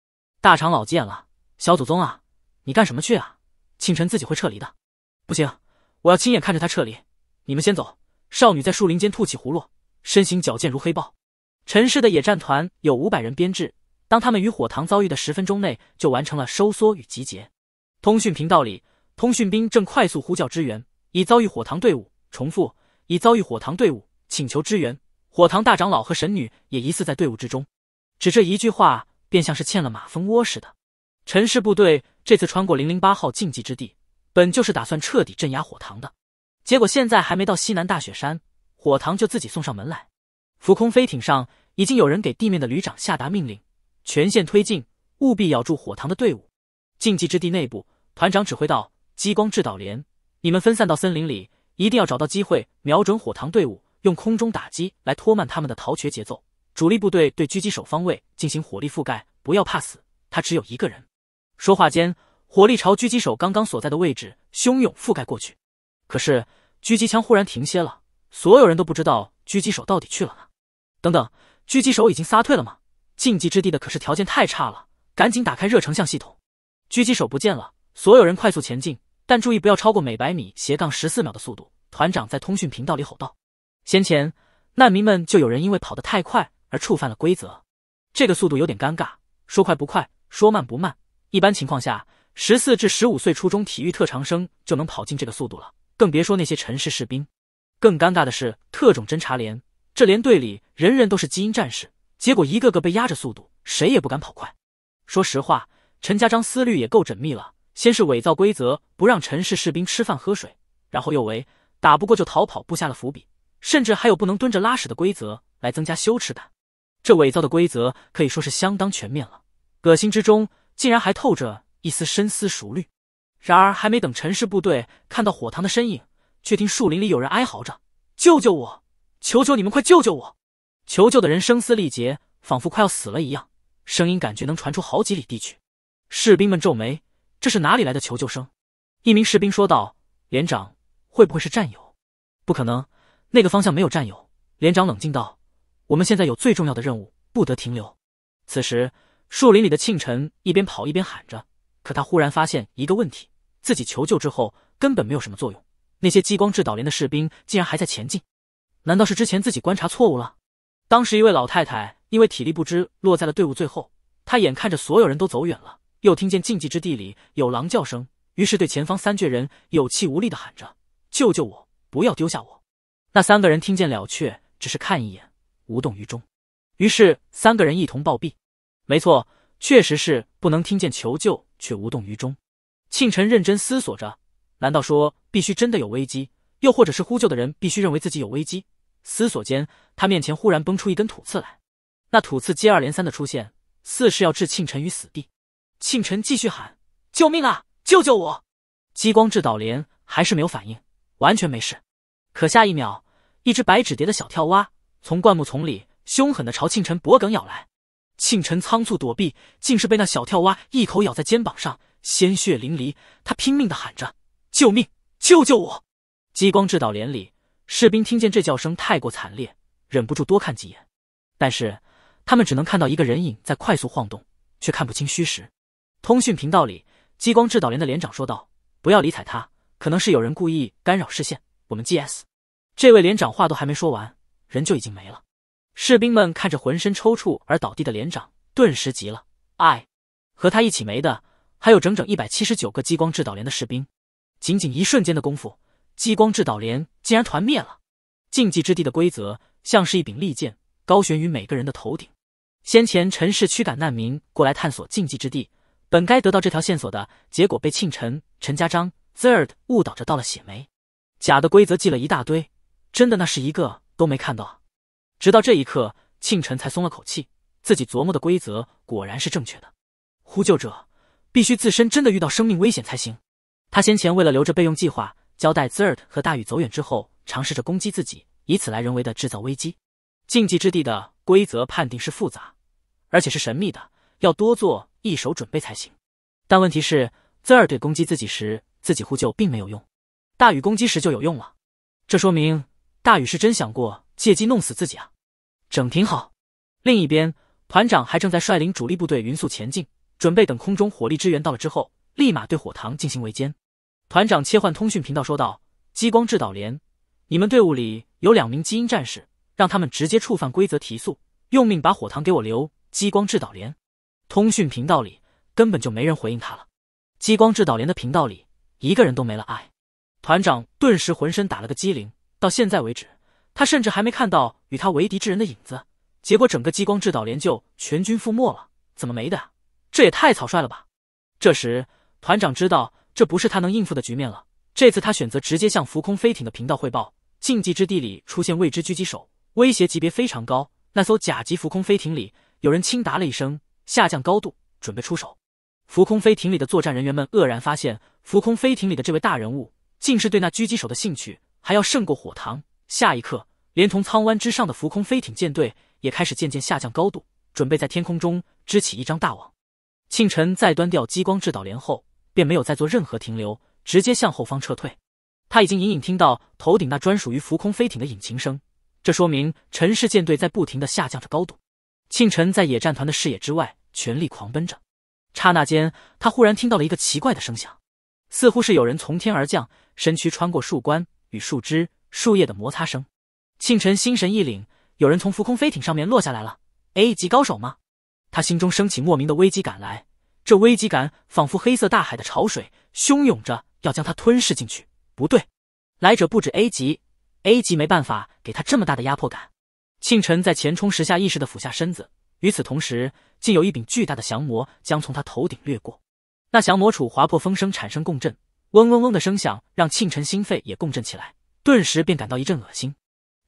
S1: 大长老急眼了：“小祖宗啊，你干什么去啊？庆晨自己会撤离的，不行，我要亲眼看着他撤离。你们先走。”少女在树林间吐起葫芦，身形矫健如黑豹。陈氏的野战团有五百人编制，当他们与火堂遭遇的十分钟内就完成了收缩与集结。通讯频道里，通讯兵正快速呼叫支援，已遭遇火堂队伍。重复，已遭遇火堂队伍，请求支援。火堂大长老和神女也疑似在队伍之中。只这一句话，便像是嵌了马蜂窝似的。陈氏部队这次穿过零零八号禁忌之地，本就是打算彻底镇压火堂的，结果现在还没到西南大雪山，火堂就自己送上门来。浮空飞艇上已经有人给地面的旅长下达命令：全线推进，务必咬住火塘的队伍。禁忌之地内部，团长指挥道：“激光制导连，你们分散到森林里，一定要找到机会，瞄准火塘队伍，用空中打击来拖慢他们的逃学节奏。主力部队对狙击手方位进行火力覆盖，不要怕死，他只有一个人。说话间，火力朝狙击手刚刚所在的位置汹涌覆盖过去。可是，狙击枪忽然停歇了，所有人都不知道狙击手到底去了哪。等等，狙击手已经撒退了吗？禁忌之地的可是条件太差了，赶紧打开热成像系统。狙击手不见了，所有人快速前进，但注意不要超过每百米斜杠十四秒的速度。团长在通讯频道里吼道：“先前难民们就有人因为跑得太快而触犯了规则，这个速度有点尴尬，说快不快，说慢不慢。一般情况下，十四至十五岁初中体育特长生就能跑进这个速度了，更别说那些城市士兵。更尴尬的是特种侦察连。”这连队里人人都是基因战士，结果一个个被压着速度，谁也不敢跑快。说实话，陈家章思虑也够缜密了，先是伪造规则不让陈氏士兵吃饭喝水，然后又为打不过就逃跑布下了伏笔，甚至还有不能蹲着拉屎的规则来增加羞耻感。这伪造的规则可以说是相当全面了，恶心之中竟然还透着一丝深思熟虑。然而还没等陈氏部队看到火塘的身影，却听树林里有人哀嚎着：“救救我！”求求你们快救救我！求救的人声嘶力竭，仿佛快要死了一样，声音感觉能传出好几里地去。士兵们皱眉，这是哪里来的求救声？一名士兵说道：“连长，会不会是战友？”“不可能，那个方向没有战友。”连长冷静道：“我们现在有最重要的任务，不得停留。”此时，树林里的庆晨一边跑一边喊着，可他忽然发现一个问题：自己求救之后根本没有什么作用，那些激光制导连的士兵竟然还在前进。难道是之前自己观察错误了？当时一位老太太因为体力不支落在了队伍最后，她眼看着所有人都走远了，又听见禁忌之地里有狼叫声，于是对前方三倔人有气无力的喊着：“救救我，不要丢下我！”那三个人听见了却只是看一眼，无动于衷。于是三个人一同暴毙。没错，确实是不能听见求救却无动于衷。庆晨认真思索着：难道说必须真的有危机，又或者是呼救的人必须认为自己有危机？思索间，他面前忽然崩出一根土刺来，那土刺接二连三的出现，似是要置庆尘于死地。庆晨继续喊：“救命啊！救救我！”激光制导连还是没有反应，完全没事。可下一秒，一只白纸蝶的小跳蛙从灌木丛里凶狠的朝庆晨脖梗咬来，庆晨仓促躲避，竟是被那小跳蛙一口咬在肩膀上，鲜血淋漓。他拼命的喊着：“救命！救救我！”激光制导连里。士兵听见这叫声太过惨烈，忍不住多看几眼，但是他们只能看到一个人影在快速晃动，却看不清虚实。通讯频道里，激光制导连的连长说道：“不要理睬他，可能是有人故意干扰视线。”我们 G.S。这位连长话都还没说完，人就已经没了。士兵们看着浑身抽搐而倒地的连长，顿时急了。哎，和他一起没的还有整整一百七十九个激光制导连的士兵。仅仅一瞬间的功夫。激光制导连竟然团灭了！禁忌之地的规则像是一柄利剑，高悬于每个人的头顶。先前陈氏驱赶难民过来探索禁忌之地，本该得到这条线索的，结果被庆臣陈家章、Third 误导着到了血梅假的规则记了一大堆，真的那是一个都没看到。直到这一刻，庆臣才松了口气，自己琢磨的规则果然是正确的。呼救者必须自身真的遇到生命危险才行。他先前为了留着备用计划。交代兹 r 特和大禹走远之后，尝试着攻击自己，以此来人为的制造危机。禁忌之地的规则判定是复杂，而且是神秘的，要多做一手准备才行。但问题是，兹尔对攻击自己时，自己呼救并没有用；大禹攻击时就有用了。这说明大禹是真想过借机弄死自己啊！整挺好。另一边，团长还正在率领主力部队匀速前进，准备等空中火力支援到了之后，立马对火塘进行围歼。团长切换通讯频道说道：“激光制导连，你们队伍里有两名基因战士，让他们直接触犯规则提速，用命把火塘给我留。”激光制导连，通讯频道里根本就没人回应他了。激光制导连的频道里一个人都没了。哎，团长顿时浑身打了个激灵。到现在为止，他甚至还没看到与他为敌之人的影子，结果整个激光制导连就全军覆没了。怎么没的？这也太草率了吧！这时，团长知道。这不是他能应付的局面了。这次他选择直接向浮空飞艇的频道汇报：禁忌之地里出现未知狙击手，威胁级别非常高。那艘甲级浮空飞艇里有人轻答了一声：“下降高度，准备出手。”浮空飞艇里的作战人员们愕然发现，浮空飞艇里的这位大人物竟是对那狙击手的兴趣还要胜过火塘。下一刻，连同苍湾之上的浮空飞艇舰队也开始渐渐下降高度，准备在天空中支起一张大网。庆晨在端掉激光制导连后。便没有再做任何停留，直接向后方撤退。他已经隐隐听到头顶那专属于浮空飞艇的引擎声，这说明陈氏舰队在不停的下降着高度。庆晨在野战团的视野之外全力狂奔着，刹那间，他忽然听到了一个奇怪的声响，似乎是有人从天而降，身躯穿过树冠与树枝、树叶的摩擦声。庆晨心神一凛，有人从浮空飞艇上面落下来了。A 级高手吗？他心中升起莫名的危机感来。这危机感仿佛黑色大海的潮水，汹涌着要将他吞噬进去。不对，来者不止 A 级，A 级没办法给他这么大的压迫感。庆晨在前冲时下意识的俯下身子，与此同时，竟有一柄巨大的降魔将从他头顶掠过。那降魔杵划破风声，产生共振，嗡嗡嗡的声响让庆晨心肺也共振起来，顿时便感到一阵恶心。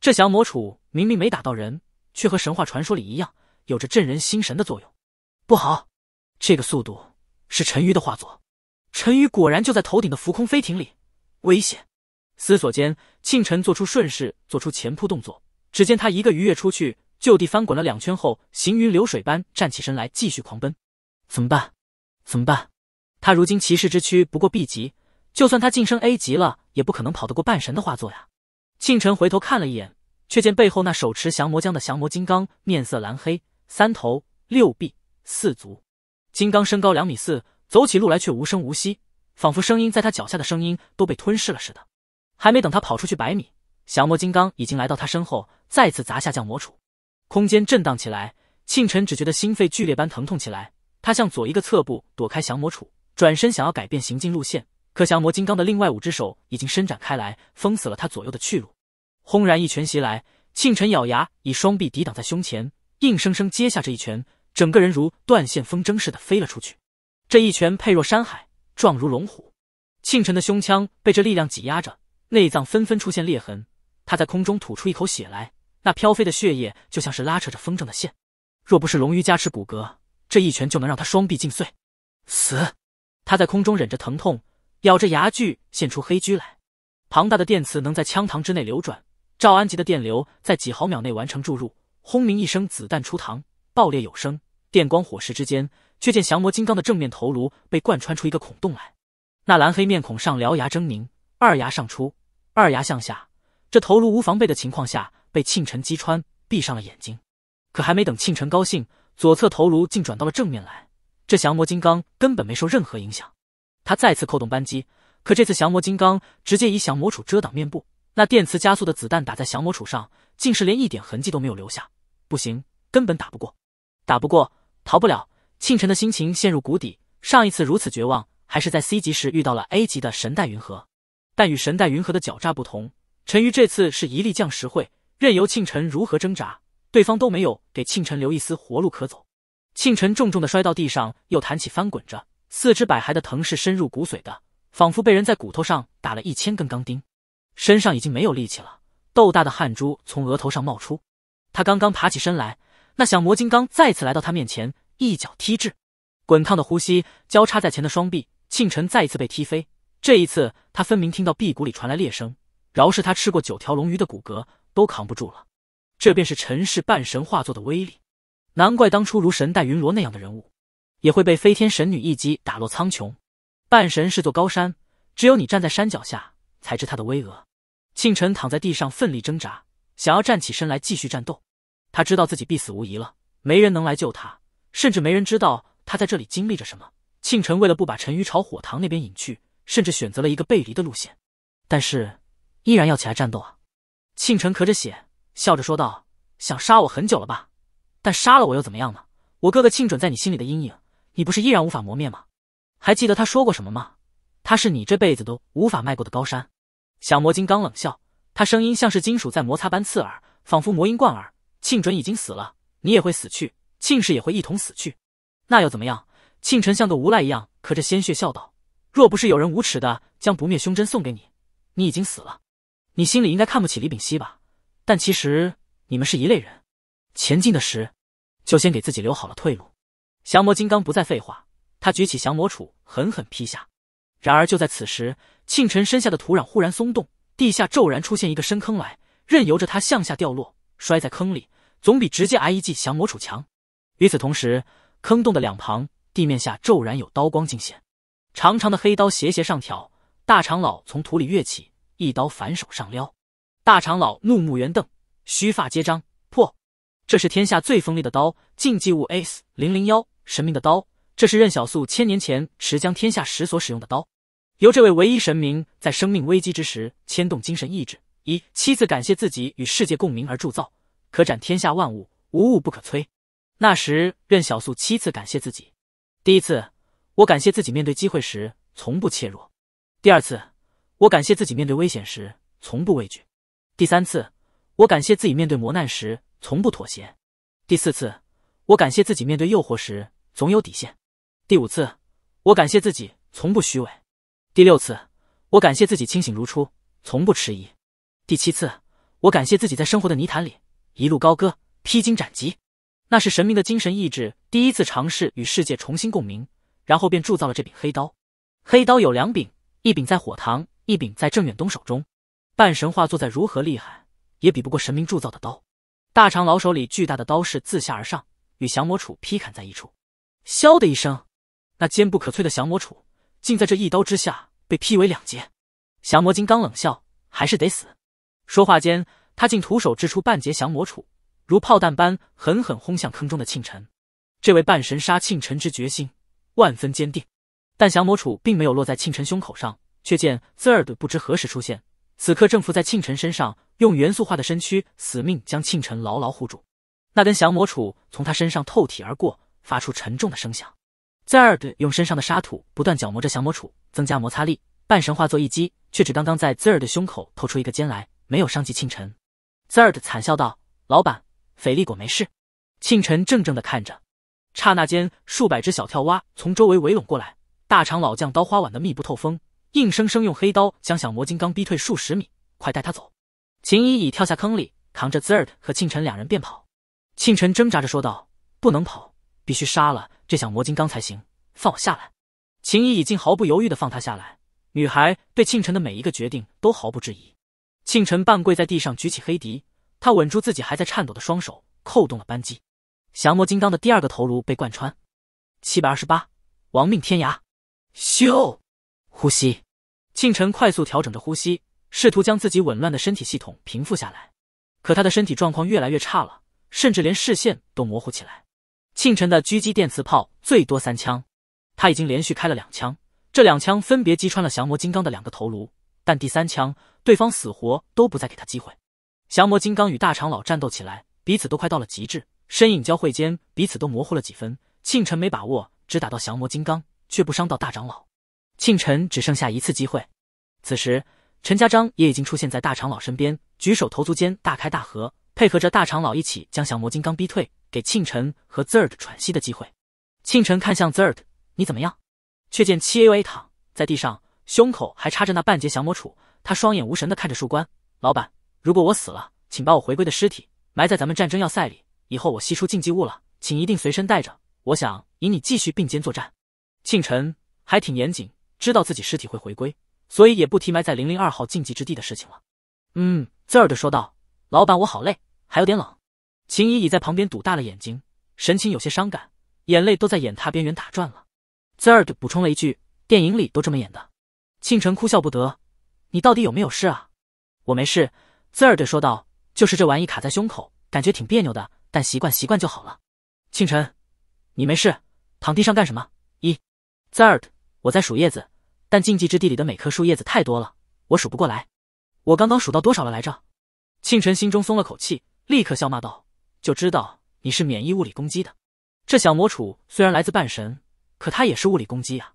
S1: 这降魔杵明明没打到人，却和神话传说里一样，有着震人心神的作用。不好！这个速度是陈鱼的画作，陈鱼果然就在头顶的浮空飞艇里，危险。思索间，庆晨做出顺势，做出前扑动作。只见他一个鱼跃出去，就地翻滚了两圈后，行云流水般站起身来，继续狂奔。怎么办？怎么办？他如今骑士之躯不过 B 级，就算他晋升 A 级了，也不可能跑得过半神的画作呀。庆晨回头看了一眼，却见背后那手持降魔枪的降魔金刚，面色蓝黑，三头六臂四足。金刚身高两米四，走起路来却无声无息，仿佛声音在他脚下的声音都被吞噬了似的。还没等他跑出去百米，降魔金刚已经来到他身后，再次砸下降魔杵，空间震荡起来。庆晨只觉得心肺剧烈般疼痛起来，他向左一个侧步躲开降魔杵，转身想要改变行进路线，可降魔金刚的另外五只手已经伸展开来，封死了他左右的去路。轰然一拳袭来，庆晨咬牙以双臂抵挡在胸前，硬生生接下这一拳。整个人如断线风筝似的飞了出去，这一拳配若山海，壮如龙虎。庆晨的胸腔被这力量挤压着，内脏纷纷出现裂痕。他在空中吐出一口血来，那飘飞的血液就像是拉扯着风筝的线。若不是龙鱼加持骨骼，这一拳就能让他双臂尽碎。死！他在空中忍着疼痛，咬着牙具现出黑驹来。庞大的电磁能在枪膛之内流转，赵安吉的电流在几毫秒内完成注入，轰鸣一声，子弹出膛。爆裂有声，电光火石之间，却见降魔金刚的正面头颅被贯穿出一个孔洞来。那蓝黑面孔上獠牙狰狞，二牙上出，二牙向下。这头颅无防备的情况下被庆晨击穿，闭上了眼睛。可还没等庆晨高兴，左侧头颅竟转到了正面来。这降魔金刚根本没受任何影响。他再次扣动扳机，可这次降魔金刚直接以降魔杵遮挡面部。那电磁加速的子弹打在降魔杵上，竟是连一点痕迹都没有留下。不行，根本打不过。打不过，逃不了。庆晨的心情陷入谷底。上一次如此绝望，还是在 C 级时遇到了 A 级的神代云和。但与神代云和的狡诈不同，陈鱼这次是一力降十会，任由庆晨如何挣扎，对方都没有给庆晨留一丝活路可走。庆晨重重的摔到地上，又弹起翻滚着，四肢百骸的疼是深入骨髓的，仿佛被人在骨头上打了一千根钢钉。身上已经没有力气了，豆大的汗珠从额头上冒出。他刚刚爬起身来。那小魔金刚再次来到他面前，一脚踢至，滚烫的呼吸交叉在前的双臂，庆晨再一次被踢飞。这一次，他分明听到臂骨里传来裂声，饶是他吃过九条龙鱼的骨骼，都扛不住了。这便是尘世半神化作的威力，难怪当初如神代云罗那样的人物，也会被飞天神女一击打落苍穹。半神是座高山，只有你站在山脚下，才知它的巍峨。庆晨躺在地上，奋力挣扎，想要站起身来继续战斗。他知道自己必死无疑了，没人能来救他，甚至没人知道他在这里经历着什么。庆晨为了不把陈鱼朝火塘那边引去，甚至选择了一个背离的路线，但是依然要起来战斗啊！庆晨咳着血，笑着说道：“想杀我很久了吧？但杀了我又怎么样呢？我哥哥庆准在你心里的阴影，你不是依然无法磨灭吗？还记得他说过什么吗？他是你这辈子都无法迈过的高山。”小魔金刚冷笑，他声音像是金属在摩擦般刺耳，仿佛魔音贯耳。庆准已经死了，你也会死去，庆氏也会一同死去。那又怎么样？庆晨像个无赖一样，咳着鲜血笑道：“若不是有人无耻的将不灭胸针送给你，你已经死了。你心里应该看不起李炳熙吧？但其实你们是一类人。前进的时，就先给自己留好了退路。”降魔金刚不再废话，他举起降魔杵，狠狠劈下。然而就在此时，庆晨身下的土壤忽然松动，地下骤然出现一个深坑来，任由着他向下掉落。摔在坑里，总比直接挨一记降魔杵强。与此同时，坑洞的两旁地面下骤然有刀光尽现，长长的黑刀斜斜上挑。大长老从土里跃起，一刀反手上撩。大长老怒目圆瞪，须发皆张。破，这是天下最锋利的刀，禁忌物 S 零零幺神明的刀。这是任小素千年前持将天下时所使用的刀，由这位唯一神明在生命危机之时牵动精神意志。一七次感谢自己与世界共鸣而铸造，可斩天下万物，无物不可摧。那时，任小素七次感谢自己。第一次，我感谢自己面对机会时从不怯弱；第二次，我感谢自己面对危险时从不畏惧；第三次，我感谢自己面对磨难时从不妥协；第四次，我感谢自己面对诱惑时总有底线；第五次，我感谢自己从不虚伪；第六次，我感谢自己清醒如初，从不迟疑。第七次，我感谢自己在生活的泥潭里一路高歌，披荆斩棘。那是神明的精神意志第一次尝试与世界重新共鸣，然后便铸造了这柄黑刀。黑刀有两柄，一柄在火堂，一柄在郑远东手中。半神话坐在如何厉害，也比不过神明铸造的刀。大长老手里巨大的刀势自下而上，与降魔杵劈砍在一处。削的一声，那坚不可摧的降魔杵竟在这一刀之下被劈为两截。降魔金刚冷笑，还是得死。说话间，他竟徒手掷出半截降魔杵，如炮弹般狠狠轰向坑中的庆尘。这位半神杀庆尘之决心万分坚定，但降魔杵并没有落在庆尘胸口上，却见兹尔 d 不知何时出现，此刻正伏在庆尘身上，用元素化的身躯死命将庆尘牢牢护住。那根降魔杵从他身上透体而过，发出沉重的声响。兹尔 d 用身上的沙土不断搅磨着降魔杵，增加摩擦力。半神化作一击，却只刚刚在兹尔 d 胸口透出一个尖来。没有伤及庆晨，Zerd 惨笑道：“老板，斐利果没事。”庆晨怔怔的看着，刹那间，数百只小跳蛙从周围围拢过来。大长老将刀花挽得密不透风，硬生生用黑刀将小魔金刚逼退数十米。快带他走！秦怡已跳下坑里，扛着 Zerd 和庆晨两人便跑。庆晨挣扎着说道：“不能跑，必须杀了这小魔金刚才行。放我下来！”秦怡已经毫不犹豫的放他下来。女孩对庆晨的每一个决定都毫不质疑。庆晨半跪在地上，举起黑笛，他稳住自己还在颤抖的双手，扣动了扳机。降魔金刚的第二个头颅被贯穿。七百二十八，亡命天涯。咻！呼吸，庆晨快速调整着呼吸，试图将自己紊乱的身体系统平复下来。可他的身体状况越来越差了，甚至连视线都模糊起来。庆晨的狙击电磁炮最多三枪，他已经连续开了两枪，这两枪分别击穿了降魔金刚的两个头颅。但第三枪，对方死活都不再给他机会。降魔金刚与大长老战斗起来，彼此都快到了极致，身影交汇间，彼此都模糊了几分。庆晨没把握只打到降魔金刚，却不伤到大长老。庆晨只剩下一次机会。此时，陈家章也已经出现在大长老身边，举手投足间大开大合，配合着大长老一起将降魔金刚逼退，给庆晨和 Zerd 喘息的机会。庆晨看向 Zerd，你怎么样？却见七 A 躺在地上。胸口还插着那半截降魔杵，他双眼无神的看着树冠。老板，如果我死了，请把我回归的尸体埋在咱们战争要塞里。以后我吸出禁忌物了，请一定随身带着。我想引你继续并肩作战。庆晨还挺严谨，知道自己尸体会回归，所以也不提埋在零零二号禁忌之地的事情了。嗯，Zerd 说道。老板，我好累，还有点冷。秦怡已在旁边堵大了眼睛，神情有些伤感，眼泪都在眼榻边缘打转了。Zerd 补充了一句：“电影里都这么演的。”庆晨哭笑不得，你到底有没有事啊？我没事，滋儿对说道，就是这玩意卡在胸口，感觉挺别扭的，但习惯习惯就好了。庆晨，你没事，躺地上干什么？一，r d 我在数叶子，但禁忌之地里的每棵树叶子太多了，我数不过来。我刚刚数到多少了来着？庆晨心中松了口气，立刻笑骂道：就知道你是免疫物理攻击的，这小魔杵虽然来自半神，可他也是物理攻击啊。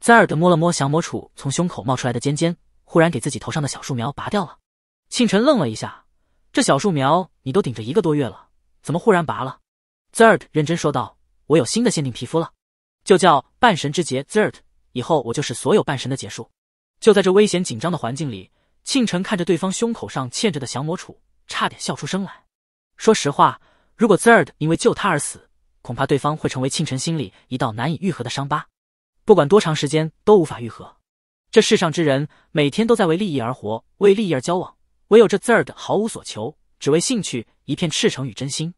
S1: z a r d 摸了摸降魔杵从胸口冒出来的尖尖，忽然给自己头上的小树苗拔掉了。庆晨愣了一下，这小树苗你都顶着一个多月了，怎么忽然拔了 z a r d 认真说道：“我有新的限定皮肤了，就叫半神之劫 Zerd，以后我就是所有半神的结束。”就在这危险紧张的环境里，庆晨看着对方胸口上嵌着的降魔杵，差点笑出声来。说实话，如果 Zerd 因为救他而死，恐怕对方会成为庆晨心里一道难以愈合的伤疤。不管多长时间都无法愈合。这世上之人每天都在为利益而活，为利益而交往，唯有这字儿的毫无所求，只为兴趣，一片赤诚与真心。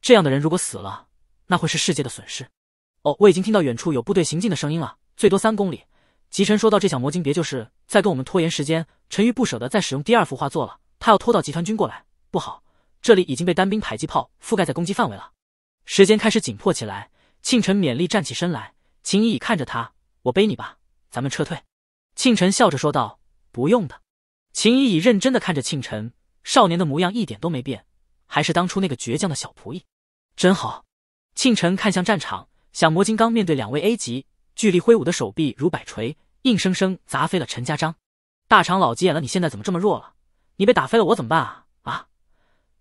S1: 这样的人如果死了，那会是世界的损失。哦，我已经听到远处有部队行进的声音了，最多三公里。吉晨说道：“这小魔晶别就是在跟我们拖延时间。”陈玉不舍得再使用第二幅画作了，他要拖到集团军过来。不好，这里已经被单兵迫击炮覆盖在攻击范围了。时间开始紧迫起来，庆晨勉力站起身来。秦依依看着他，我背你吧，咱们撤退。庆晨笑着说道：“不用的。”秦依依认真的看着庆晨，少年的模样一点都没变，还是当初那个倔强的小仆役，真好。庆晨看向战场，想魔金刚面对两位 A 级，巨力挥舞的手臂如百锤，硬生生砸飞了陈家章。大长老急眼了：“你现在怎么这么弱了？你被打飞了，我怎么办啊？啊！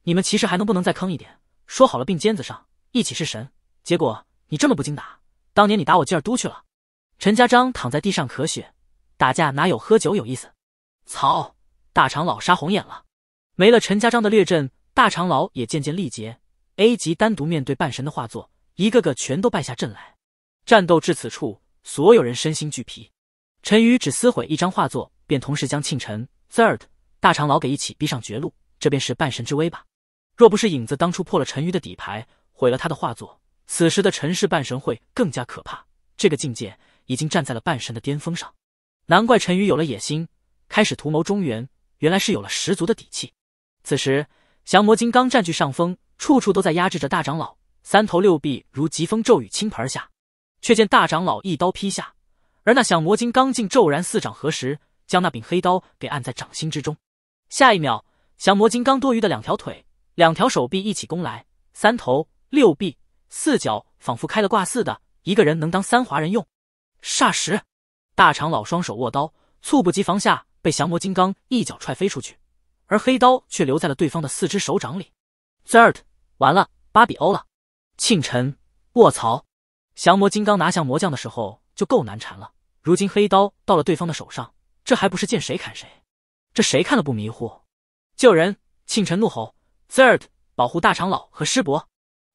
S1: 你们骑士还能不能再坑一点？说好了并肩子上，一起是神，结果你这么不经打。”当年你打我劲儿都去了，陈家章躺在地上咳血，打架哪有喝酒有意思？操！大长老杀红眼了，没了陈家章的列阵，大长老也渐渐力竭。A 级单独面对半神的画作，一个个全都败下阵来。战斗至此处，所有人身心俱疲。陈鱼只撕毁一张画作，便同时将庆晨、Third、大长老给一起逼上绝路。这便是半神之威吧？若不是影子当初破了陈鱼的底牌，毁了他的画作。此时的陈氏半神会更加可怕，这个境界已经站在了半神的巅峰上，难怪陈宇有了野心，开始图谋中原，原来是有了十足的底气。此时降魔金刚占据上风，处处都在压制着大长老，三头六臂如疾风骤雨倾盆而下，却见大长老一刀劈下，而那降魔金刚竟骤然四掌合十，将那柄黑刀给按在掌心之中。下一秒，降魔金刚多余的两条腿、两条手臂一起攻来，三头六臂。四脚仿佛开了挂似的，一个人能当三华人用。霎时，大长老双手握刀，猝不及防下被降魔金刚一脚踹飞出去，而黑刀却留在了对方的四只手掌里。Third，完了，芭比欧了！庆晨，卧槽！降魔金刚拿降魔将的时候就够难缠了，如今黑刀到了对方的手上，这还不是见谁砍谁？这谁看了不迷糊？救人！庆晨怒吼。Third，保护大长老和师伯！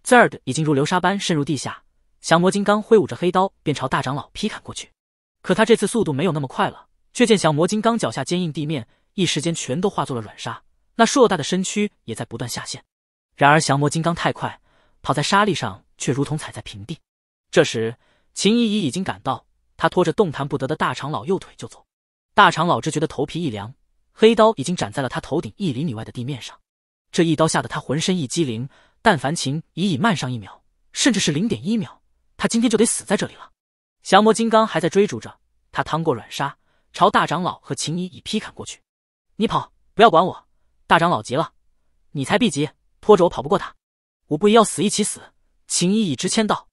S1: third 已经如流沙般渗入地下，降魔金刚挥舞着黑刀便朝大长老劈砍过去。可他这次速度没有那么快了，却见降魔金刚脚下坚硬地面，一时间全都化作了软沙，那硕大的身躯也在不断下陷。然而降魔金刚太快，跑在沙砾上却如同踩在平地。这时秦怡怡已经赶到，她拖着动弹不得的大长老右腿就走。大长老只觉得头皮一凉，黑刀已经斩在了他头顶一厘米外的地面上。这一刀吓得他浑身一激灵。但凡秦怡怡慢上一秒，甚至是零点一秒，他今天就得死在这里了。降魔金刚还在追逐着他，趟过软沙，朝大长老和秦怡怡劈砍过去。你跑，不要管我！大长老急了。你才 B 级，拖着我跑不过他。我不一要死一起死。秦怡怡直签道。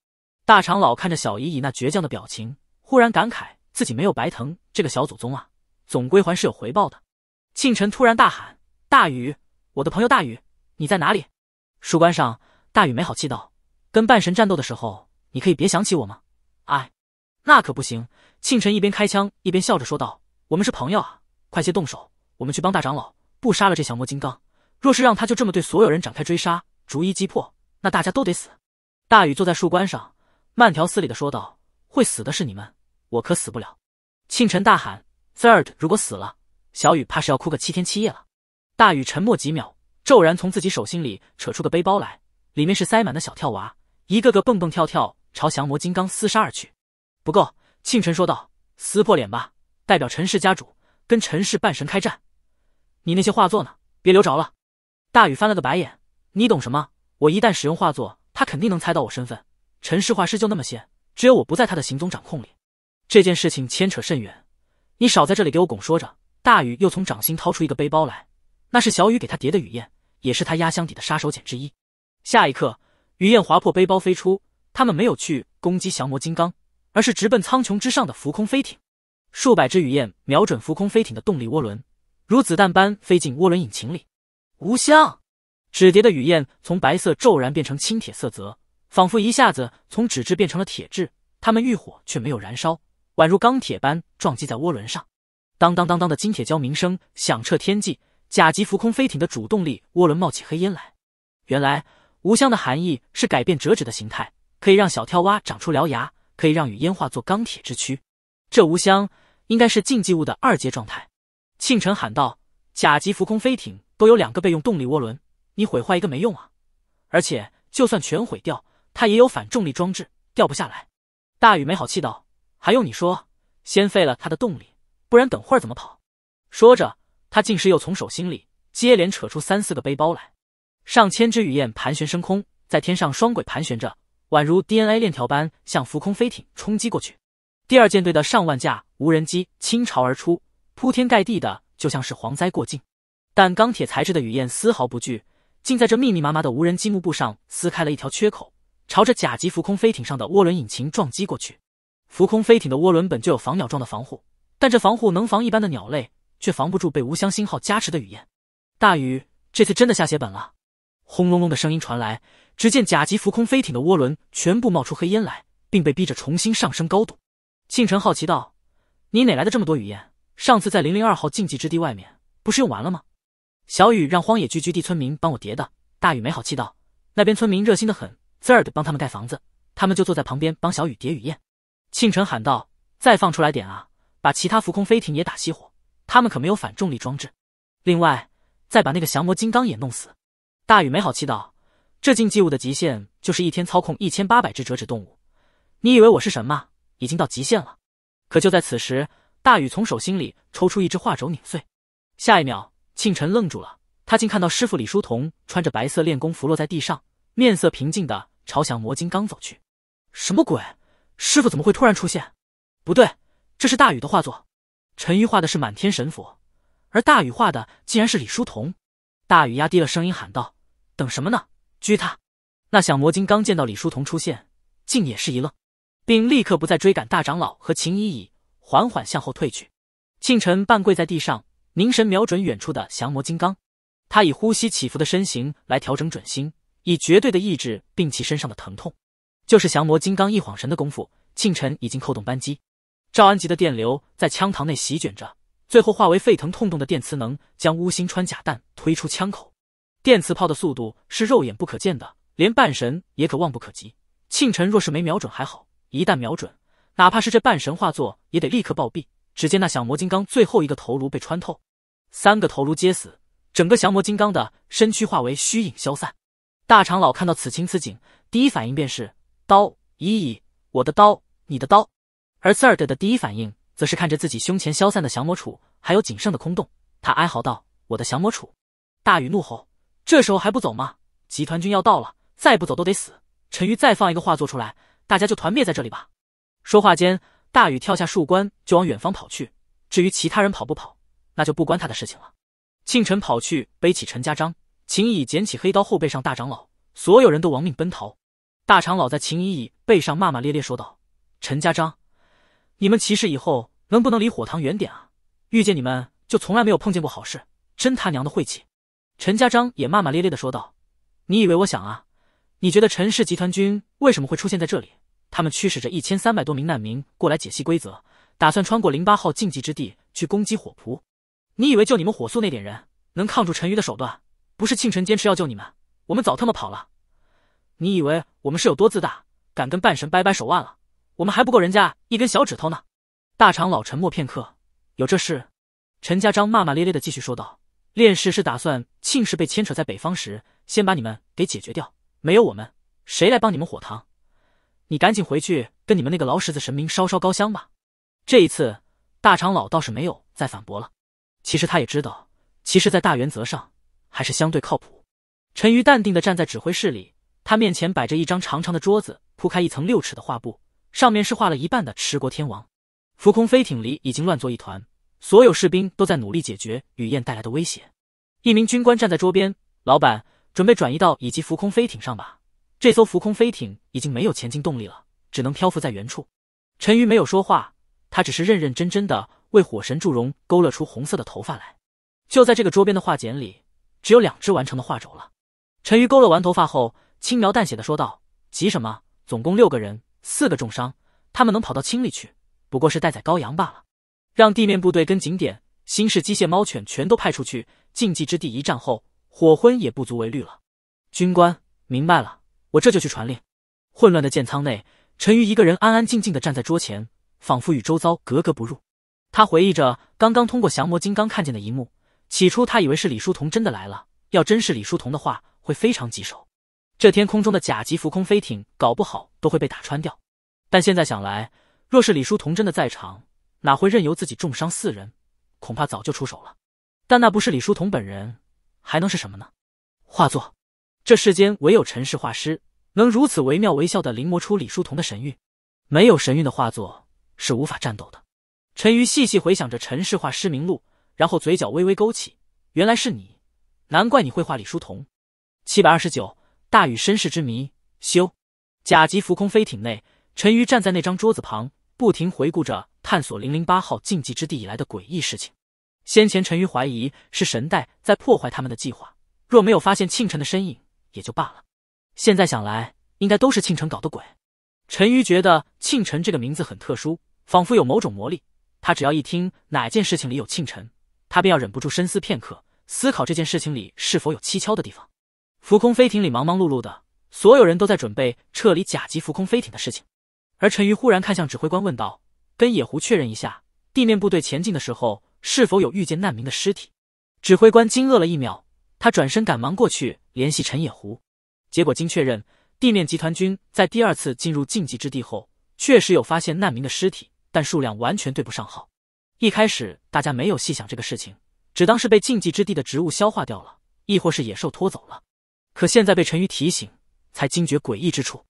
S1: 大长老看着小怡怡那倔强的表情，忽然感慨自己没有白疼这个小祖宗啊，总归还是有回报的。庆晨突然大喊：“大宇，我的朋友大宇，你在哪里？”树冠上，大禹没好气道：“跟半神战斗的时候，你可以别想起我吗？”“哎，那可不行。”庆晨一边开枪一边笑着说道：“我们是朋友啊，快些动手，我们去帮大长老，不杀了这降魔金刚，若是让他就这么对所有人展开追杀，逐一击破，那大家都得死。”大禹坐在树冠上，慢条斯理的说道：“会死的是你们，我可死不了。”庆晨大喊：“Third，如果死了，小雨怕是要哭个七天七夜了。”大禹沉默几秒。骤然从自己手心里扯出个背包来，里面是塞满的小跳娃，一个个蹦蹦跳跳朝降魔金刚厮杀而去。不够，庆晨说道：“撕破脸吧，代表陈氏家主跟陈氏半神开战。你那些画作呢？别留着了。”大禹翻了个白眼：“你懂什么？我一旦使用画作，他肯定能猜到我身份。陈氏画师就那么些，只有我不在他的行踪掌控里。这件事情牵扯甚远，你少在这里给我拱说着。”大禹又从掌心掏出一个背包来，那是小雨给他叠的雨燕。也是他压箱底的杀手锏之一。下一刻，雨燕划破背包飞出，他们没有去攻击降魔金刚，而是直奔苍穹之上的浮空飞艇。数百只雨燕瞄准浮空飞艇的动力涡轮，如子弹般飞进涡轮引擎里。无相，纸叠的雨燕从白色骤然变成青铁色泽，仿佛一下子从纸质变成了铁质。它们遇火却没有燃烧，宛如钢铁般撞击在涡轮上，当当当当的金铁交鸣声响彻天际。甲级浮空飞艇的主动力涡轮冒起黑烟来，原来无香的含义是改变折纸的形态，可以让小跳蛙长出獠牙，可以让雨烟化作钢铁之躯。这无香应该是禁忌物的二阶状态。庆晨喊道：“甲级浮空飞艇都有两个备用动力涡轮，你毁坏一个没用啊！而且就算全毁掉，它也有反重力装置，掉不下来。”大雨没好气道：“还用你说？先废了它的动力，不然等会儿怎么跑？”说着。他竟是又从手心里接连扯出三四个背包来，上千只雨燕盘旋升空，在天上双轨盘旋着，宛如 DNA 链条般向浮空飞艇冲击过去。第二舰队的上万架无人机倾巢而出，铺天盖地的，就像是蝗灾过境。但钢铁材质的雨燕丝毫不惧，竟在这密密麻麻的无人机幕布上撕开了一条缺口，朝着甲级浮空飞艇上的涡轮引擎撞击过去。浮空飞艇的涡轮本就有防鸟状的防护，但这防护能防一般的鸟类。却防不住被无相星号加持的雨燕，大雨这次真的下血本了。轰隆隆的声音传来，只见甲级浮空飞艇的涡轮全部冒出黑烟来，并被逼着重新上升高度。庆晨好奇道：“你哪来的这么多雨燕？上次在零零二号禁忌之地外面，不是用完了吗？”小雨让荒野聚居地村民帮我叠的。大雨没好气道：“那边村民热心的很，滋儿的帮他们盖房子，他们就坐在旁边帮小雨叠雨燕。”庆晨喊道：“再放出来点啊！把其他浮空飞艇也打熄火。”他们可没有反重力装置，另外再把那个降魔金刚也弄死。大禹没好气道：“这禁忌物的极限就是一天操控一千八百只折纸动物，你以为我是神吗？已经到极限了。”可就在此时，大禹从手心里抽出一只画轴，拧碎。下一秒，庆晨愣住了，他竟看到师傅李书童穿着白色练功服落在地上，面色平静的朝降魔金刚走去。什么鬼？师傅怎么会突然出现？不对，这是大禹的画作。陈瑜画的是满天神佛，而大禹画的竟然是李书童。大禹压低了声音喊道：“等什么呢？狙他！”那小魔金刚见到李书童出现，竟也是一愣，并立刻不再追赶大长老和秦依依，缓缓向后退去。庆晨半跪在地上，凝神瞄准远处的降魔金刚。他以呼吸起伏的身形来调整准心，以绝对的意志摒弃身上的疼痛。就是降魔金刚一晃神的功夫，庆晨已经扣动扳机。赵安吉的电流在枪膛内席卷着，最后化为沸腾痛动的电磁能，将乌星穿甲弹推出枪口。电磁炮的速度是肉眼不可见的，连半神也可望不可及。庆晨若是没瞄准还好，一旦瞄准，哪怕是这半神化作也得立刻暴毙。只见那降魔金刚最后一个头颅被穿透，三个头颅皆死，整个降魔金刚的身躯化为虚影消散。大长老看到此情此景，第一反应便是刀，咦咦，我的刀，你的刀。而次 r d 的第一反应则是看着自己胸前消散的降魔杵，还有仅剩的空洞，他哀嚎道：“我的降魔杵！”大禹怒吼：“这时候还不走吗？集团军要到了，再不走都得死！陈瑜再放一个画作出来，大家就团灭在这里吧！”说话间，大禹跳下树冠，就往远方跑去。至于其他人跑不跑，那就不关他的事情了。庆晨跑去背起陈家章，秦怡捡起黑刀，后背上大长老，所有人都亡命奔逃。大长老在秦怡怡背上骂骂咧咧说道：“陈家章！”你们骑士以后能不能离火堂远点啊？遇见你们就从来没有碰见过好事，真他娘的晦气！陈家章也骂骂咧咧的说道：“你以为我想啊？你觉得陈氏集团军为什么会出现在这里？他们驱使着一千三百多名难民过来解析规则，打算穿过零八号禁忌之地去攻击火仆。你以为就你们火速那点人能抗住陈瑜的手段？不是庆晨坚持要救你们，我们早他妈跑了。你以为我们是有多自大，敢跟半神掰掰手腕了？”我们还不够人家一根小指头呢。大长老沉默片刻，有这事。陈家章骂骂咧咧的继续说道：“练氏是打算庆氏被牵扯在北方时，先把你们给解决掉。没有我们，谁来帮你们火塘？你赶紧回去跟你们那个老什子神明烧烧高香吧。”这一次，大长老倒是没有再反驳了。其实他也知道，其实在大原则上还是相对靠谱。陈瑜淡定的站在指挥室里，他面前摆着一张长长的桌子，铺开一层六尺的画布。上面是画了一半的持国天王，浮空飞艇里已经乱作一团，所有士兵都在努力解决雨燕带来的威胁。一名军官站在桌边，老板准备转移到以及浮空飞艇上吧，这艘浮空飞艇已经没有前进动力了，只能漂浮在原处。陈鱼没有说话，他只是认认真真的为火神祝融勾勒出红色的头发来。就在这个桌边的画简里，只有两只完成的画轴了。陈鱼勾勒完头发后，轻描淡写的说道：“急什么？总共六个人。”四个重伤，他们能跑到青里去，不过是待宰羔羊罢了。让地面部队跟景点、新式机械猫犬全都派出去。禁忌之地一战后，火昏也不足为虑了。军官明白了，我这就去传令。混乱的舰舱内，陈瑜一个人安安静静的站在桌前，仿佛与周遭格格不入。他回忆着刚刚通过降魔金刚看见的一幕，起初他以为是李书同真的来了，要真是李书同的话，会非常棘手。这天空中的甲级浮空飞艇搞不好都会被打穿掉。但现在想来，若是李书童真的在场，哪会任由自己重伤四人？恐怕早就出手了。但那不是李书童本人，还能是什么呢？画作，这世间唯有陈氏画师能如此惟妙惟肖的临摹出李书童的神韵。没有神韵的画作是无法战斗的。陈瑜细细回想着陈氏画师名录，然后嘴角微微勾起。原来是你，难怪你会画李书童。七百二十九。大禹身世之谜。修，甲级浮空飞艇内，陈鱼站在那张桌子旁，不停回顾着探索零零八号禁忌之地以来的诡异事情。先前陈鱼怀疑是神代在破坏他们的计划，若没有发现庆晨的身影也就罢了。现在想来，应该都是庆晨搞的鬼。陈鱼觉得庆晨这个名字很特殊，仿佛有某种魔力。他只要一听哪件事情里有庆晨，他便要忍不住深思片刻，思考这件事情里是否有蹊跷的地方。浮空飞艇里忙忙碌碌的所有人都在准备撤离甲级浮空飞艇的事情，而陈鱼忽然看向指挥官问道：“跟野狐确认一下，地面部队前进的时候是否有遇见难民的尸体？”指挥官惊愕了一秒，他转身赶忙过去联系陈野狐，结果经确认，地面集团军在第二次进入禁忌之地后，确实有发现难民的尸体，但数量完全对不上号。一开始大家没有细想这个事情，只当是被禁忌之地的植物消化掉了，亦或是野兽拖走了。可现在被陈宇提醒，才惊觉诡异之处。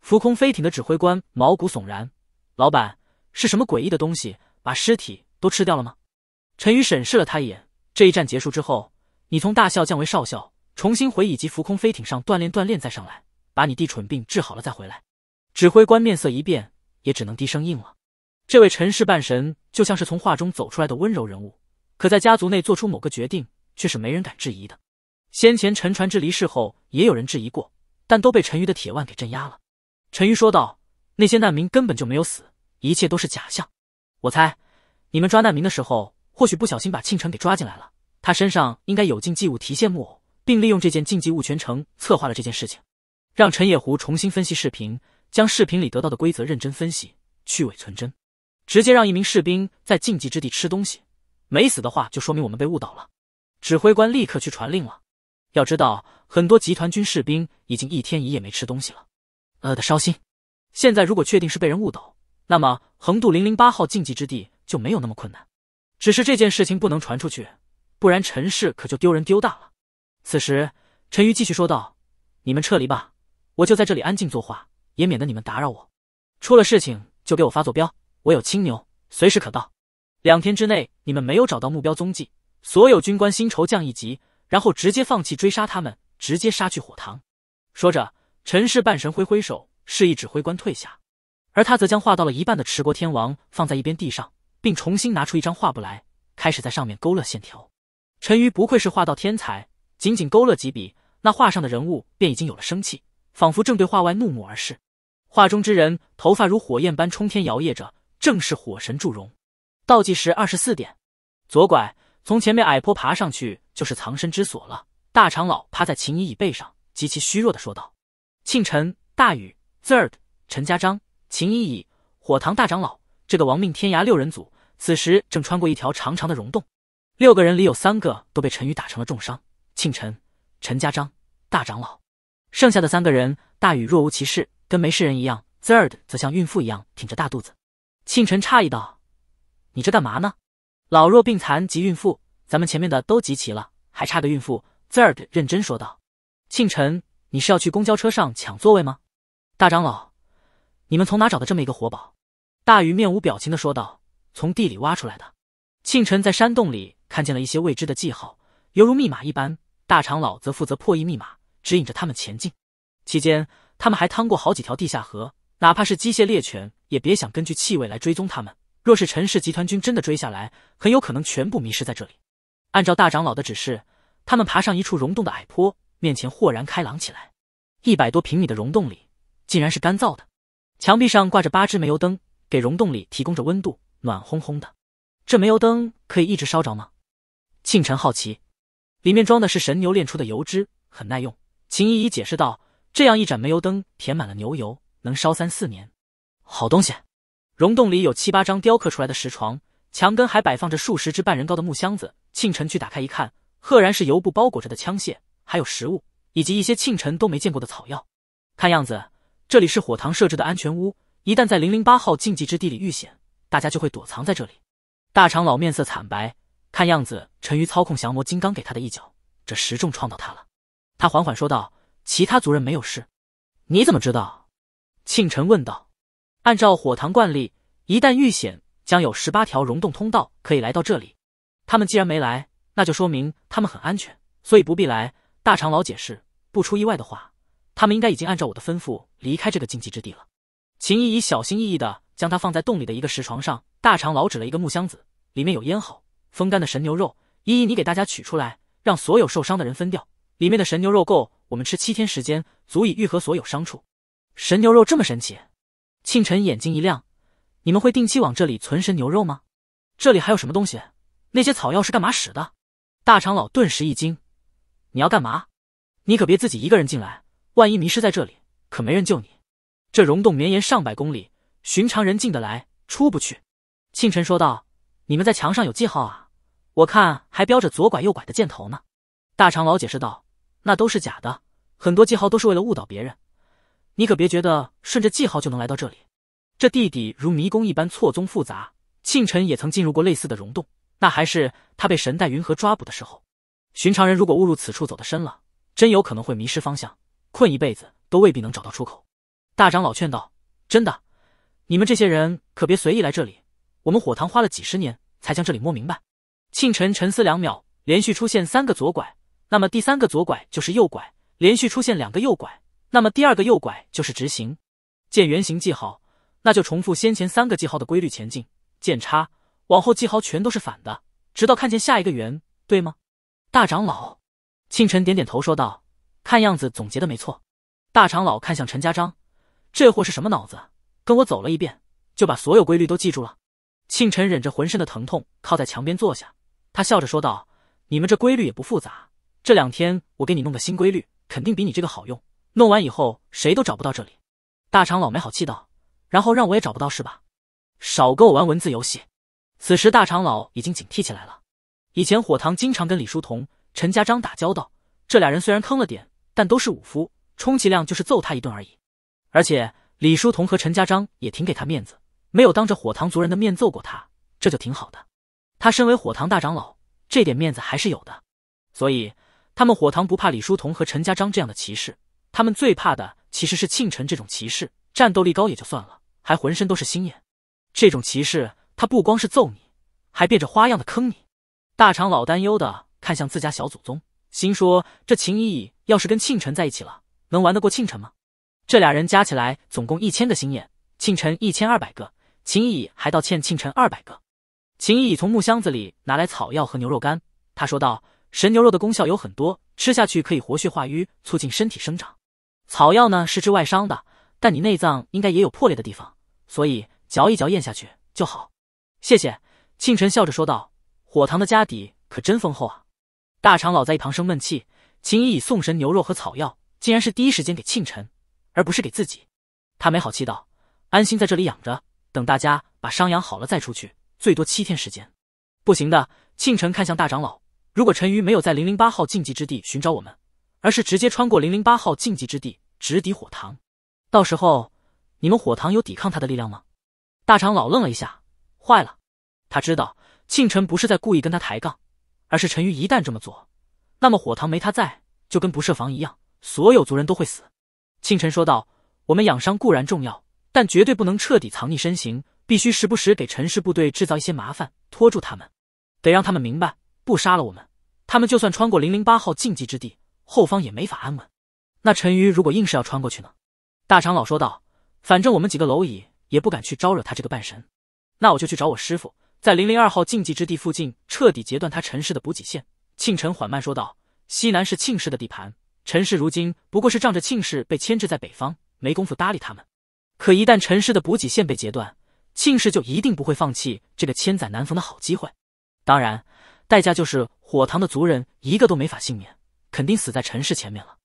S1: 浮空飞艇的指挥官毛骨悚然：“老板，是什么诡异的东西把尸体都吃掉了吗？”陈宇审视了他一眼：“这一战结束之后，你从大校降为少校，重新回以及浮空飞艇上锻炼锻炼，再上来，把你弟蠢病治好了再回来。”指挥官面色一变，也只能低声应了。这位陈氏半神就像是从画中走出来的温柔人物，可在家族内做出某个决定，却是没人敢质疑的。先前陈传之离世后，也有人质疑过，但都被陈鱼的铁腕给镇压了。陈鱼说道：“那些难民根本就没有死，一切都是假象。我猜，你们抓难民的时候，或许不小心把庆臣给抓进来了。他身上应该有禁忌物提线木偶，并利用这件禁忌物全程策划了这件事情。让陈野狐重新分析视频，将视频里得到的规则认真分析，去伪存真。直接让一名士兵在禁忌之地吃东西，没死的话，就说明我们被误导了。指挥官立刻去传令了。”要知道，很多集团军士兵已经一天一夜没吃东西了，饿得烧心。现在如果确定是被人误导，那么横渡零零八号禁忌之地就没有那么困难。只是这件事情不能传出去，不然陈氏可就丢人丢大了。此时，陈瑜继续说道：“你们撤离吧，我就在这里安静作画，也免得你们打扰我。出了事情就给我发坐标，我有青牛，随时可到。两天之内你们没有找到目标踪迹，所有军官薪酬降一级。”然后直接放弃追杀他们，直接杀去火堂。说着，陈氏半神挥挥手，示意指挥官退下，而他则将画到了一半的持国天王放在一边地上，并重新拿出一张画布来，开始在上面勾勒线条。陈馀不愧是画道天才，仅仅勾勒几笔，那画上的人物便已经有了生气，仿佛正对画外怒目而视。画中之人头发如火焰般冲天摇曳着，正是火神祝融。倒计时二十四点，左拐，从前面矮坡爬上去。就是藏身之所了。大长老趴在秦怡椅背上，极其虚弱的说道：“庆臣、大禹、third、陈家章、秦怡椅、火堂大长老，这个亡命天涯六人组，此时正穿过一条长长的溶洞。六个人里有三个都被陈宇打成了重伤。庆臣、陈家章、大长老，剩下的三个人，大禹若无其事，跟没事人一样；third 则像孕妇一样挺着大肚子。庆臣诧异道：‘你这干嘛呢？老弱病残及孕妇。’”咱们前面的都集齐了，还差个孕妇。Zerd 认真说道：“庆晨，你是要去公交车上抢座位吗？”大长老，你们从哪找的这么一个活宝？”大禹面无表情的说道：“从地里挖出来的。”庆晨在山洞里看见了一些未知的记号，犹如密码一般。大长老则负责破译密码，指引着他们前进。期间，他们还趟过好几条地下河，哪怕是机械猎犬也别想根据气味来追踪他们。若是陈氏集团军真的追下来，很有可能全部迷失在这里。按照大长老的指示，他们爬上一处溶洞的矮坡，面前豁然开朗起来。一百多平米的溶洞里，竟然是干燥的，墙壁上挂着八只煤油灯，给溶洞里提供着温度，暖烘烘的。这煤油灯可以一直烧着吗？庆晨好奇。里面装的是神牛炼出的油脂，很耐用。秦依依解释道：“这样一盏煤油灯，填满了牛油，能烧三四年。”好东西。溶洞里有七八张雕刻出来的石床，墙根还摆放着数十只半人高的木箱子。庆辰去打开一看，赫然是油布包裹着的枪械，还有食物，以及一些庆辰都没见过的草药。看样子，这里是火堂设置的安全屋，一旦在零零八号禁忌之地里遇险，大家就会躲藏在这里。大长老面色惨白，看样子，陈鱼操控降魔金刚给他的一脚，这石重撞到他了。他缓缓说道：“其他族人没有事，你怎么知道？”庆辰问道：“按照火堂惯例，一旦遇险，将有十八条溶洞通道可以来到这里。”他们既然没来，那就说明他们很安全，所以不必来。大长老解释，不出意外的话，他们应该已经按照我的吩咐离开这个禁忌之地了。秦怡怡小心翼翼地将它放在洞里的一个石床上。大长老指了一个木箱子，里面有腌好、风干的神牛肉。依依，你给大家取出来，让所有受伤的人分掉。里面的神牛肉够我们吃七天时间，足以愈合所有伤处。神牛肉这么神奇，庆晨眼睛一亮。你们会定期往这里存神牛肉吗？这里还有什么东西？那些草药是干嘛使的？大长老顿时一惊：“你要干嘛？你可别自己一个人进来，万一迷失在这里，可没人救你。这溶洞绵延上百公里，寻常人进得来，出不去。”庆晨说道：“你们在墙上有记号啊，我看还标着左拐右拐的箭头呢。”大长老解释道：“那都是假的，很多记号都是为了误导别人。你可别觉得顺着记号就能来到这里，这地底如迷宫一般错综复杂。庆晨也曾进入过类似的溶洞。”那还是他被神代云河抓捕的时候。寻常人如果误入此处走得深了，真有可能会迷失方向，困一辈子都未必能找到出口。大长老劝道：“真的，你们这些人可别随意来这里。我们火堂花了几十年才将这里摸明白。”庆晨沉思两秒，连续出现三个左拐，那么第三个左拐就是右拐；连续出现两个右拐，那么第二个右拐就是直行。见圆形记号，那就重复先前三个记号的规律前进。见差，往后记号全都是反的，直到看见下一个圆，对吗？大长老，庆晨点点头说道：“看样子总结的没错。”大长老看向陈家章，这货是什么脑子？跟我走了一遍，就把所有规律都记住了。庆晨忍着浑身的疼痛，靠在墙边坐下，他笑着说道：“你们这规律也不复杂，这两天我给你弄个新规律，肯定比你这个好用。弄完以后，谁都找不到这里。”大长老没好气道：“然后让我也找不到是吧？少跟我玩文字游戏！”此时，大长老已经警惕起来了。以前火堂经常跟李书同、陈家章打交道，这俩人虽然坑了点，但都是武夫，充其量就是揍他一顿而已。而且李书同和陈家章也挺给他面子，没有当着火堂族人的面揍过他，这就挺好的。他身为火堂大长老，这点面子还是有的。所以他们火堂不怕李书同和陈家章这样的骑士，他们最怕的其实是庆臣这种骑士。战斗力高也就算了，还浑身都是心眼，这种骑士。他不光是揍你，还变着花样的坑你。大长老担忧的看向自家小祖宗，心说：这秦怡怡要是跟庆晨在一起了，能玩得过庆晨吗？这俩人加起来总共一千个心眼，庆晨一千二百个，秦怡怡还倒欠庆辰二百个。秦怡怡从木箱子里拿来草药和牛肉干，他说道：“神牛肉的功效有很多，吃下去可以活血化瘀，促进身体生长。草药呢是治外伤的，但你内脏应该也有破裂的地方，所以嚼一嚼，咽下去就好。”谢谢，庆晨笑着说道：“火堂的家底可真丰厚啊！”大长老在一旁生闷气。秦怡以送神牛肉和草药，竟然是第一时间给庆晨，而不是给自己。他没好气道：“安心在这里养着，等大家把伤养好了再出去，最多七天时间。”不行的，庆晨看向大长老：“如果陈鱼没有在零零八号禁忌之地寻找我们，而是直接穿过零零八号禁忌之地直抵火堂，到时候你们火堂有抵抗他的力量吗？”大长老愣了一下。坏了，他知道庆晨不是在故意跟他抬杠，而是陈瑜一旦这么做，那么火堂没他在就跟不设防一样，所有族人都会死。庆晨说道：“我们养伤固然重要，但绝对不能彻底藏匿身形，必须时不时给陈氏部队制造一些麻烦，拖住他们，得让他们明白，不杀了我们，他们就算穿过零零八号禁忌之地，后方也没法安稳。那陈瑜如果硬是要穿过去呢？”大长老说道：“反正我们几个蝼蚁也不敢去招惹他这个半神。”那我就去找我师傅，在零零二号禁忌之地附近彻底截断他陈氏的补给线。庆臣缓慢说道：“西南是庆氏的地盘，陈氏如今不过是仗着庆氏被牵制在北方，没工夫搭理他们。可一旦陈氏的补给线被截断，庆氏就一定不会放弃这个千载难逢的好机会。当然，代价就是火堂的族人一个都没法幸免，肯定死在陈氏前面了。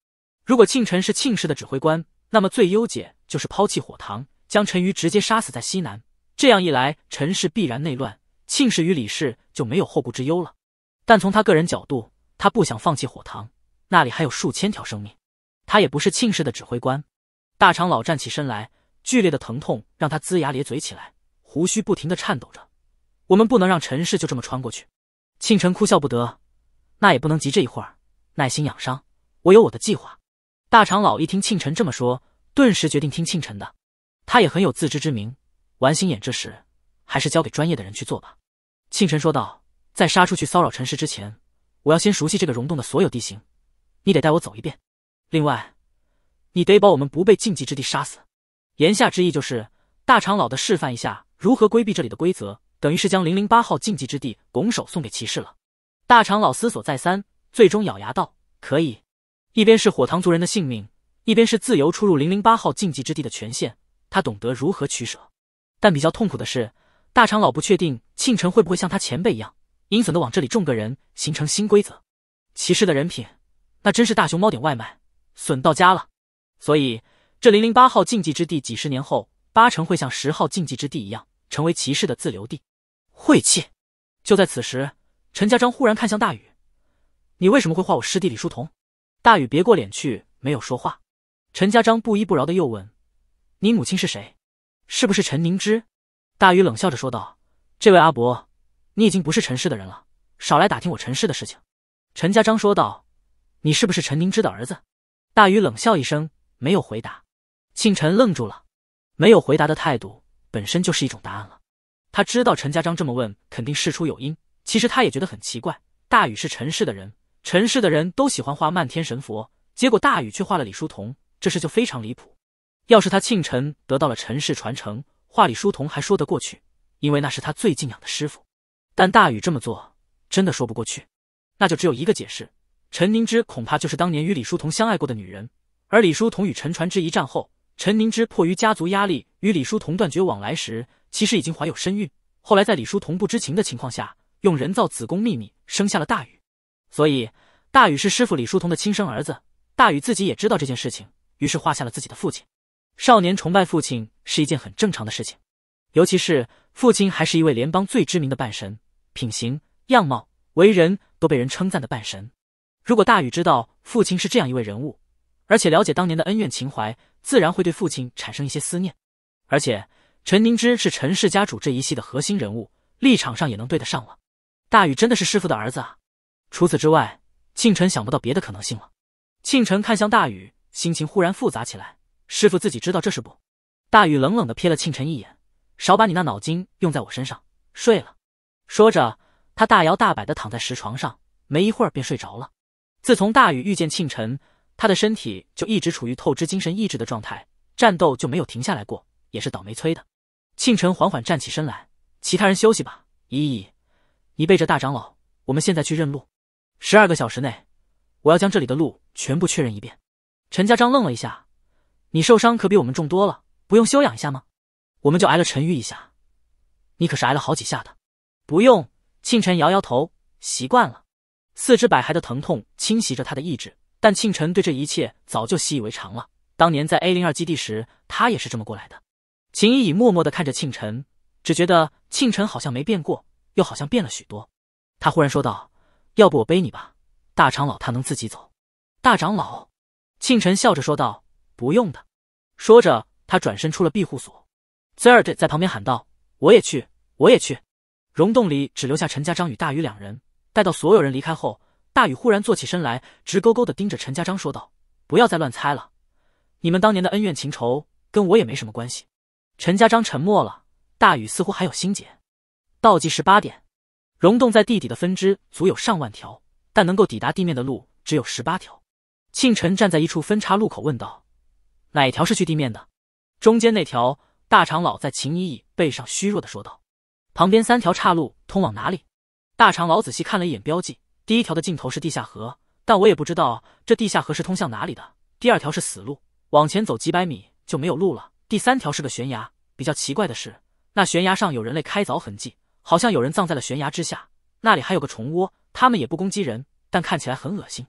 S1: 如果庆臣是庆氏的指挥官，那么最优解就是抛弃火堂，将陈瑜直接杀死在西南。”这样一来，陈氏必然内乱，庆氏与李氏就没有后顾之忧了。但从他个人角度，他不想放弃火堂，那里还有数千条生命。他也不是庆氏的指挥官。大长老站起身来，剧烈的疼痛让他龇牙咧嘴起来，胡须不停的颤抖着。我们不能让陈氏就这么穿过去。庆晨哭笑不得，那也不能急，这一会儿耐心养伤，我有我的计划。大长老一听庆晨这么说，顿时决定听庆晨的。他也很有自知之明。玩心眼这事，还是交给专业的人去做吧。”庆晨说道。“在杀出去骚扰尘世之前，我要先熟悉这个溶洞的所有地形，你得带我走一遍。另外，你得保我们不被禁忌之地杀死。”言下之意就是，大长老的示范一下如何规避这里的规则，等于是将零零八号禁忌之地拱手送给骑士了。大长老思索再三，最终咬牙道：“可以。”一边是火塘族人的性命，一边是自由出入零零八号禁忌之地的权限，他懂得如何取舍。但比较痛苦的是，大长老不确定庆辰会不会像他前辈一样阴损的往这里种个人，形成新规则。骑士的人品，那真是大熊猫点外卖，损到家了。所以这零零八号禁忌之地，几十年后八成会像十号禁忌之地一样，成为骑士的自留地。晦气！就在此时，陈家章忽然看向大禹：“你为什么会画我师弟李书童？”大禹别过脸去，没有说话。陈家章不依不饶的又问：“你母亲是谁？”是不是陈凝之？大鱼冷笑着说道：“这位阿伯，你已经不是陈氏的人了，少来打听我陈氏的事情。”陈家章说道：“你是不是陈凝之的儿子？”大鱼冷笑一声，没有回答。庆辰愣住了，没有回答的态度本身就是一种答案了。他知道陈家章这么问，肯定事出有因。其实他也觉得很奇怪，大禹是陈氏的人，陈氏的人都喜欢画漫天神佛，结果大禹却画了李叔同，这事就非常离谱。要是他庆辰得到了陈氏传承，话李书童还说得过去，因为那是他最敬仰的师傅。但大禹这么做真的说不过去，那就只有一个解释：陈宁之恐怕就是当年与李书童相爱过的女人。而李书童与陈传之一战后，陈宁之迫于家族压力与李书童断绝往来时，其实已经怀有身孕。后来在李书童不知情的情况下，用人造子宫秘密生下了大禹。所以大禹是师傅李书童的亲生儿子。大禹自己也知道这件事情，于是画下了自己的父亲。少年崇拜父亲是一件很正常的事情，尤其是父亲还是一位联邦最知名的半神，品行、样貌、为人都被人称赞的半神。如果大禹知道父亲是这样一位人物，而且了解当年的恩怨情怀，自然会对父亲产生一些思念。而且陈宁之是陈氏家主这一系的核心人物，立场上也能对得上了。大禹真的是师傅的儿子啊！除此之外，庆晨想不到别的可能性了。庆晨看向大禹，心情忽然复杂起来。师傅自己知道这事不？大禹冷冷的瞥了庆晨一眼，少把你那脑筋用在我身上。睡了。说着，他大摇大摆的躺在石床上，没一会儿便睡着了。自从大禹遇见庆晨，他的身体就一直处于透支精神意志的状态，战斗就没有停下来过，也是倒霉催的。庆晨缓缓站起身来，其他人休息吧。依依，你背着大长老，我们现在去认路。十二个小时内，我要将这里的路全部确认一遍。陈家章愣了一下。你受伤可比我们重多了，不用休养一下吗？我们就挨了陈玉一下，你可是挨了好几下的。不用，庆晨摇摇头，习惯了。四肢百骸的疼痛侵袭着他的意志，但庆晨对这一切早就习以为常了。当年在 A 零二基地时，他也是这么过来的。秦依依默默地看着庆晨，只觉得庆晨好像没变过，又好像变了许多。他忽然说道：“要不我背你吧，大长老他能自己走。”大长老，庆晨笑着说道。不用的，说着他转身出了庇护所。Zeart 在旁边喊道：“我也去，我也去。”溶洞里只留下陈家章与大宇两人。待到所有人离开后，大宇忽然坐起身来，直勾勾的盯着陈家章说道：“不要再乱猜了，你们当年的恩怨情仇跟我也没什么关系。”陈家章沉默了。大宇似乎还有心结。倒计时八点。溶洞在地底的分支足有上万条，但能够抵达地面的路只有十八条。庆晨站在一处分叉路口问道。哪条是去地面的？中间那条。大长老在秦依依背上虚弱的说道。旁边三条岔路通往哪里？大长老仔细看了一眼标记，第一条的尽头是地下河，但我也不知道这地下河是通向哪里的。第二条是死路，往前走几百米就没有路了。第三条是个悬崖，比较奇怪的是，那悬崖上有人类开凿痕迹，好像有人葬在了悬崖之下。那里还有个虫窝，他们也不攻击人，但看起来很恶心。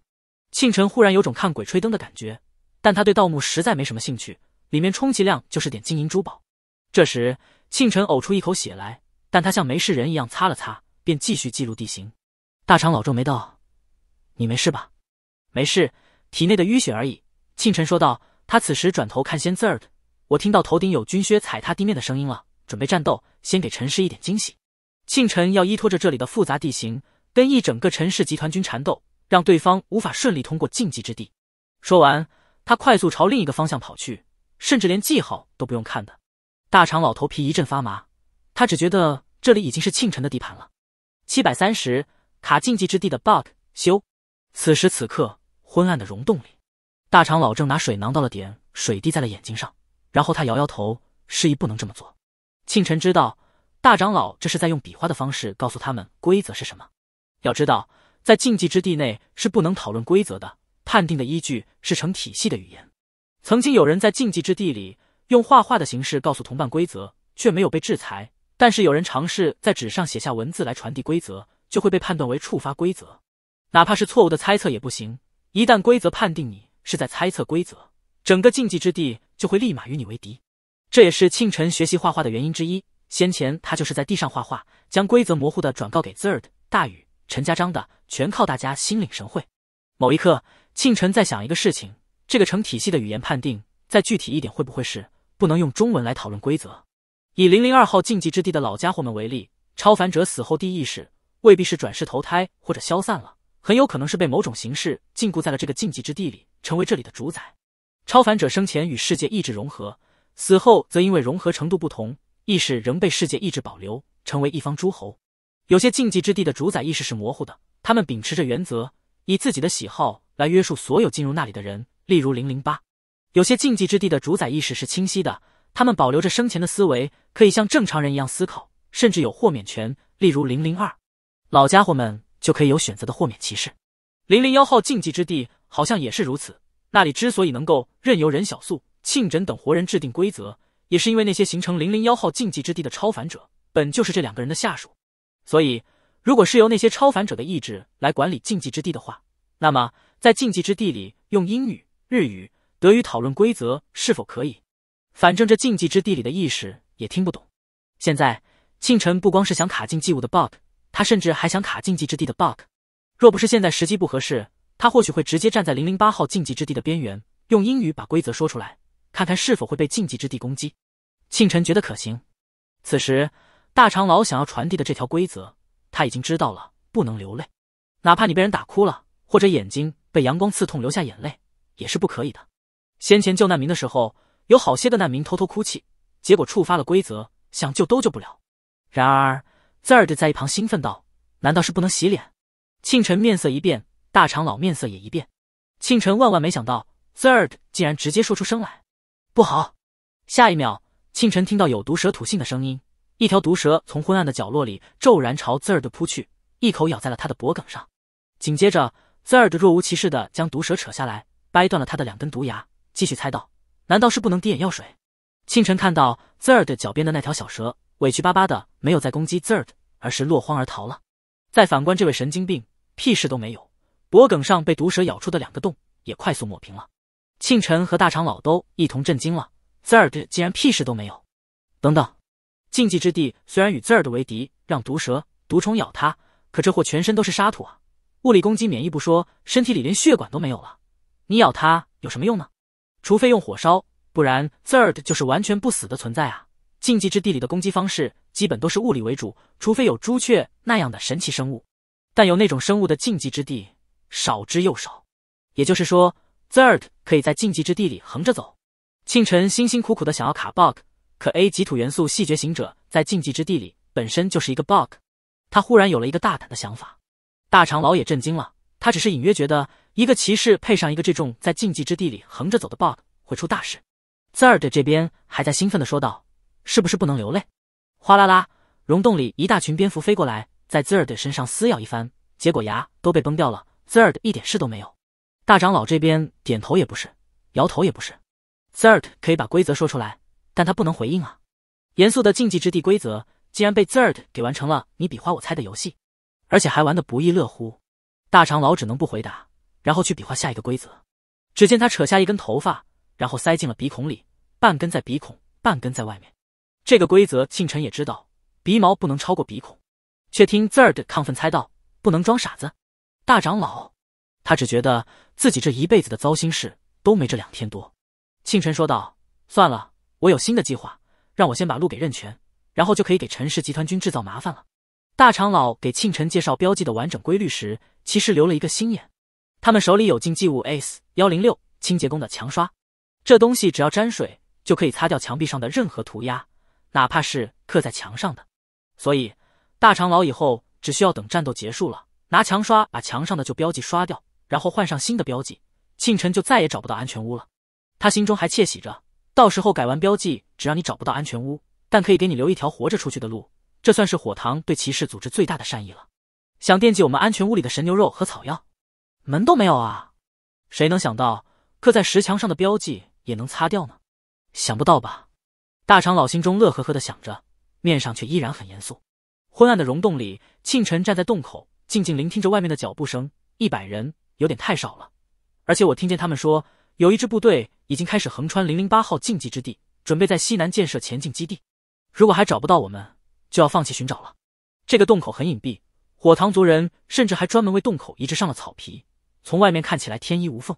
S1: 庆晨忽然有种看鬼吹灯的感觉。但他对盗墓实在没什么兴趣，里面充其量就是点金银珠宝。这时，庆尘呕出一口血来，但他像没事人一样擦了擦，便继续记录地形。大长老皱眉道：“你没事吧？”“没事，体内的淤血而已。”庆尘说道。他此时转头看仙字儿，我听到头顶有军靴踩踏地面的声音了，准备战斗，先给陈氏一点惊喜。庆尘要依托着这里的复杂地形，跟一整个陈氏集团军缠斗，让对方无法顺利通过禁忌之地。说完。他快速朝另一个方向跑去，甚至连记号都不用看的。大长老头皮一阵发麻，他只觉得这里已经是庆晨的地盘了。七百三十卡禁忌之地的 bug 修。此时此刻，昏暗的溶洞里，大长老正拿水囊倒了点水滴在了眼睛上，然后他摇摇头，示意不能这么做。庆晨知道，大长老这是在用比划的方式告诉他们规则是什么。要知道，在禁忌之地内是不能讨论规则的。判定的依据是成体系的语言。曾经有人在禁忌之地里用画画的形式告诉同伴规则，却没有被制裁；但是有人尝试在纸上写下文字来传递规则，就会被判断为触发规则，哪怕是错误的猜测也不行。一旦规则判定你是在猜测规则，整个禁忌之地就会立马与你为敌。这也是庆晨学习画画的原因之一。先前他就是在地上画画，将规则模糊的转告给 Zerd、大宇、陈家章的，全靠大家心领神会。某一刻。庆晨在想一个事情，这个成体系的语言判定再具体一点，会不会是不能用中文来讨论规则？以零零二号禁忌之地的老家伙们为例，超凡者死后，地意识未必是转世投胎或者消散了，很有可能是被某种形式禁锢在了这个禁忌之地里，成为这里的主宰。超凡者生前与世界意志融合，死后则因为融合程度不同，意识仍被世界意志保留，成为一方诸侯。有些禁忌之地的主宰意识是模糊的，他们秉持着原则。以自己的喜好来约束所有进入那里的人，例如零零八，有些禁忌之地的主宰意识是清晰的，他们保留着生前的思维，可以像正常人一样思考，甚至有豁免权，例如零零二，老家伙们就可以有选择的豁免歧视。零零幺号禁忌之地好像也是如此，那里之所以能够任由任小素、庆枕等活人制定规则，也是因为那些形成零零幺号禁忌之地的超凡者本就是这两个人的下属，所以。如果是由那些超凡者的意志来管理禁忌之地的话，那么在禁忌之地里用英语、日语、德语讨论规则是否可以？反正这禁忌之地里的意识也听不懂。现在庆晨不光是想卡禁忌物的 bug，他甚至还想卡禁忌之地的 bug。若不是现在时机不合适，他或许会直接站在零零八号禁忌之地的边缘，用英语把规则说出来，看看是否会被禁忌之地攻击。庆晨觉得可行。此时，大长老想要传递的这条规则。他已经知道了，不能流泪，哪怕你被人打哭了，或者眼睛被阳光刺痛流下眼泪，也是不可以的。先前救难民的时候，有好些个难民偷偷哭泣，结果触发了规则，想救都救不了。然而 Third 在一旁兴奋道：“难道是不能洗脸？”庆晨面色一变，大长老面色也一变。庆晨万万没想到 Third 竟然直接说出声来：“不好！”下一秒，庆晨听到有毒蛇吐信的声音。一条毒蛇从昏暗的角落里骤然朝 Zerd 扑去，一口咬在了他的脖颈上。紧接着，Zerd 若无其事地将毒蛇扯下来，掰断了他的两根毒牙，继续猜道：“难道是不能滴眼药水？”庆晨看到 Zerd 脚边的那条小蛇，委屈巴巴的，没有再攻击 Zerd，而是落荒而逃了。再反观这位神经病，屁事都没有，脖颈上被毒蛇咬出的两个洞也快速抹平了。庆晨和大长老都一同震惊了，Zerd 竟然屁事都没有。等等。禁忌之地虽然与 Zerd 为敌，让毒蛇、毒虫咬它，可这货全身都是沙土啊，物理攻击免疫不说，身体里连血管都没有了，你咬它有什么用呢？除非用火烧，不然 Zerd 就是完全不死的存在啊！禁忌之地里的攻击方式基本都是物理为主，除非有朱雀那样的神奇生物，但有那种生物的禁忌之地少之又少。也就是说，Zerd 可以在禁忌之地里横着走。庆晨辛辛苦苦的想要卡 bug。可 A 极土元素细觉醒者在禁忌之地里本身就是一个 bug，他忽然有了一个大胆的想法。大长老也震惊了，他只是隐约觉得一个骑士配上一个这种在禁忌之地里横着走的 bug 会出大事。z e r d 这边还在兴奋地说道：“是不是不能流泪？”哗啦啦，溶洞里一大群蝙蝠飞过来，在 z e r d 身上撕咬一番，结果牙都被崩掉了。z e r d 一点事都没有。大长老这边点头也不是，摇头也不是。z e r d 可以把规则说出来。但他不能回应啊！严肃的禁忌之地规则竟然被 Zerd 给完成了，你比划我猜的游戏，而且还玩得不亦乐乎。大长老只能不回答，然后去比划下一个规则。只见他扯下一根头发，然后塞进了鼻孔里，半根在鼻孔，半根在外面。这个规则庆晨也知道，鼻毛不能超过鼻孔，却听 Zerd 亢奋猜到不能装傻子。大长老，他只觉得自己这一辈子的糟心事都没这两天多。庆晨说道：“算了。”我有新的计划，让我先把路给认全，然后就可以给陈氏集团军制造麻烦了。大长老给庆晨介绍标记的完整规律时，其实留了一个心眼。他们手里有禁忌物 S 幺零六清洁工的墙刷，这东西只要沾水就可以擦掉墙壁上的任何涂鸦，哪怕是刻在墙上的。所以大长老以后只需要等战斗结束了，拿墙刷把墙上的旧标记刷掉，然后换上新的标记，庆晨就再也找不到安全屋了。他心中还窃喜着。到时候改完标记，只让你找不到安全屋，但可以给你留一条活着出去的路。这算是火堂对骑士组织最大的善意了。想惦记我们安全屋里的神牛肉和草药，门都没有啊！谁能想到刻在石墙上的标记也能擦掉呢？想不到吧？大长老心中乐呵呵的想着，面上却依然很严肃。昏暗的溶洞里，庆晨站在洞口，静静聆听着外面的脚步声。一百人有点太少了，而且我听见他们说。有一支部队已经开始横穿零零八号禁忌之地，准备在西南建设前进基地。如果还找不到我们，就要放弃寻找了。这个洞口很隐蔽，火塘族人甚至还专门为洞口移植上了草皮，从外面看起来天衣无缝。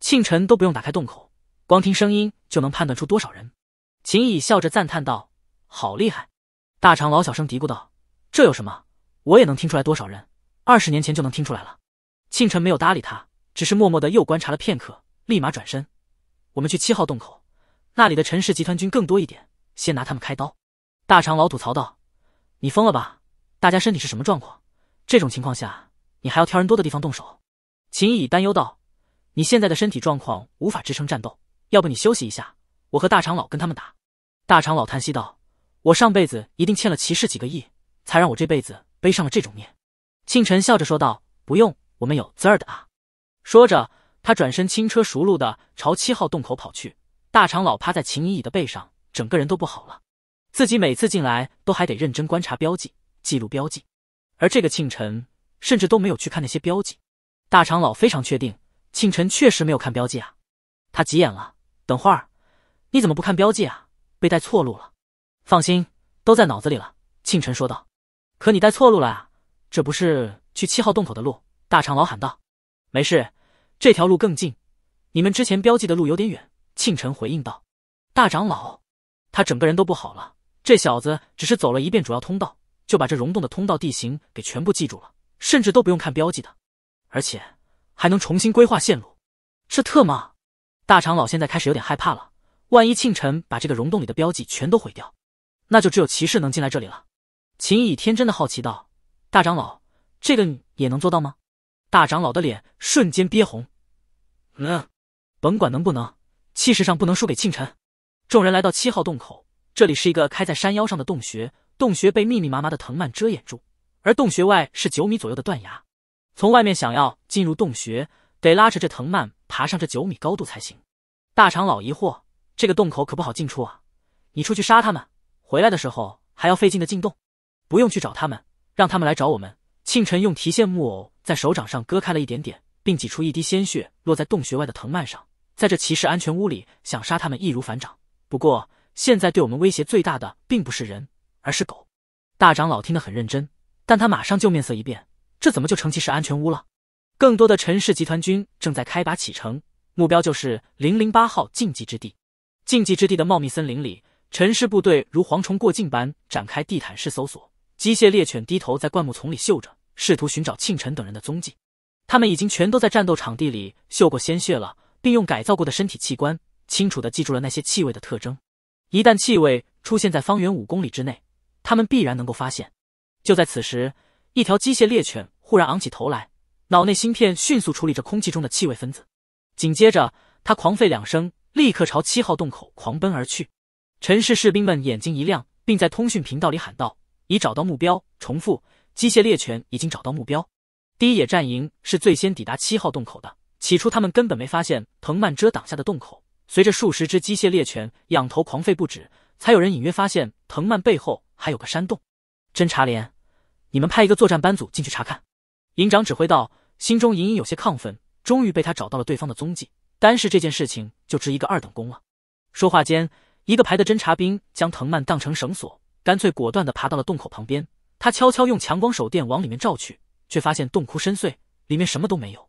S1: 庆晨都不用打开洞口，光听声音就能判断出多少人。秦毅笑着赞叹道：“好厉害！”大长老小声嘀咕道：“这有什么？我也能听出来多少人。二十年前就能听出来了。”庆晨没有搭理他，只是默默的又观察了片刻。立马转身，我们去七号洞口，那里的陈氏集团军更多一点，先拿他们开刀。大长老吐槽道：“你疯了吧？大家身体是什么状况？这种情况下，你还要挑人多的地方动手？”秦毅担忧道：“你现在的身体状况无法支撑战斗，要不你休息一下，我和大长老跟他们打。”大长老叹息道：“我上辈子一定欠了骑士几个亿，才让我这辈子背上了这种孽。”庆晨笑着说道：“不用，我们有 Z 的啊。”说着。他转身，轻车熟路的朝七号洞口跑去。大长老趴在秦依依的背上，整个人都不好了。自己每次进来都还得认真观察标记，记录标记，而这个庆晨甚至都没有去看那些标记。大长老非常确定，庆晨确实没有看标记啊！他急眼了：“等会儿，你怎么不看标记啊？被带错路了？”“放心，都在脑子里了。”庆晨说道。“可你带错路了啊！这不是去七号洞口的路！”大长老喊道。“没事。”这条路更近，你们之前标记的路有点远。庆晨回应道：“大长老，他整个人都不好了。这小子只是走了一遍主要通道，就把这溶洞的通道地形给全部记住了，甚至都不用看标记的，而且还能重新规划线路。这特么……大长老现在开始有点害怕了。万一庆晨把这个溶洞里的标记全都毁掉，那就只有骑士能进来这里了。”秦以天真的好奇道：“大长老，这个也能做到吗？”大长老的脸瞬间憋红。嗯，甭管能不能，气势上不能输给庆晨。众人来到七号洞口，这里是一个开在山腰上的洞穴，洞穴被密密麻麻的藤蔓遮掩住，而洞穴外是九米左右的断崖。从外面想要进入洞穴，得拉着这藤蔓爬上这九米高度才行。大长老疑惑：这个洞口可不好进出啊！你出去杀他们，回来的时候还要费劲的进洞。不用去找他们，让他们来找我们。庆晨用提线木偶。在手掌上割开了一点点，并挤出一滴鲜血落在洞穴外的藤蔓上。在这骑士安全屋里，想杀他们易如反掌。不过，现在对我们威胁最大的并不是人，而是狗。大长老听得很认真，但他马上就面色一变：这怎么就成骑士安全屋了？更多的陈氏集团军正在开拔启程，目标就是零零八号禁忌之地。禁忌之地的茂密森林里，陈氏部队如蝗虫过境般展开地毯式搜索，机械猎犬低头在灌木丛里嗅着。试图寻找庆晨等人的踪迹，他们已经全都在战斗场地里嗅过鲜血了，并用改造过的身体器官清楚的记住了那些气味的特征。一旦气味出现在方圆五公里之内，他们必然能够发现。就在此时，一条机械猎犬忽然昂起头来，脑内芯片迅速处理着空气中的气味分子，紧接着它狂吠两声，立刻朝七号洞口狂奔而去。陈氏士兵们眼睛一亮，并在通讯频道里喊道：“已找到目标，重复。”机械猎犬已经找到目标，第一野战营是最先抵达七号洞口的。起初他们根本没发现藤蔓遮挡下的洞口，随着数十只机械猎犬仰头狂吠不止，才有人隐约发现藤蔓背后还有个山洞。侦察连，你们派一个作战班组进去查看。营长指挥道，心中隐隐有些亢奋，终于被他找到了对方的踪迹，单是这件事情就值一个二等功了。说话间，一个排的侦察兵将藤蔓当成绳索，干脆果断地爬到了洞口旁边。他悄悄用强光手电往里面照去，却发现洞窟深邃，里面什么都没有。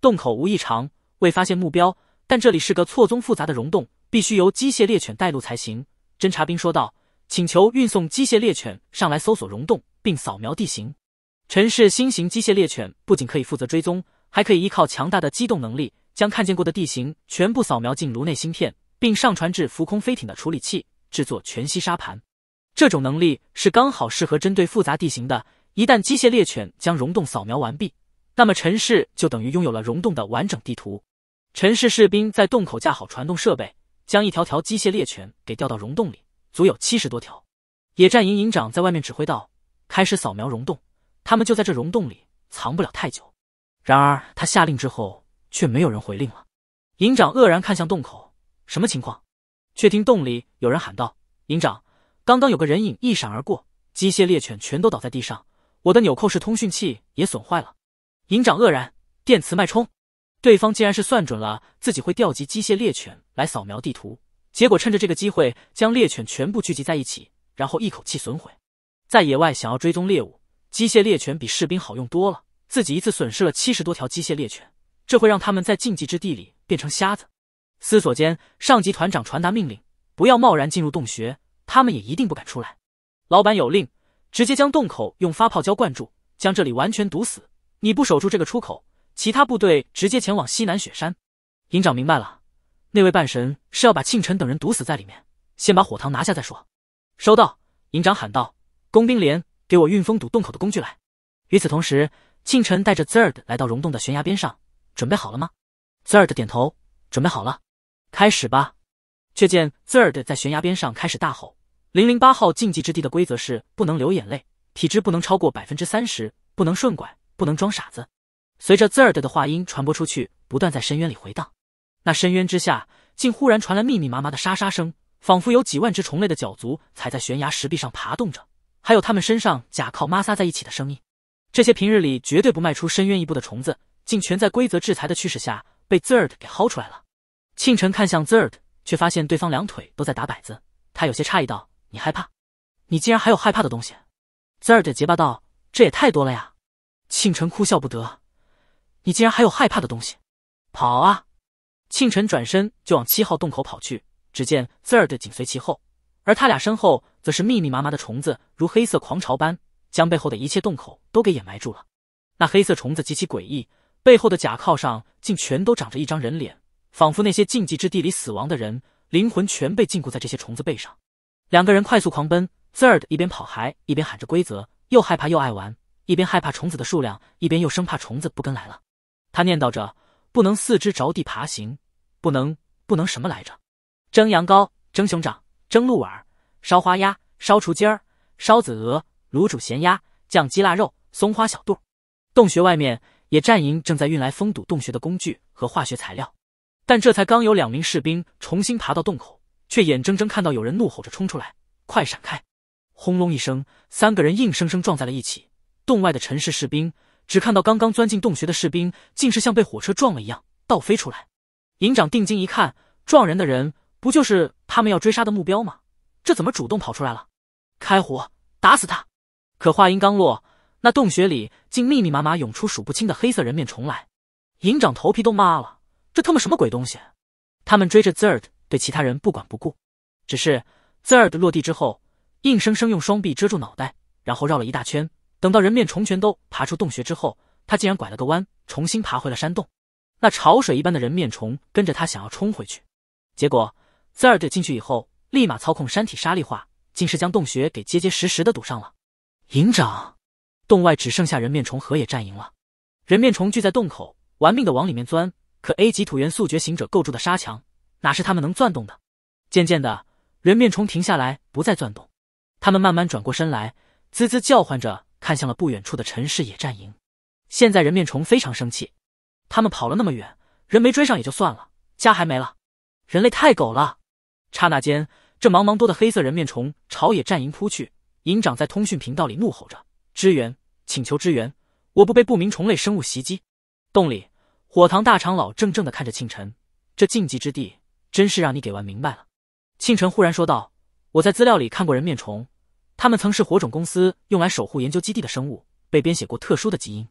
S1: 洞口无异常，未发现目标。但这里是个错综复杂的溶洞，必须由机械猎犬带路才行。侦察兵说道：“请求运送机械猎犬上来搜索溶洞，并扫描地形。”陈氏新型机械猎犬不仅可以负责追踪，还可以依靠强大的机动能力，将看见过的地形全部扫描进颅内芯片，并上传至浮空飞艇的处理器，制作全息沙盘。这种能力是刚好适合针对复杂地形的。一旦机械猎犬将溶洞扫描完毕，那么陈氏就等于拥有了溶洞的完整地图。陈氏士兵在洞口架好传动设备，将一条条机械猎犬给调到溶洞里，足有七十多条。野战营营长在外面指挥道：“开始扫描溶洞，他们就在这溶洞里藏不了太久。”然而他下令之后，却没有人回令了。营长愕然看向洞口，什么情况？却听洞里有人喊道：“营长！”刚刚有个人影一闪而过，机械猎犬全都倒在地上，我的纽扣式通讯器也损坏了。营长愕然，电磁脉冲，对方竟然是算准了自己会调集机械猎犬来扫描地图，结果趁着这个机会将猎犬全部聚集在一起，然后一口气损毁。在野外想要追踪猎物，机械猎犬比士兵好用多了。自己一次损失了七十多条机械猎犬，这会让他们在禁忌之地里变成瞎子。思索间，上级团长传达命令，不要贸然进入洞穴。他们也一定不敢出来。老板有令，直接将洞口用发泡胶灌住，将这里完全堵死。你不守住这个出口，其他部队直接前往西南雪山。营长明白了，那位半神是要把庆晨等人堵死在里面。先把火塘拿下再说。收到！营长喊道：“工兵连，给我运封堵洞口的工具来。”与此同时，庆晨带着 Zerd 来到溶洞的悬崖边上，准备好了吗？Zerd 点头，准备好了。开始吧。却见 Zerd 在悬崖边上开始大吼。零零八号禁忌之地的规则是不能流眼泪，体质不能超过百分之三十，不能顺拐，不能装傻子。随着 Zerd 的话音传播出去，不断在深渊里回荡。那深渊之下，竟忽然传来密密麻麻的沙沙声，仿佛有几万只虫类的脚足踩在悬崖石壁上爬动着，还有它们身上甲靠摩撒在一起的声音。这些平日里绝对不迈出深渊一步的虫子，竟全在规则制裁的驱使下被 Zerd 给薅出来了。庆晨看向 Zerd，却发现对方两腿都在打摆子，他有些诧异道。你害怕？你竟然还有害怕的东西？zar 的结巴道：“这也太多了呀！”庆晨哭笑不得：“你竟然还有害怕的东西？跑啊！”庆晨转身就往七号洞口跑去，只见 zar d 紧随其后，而他俩身后则是密密麻麻的虫子，如黑色狂潮般将背后的一切洞口都给掩埋住了。那黑色虫子极其诡异，背后的甲铐上竟全都长着一张人脸，仿佛那些禁忌之地里死亡的人灵魂全被禁锢在这些虫子背上。两个人快速狂奔，Third 一边跑还一边喊着规则，又害怕又爱玩，一边害怕虫子的数量，一边又生怕虫子不跟来了。他念叨着：不能四肢着地爬行，不能不能什么来着？蒸羊羔，蒸熊掌，蒸鹿耳，烧花鸭，烧雏鸡儿，烧子鹅，卤煮咸鸭，酱鸡腊肉，松花小肚。洞穴外面也战营正在运来封堵洞穴的工具和化学材料，但这才刚有两名士兵重新爬到洞口。却眼睁睁看到有人怒吼着冲出来，快闪开！轰隆一声，三个人硬生生撞在了一起。洞外的陈氏士兵只看到刚刚钻进洞穴的士兵，竟是像被火车撞了一样倒飞出来。营长定睛一看，撞人的人不就是他们要追杀的目标吗？这怎么主动跑出来了？开火，打死他！可话音刚落，那洞穴里竟密密麻麻涌出数不清的黑色人面虫来。营长头皮都麻了，这他妈什么鬼东西？他们追着 Zerd。对其他人不管不顾，只是 Zerd 落地之后，硬生生用双臂遮住脑袋，然后绕了一大圈。等到人面虫全都爬出洞穴之后，他竟然拐了个弯，重新爬回了山洞。那潮水一般的人面虫跟着他想要冲回去，结果 Zerd 进去以后，立马操控山体沙粒化，竟是将洞穴给结结实实的堵上了。营长，洞外只剩下人面虫和野战营了。人面虫聚在洞口，玩命的往里面钻，可 A 级土元素觉醒者构筑的沙墙。哪是他们能钻动的？渐渐的，人面虫停下来，不再钻动。他们慢慢转过身来，滋滋叫唤着，看向了不远处的陈氏野战营。现在人面虫非常生气，他们跑了那么远，人没追上也就算了，家还没了，人类太狗了！刹那间，这茫茫多的黑色人面虫朝野战营扑去。营长在通讯频道里怒吼着：“支援！请求支援！我不被不明虫类生物袭击！”洞里，火堂大长老怔怔地看着庆晨，这禁忌之地。真是让你给玩明白了，庆晨忽然说道：“我在资料里看过人面虫，他们曾是火种公司用来守护研究基地的生物，被编写过特殊的基因，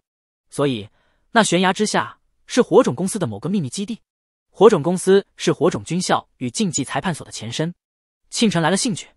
S1: 所以那悬崖之下是火种公司的某个秘密基地。火种公司是火种军校与竞技裁判所的前身。”庆晨来了兴趣。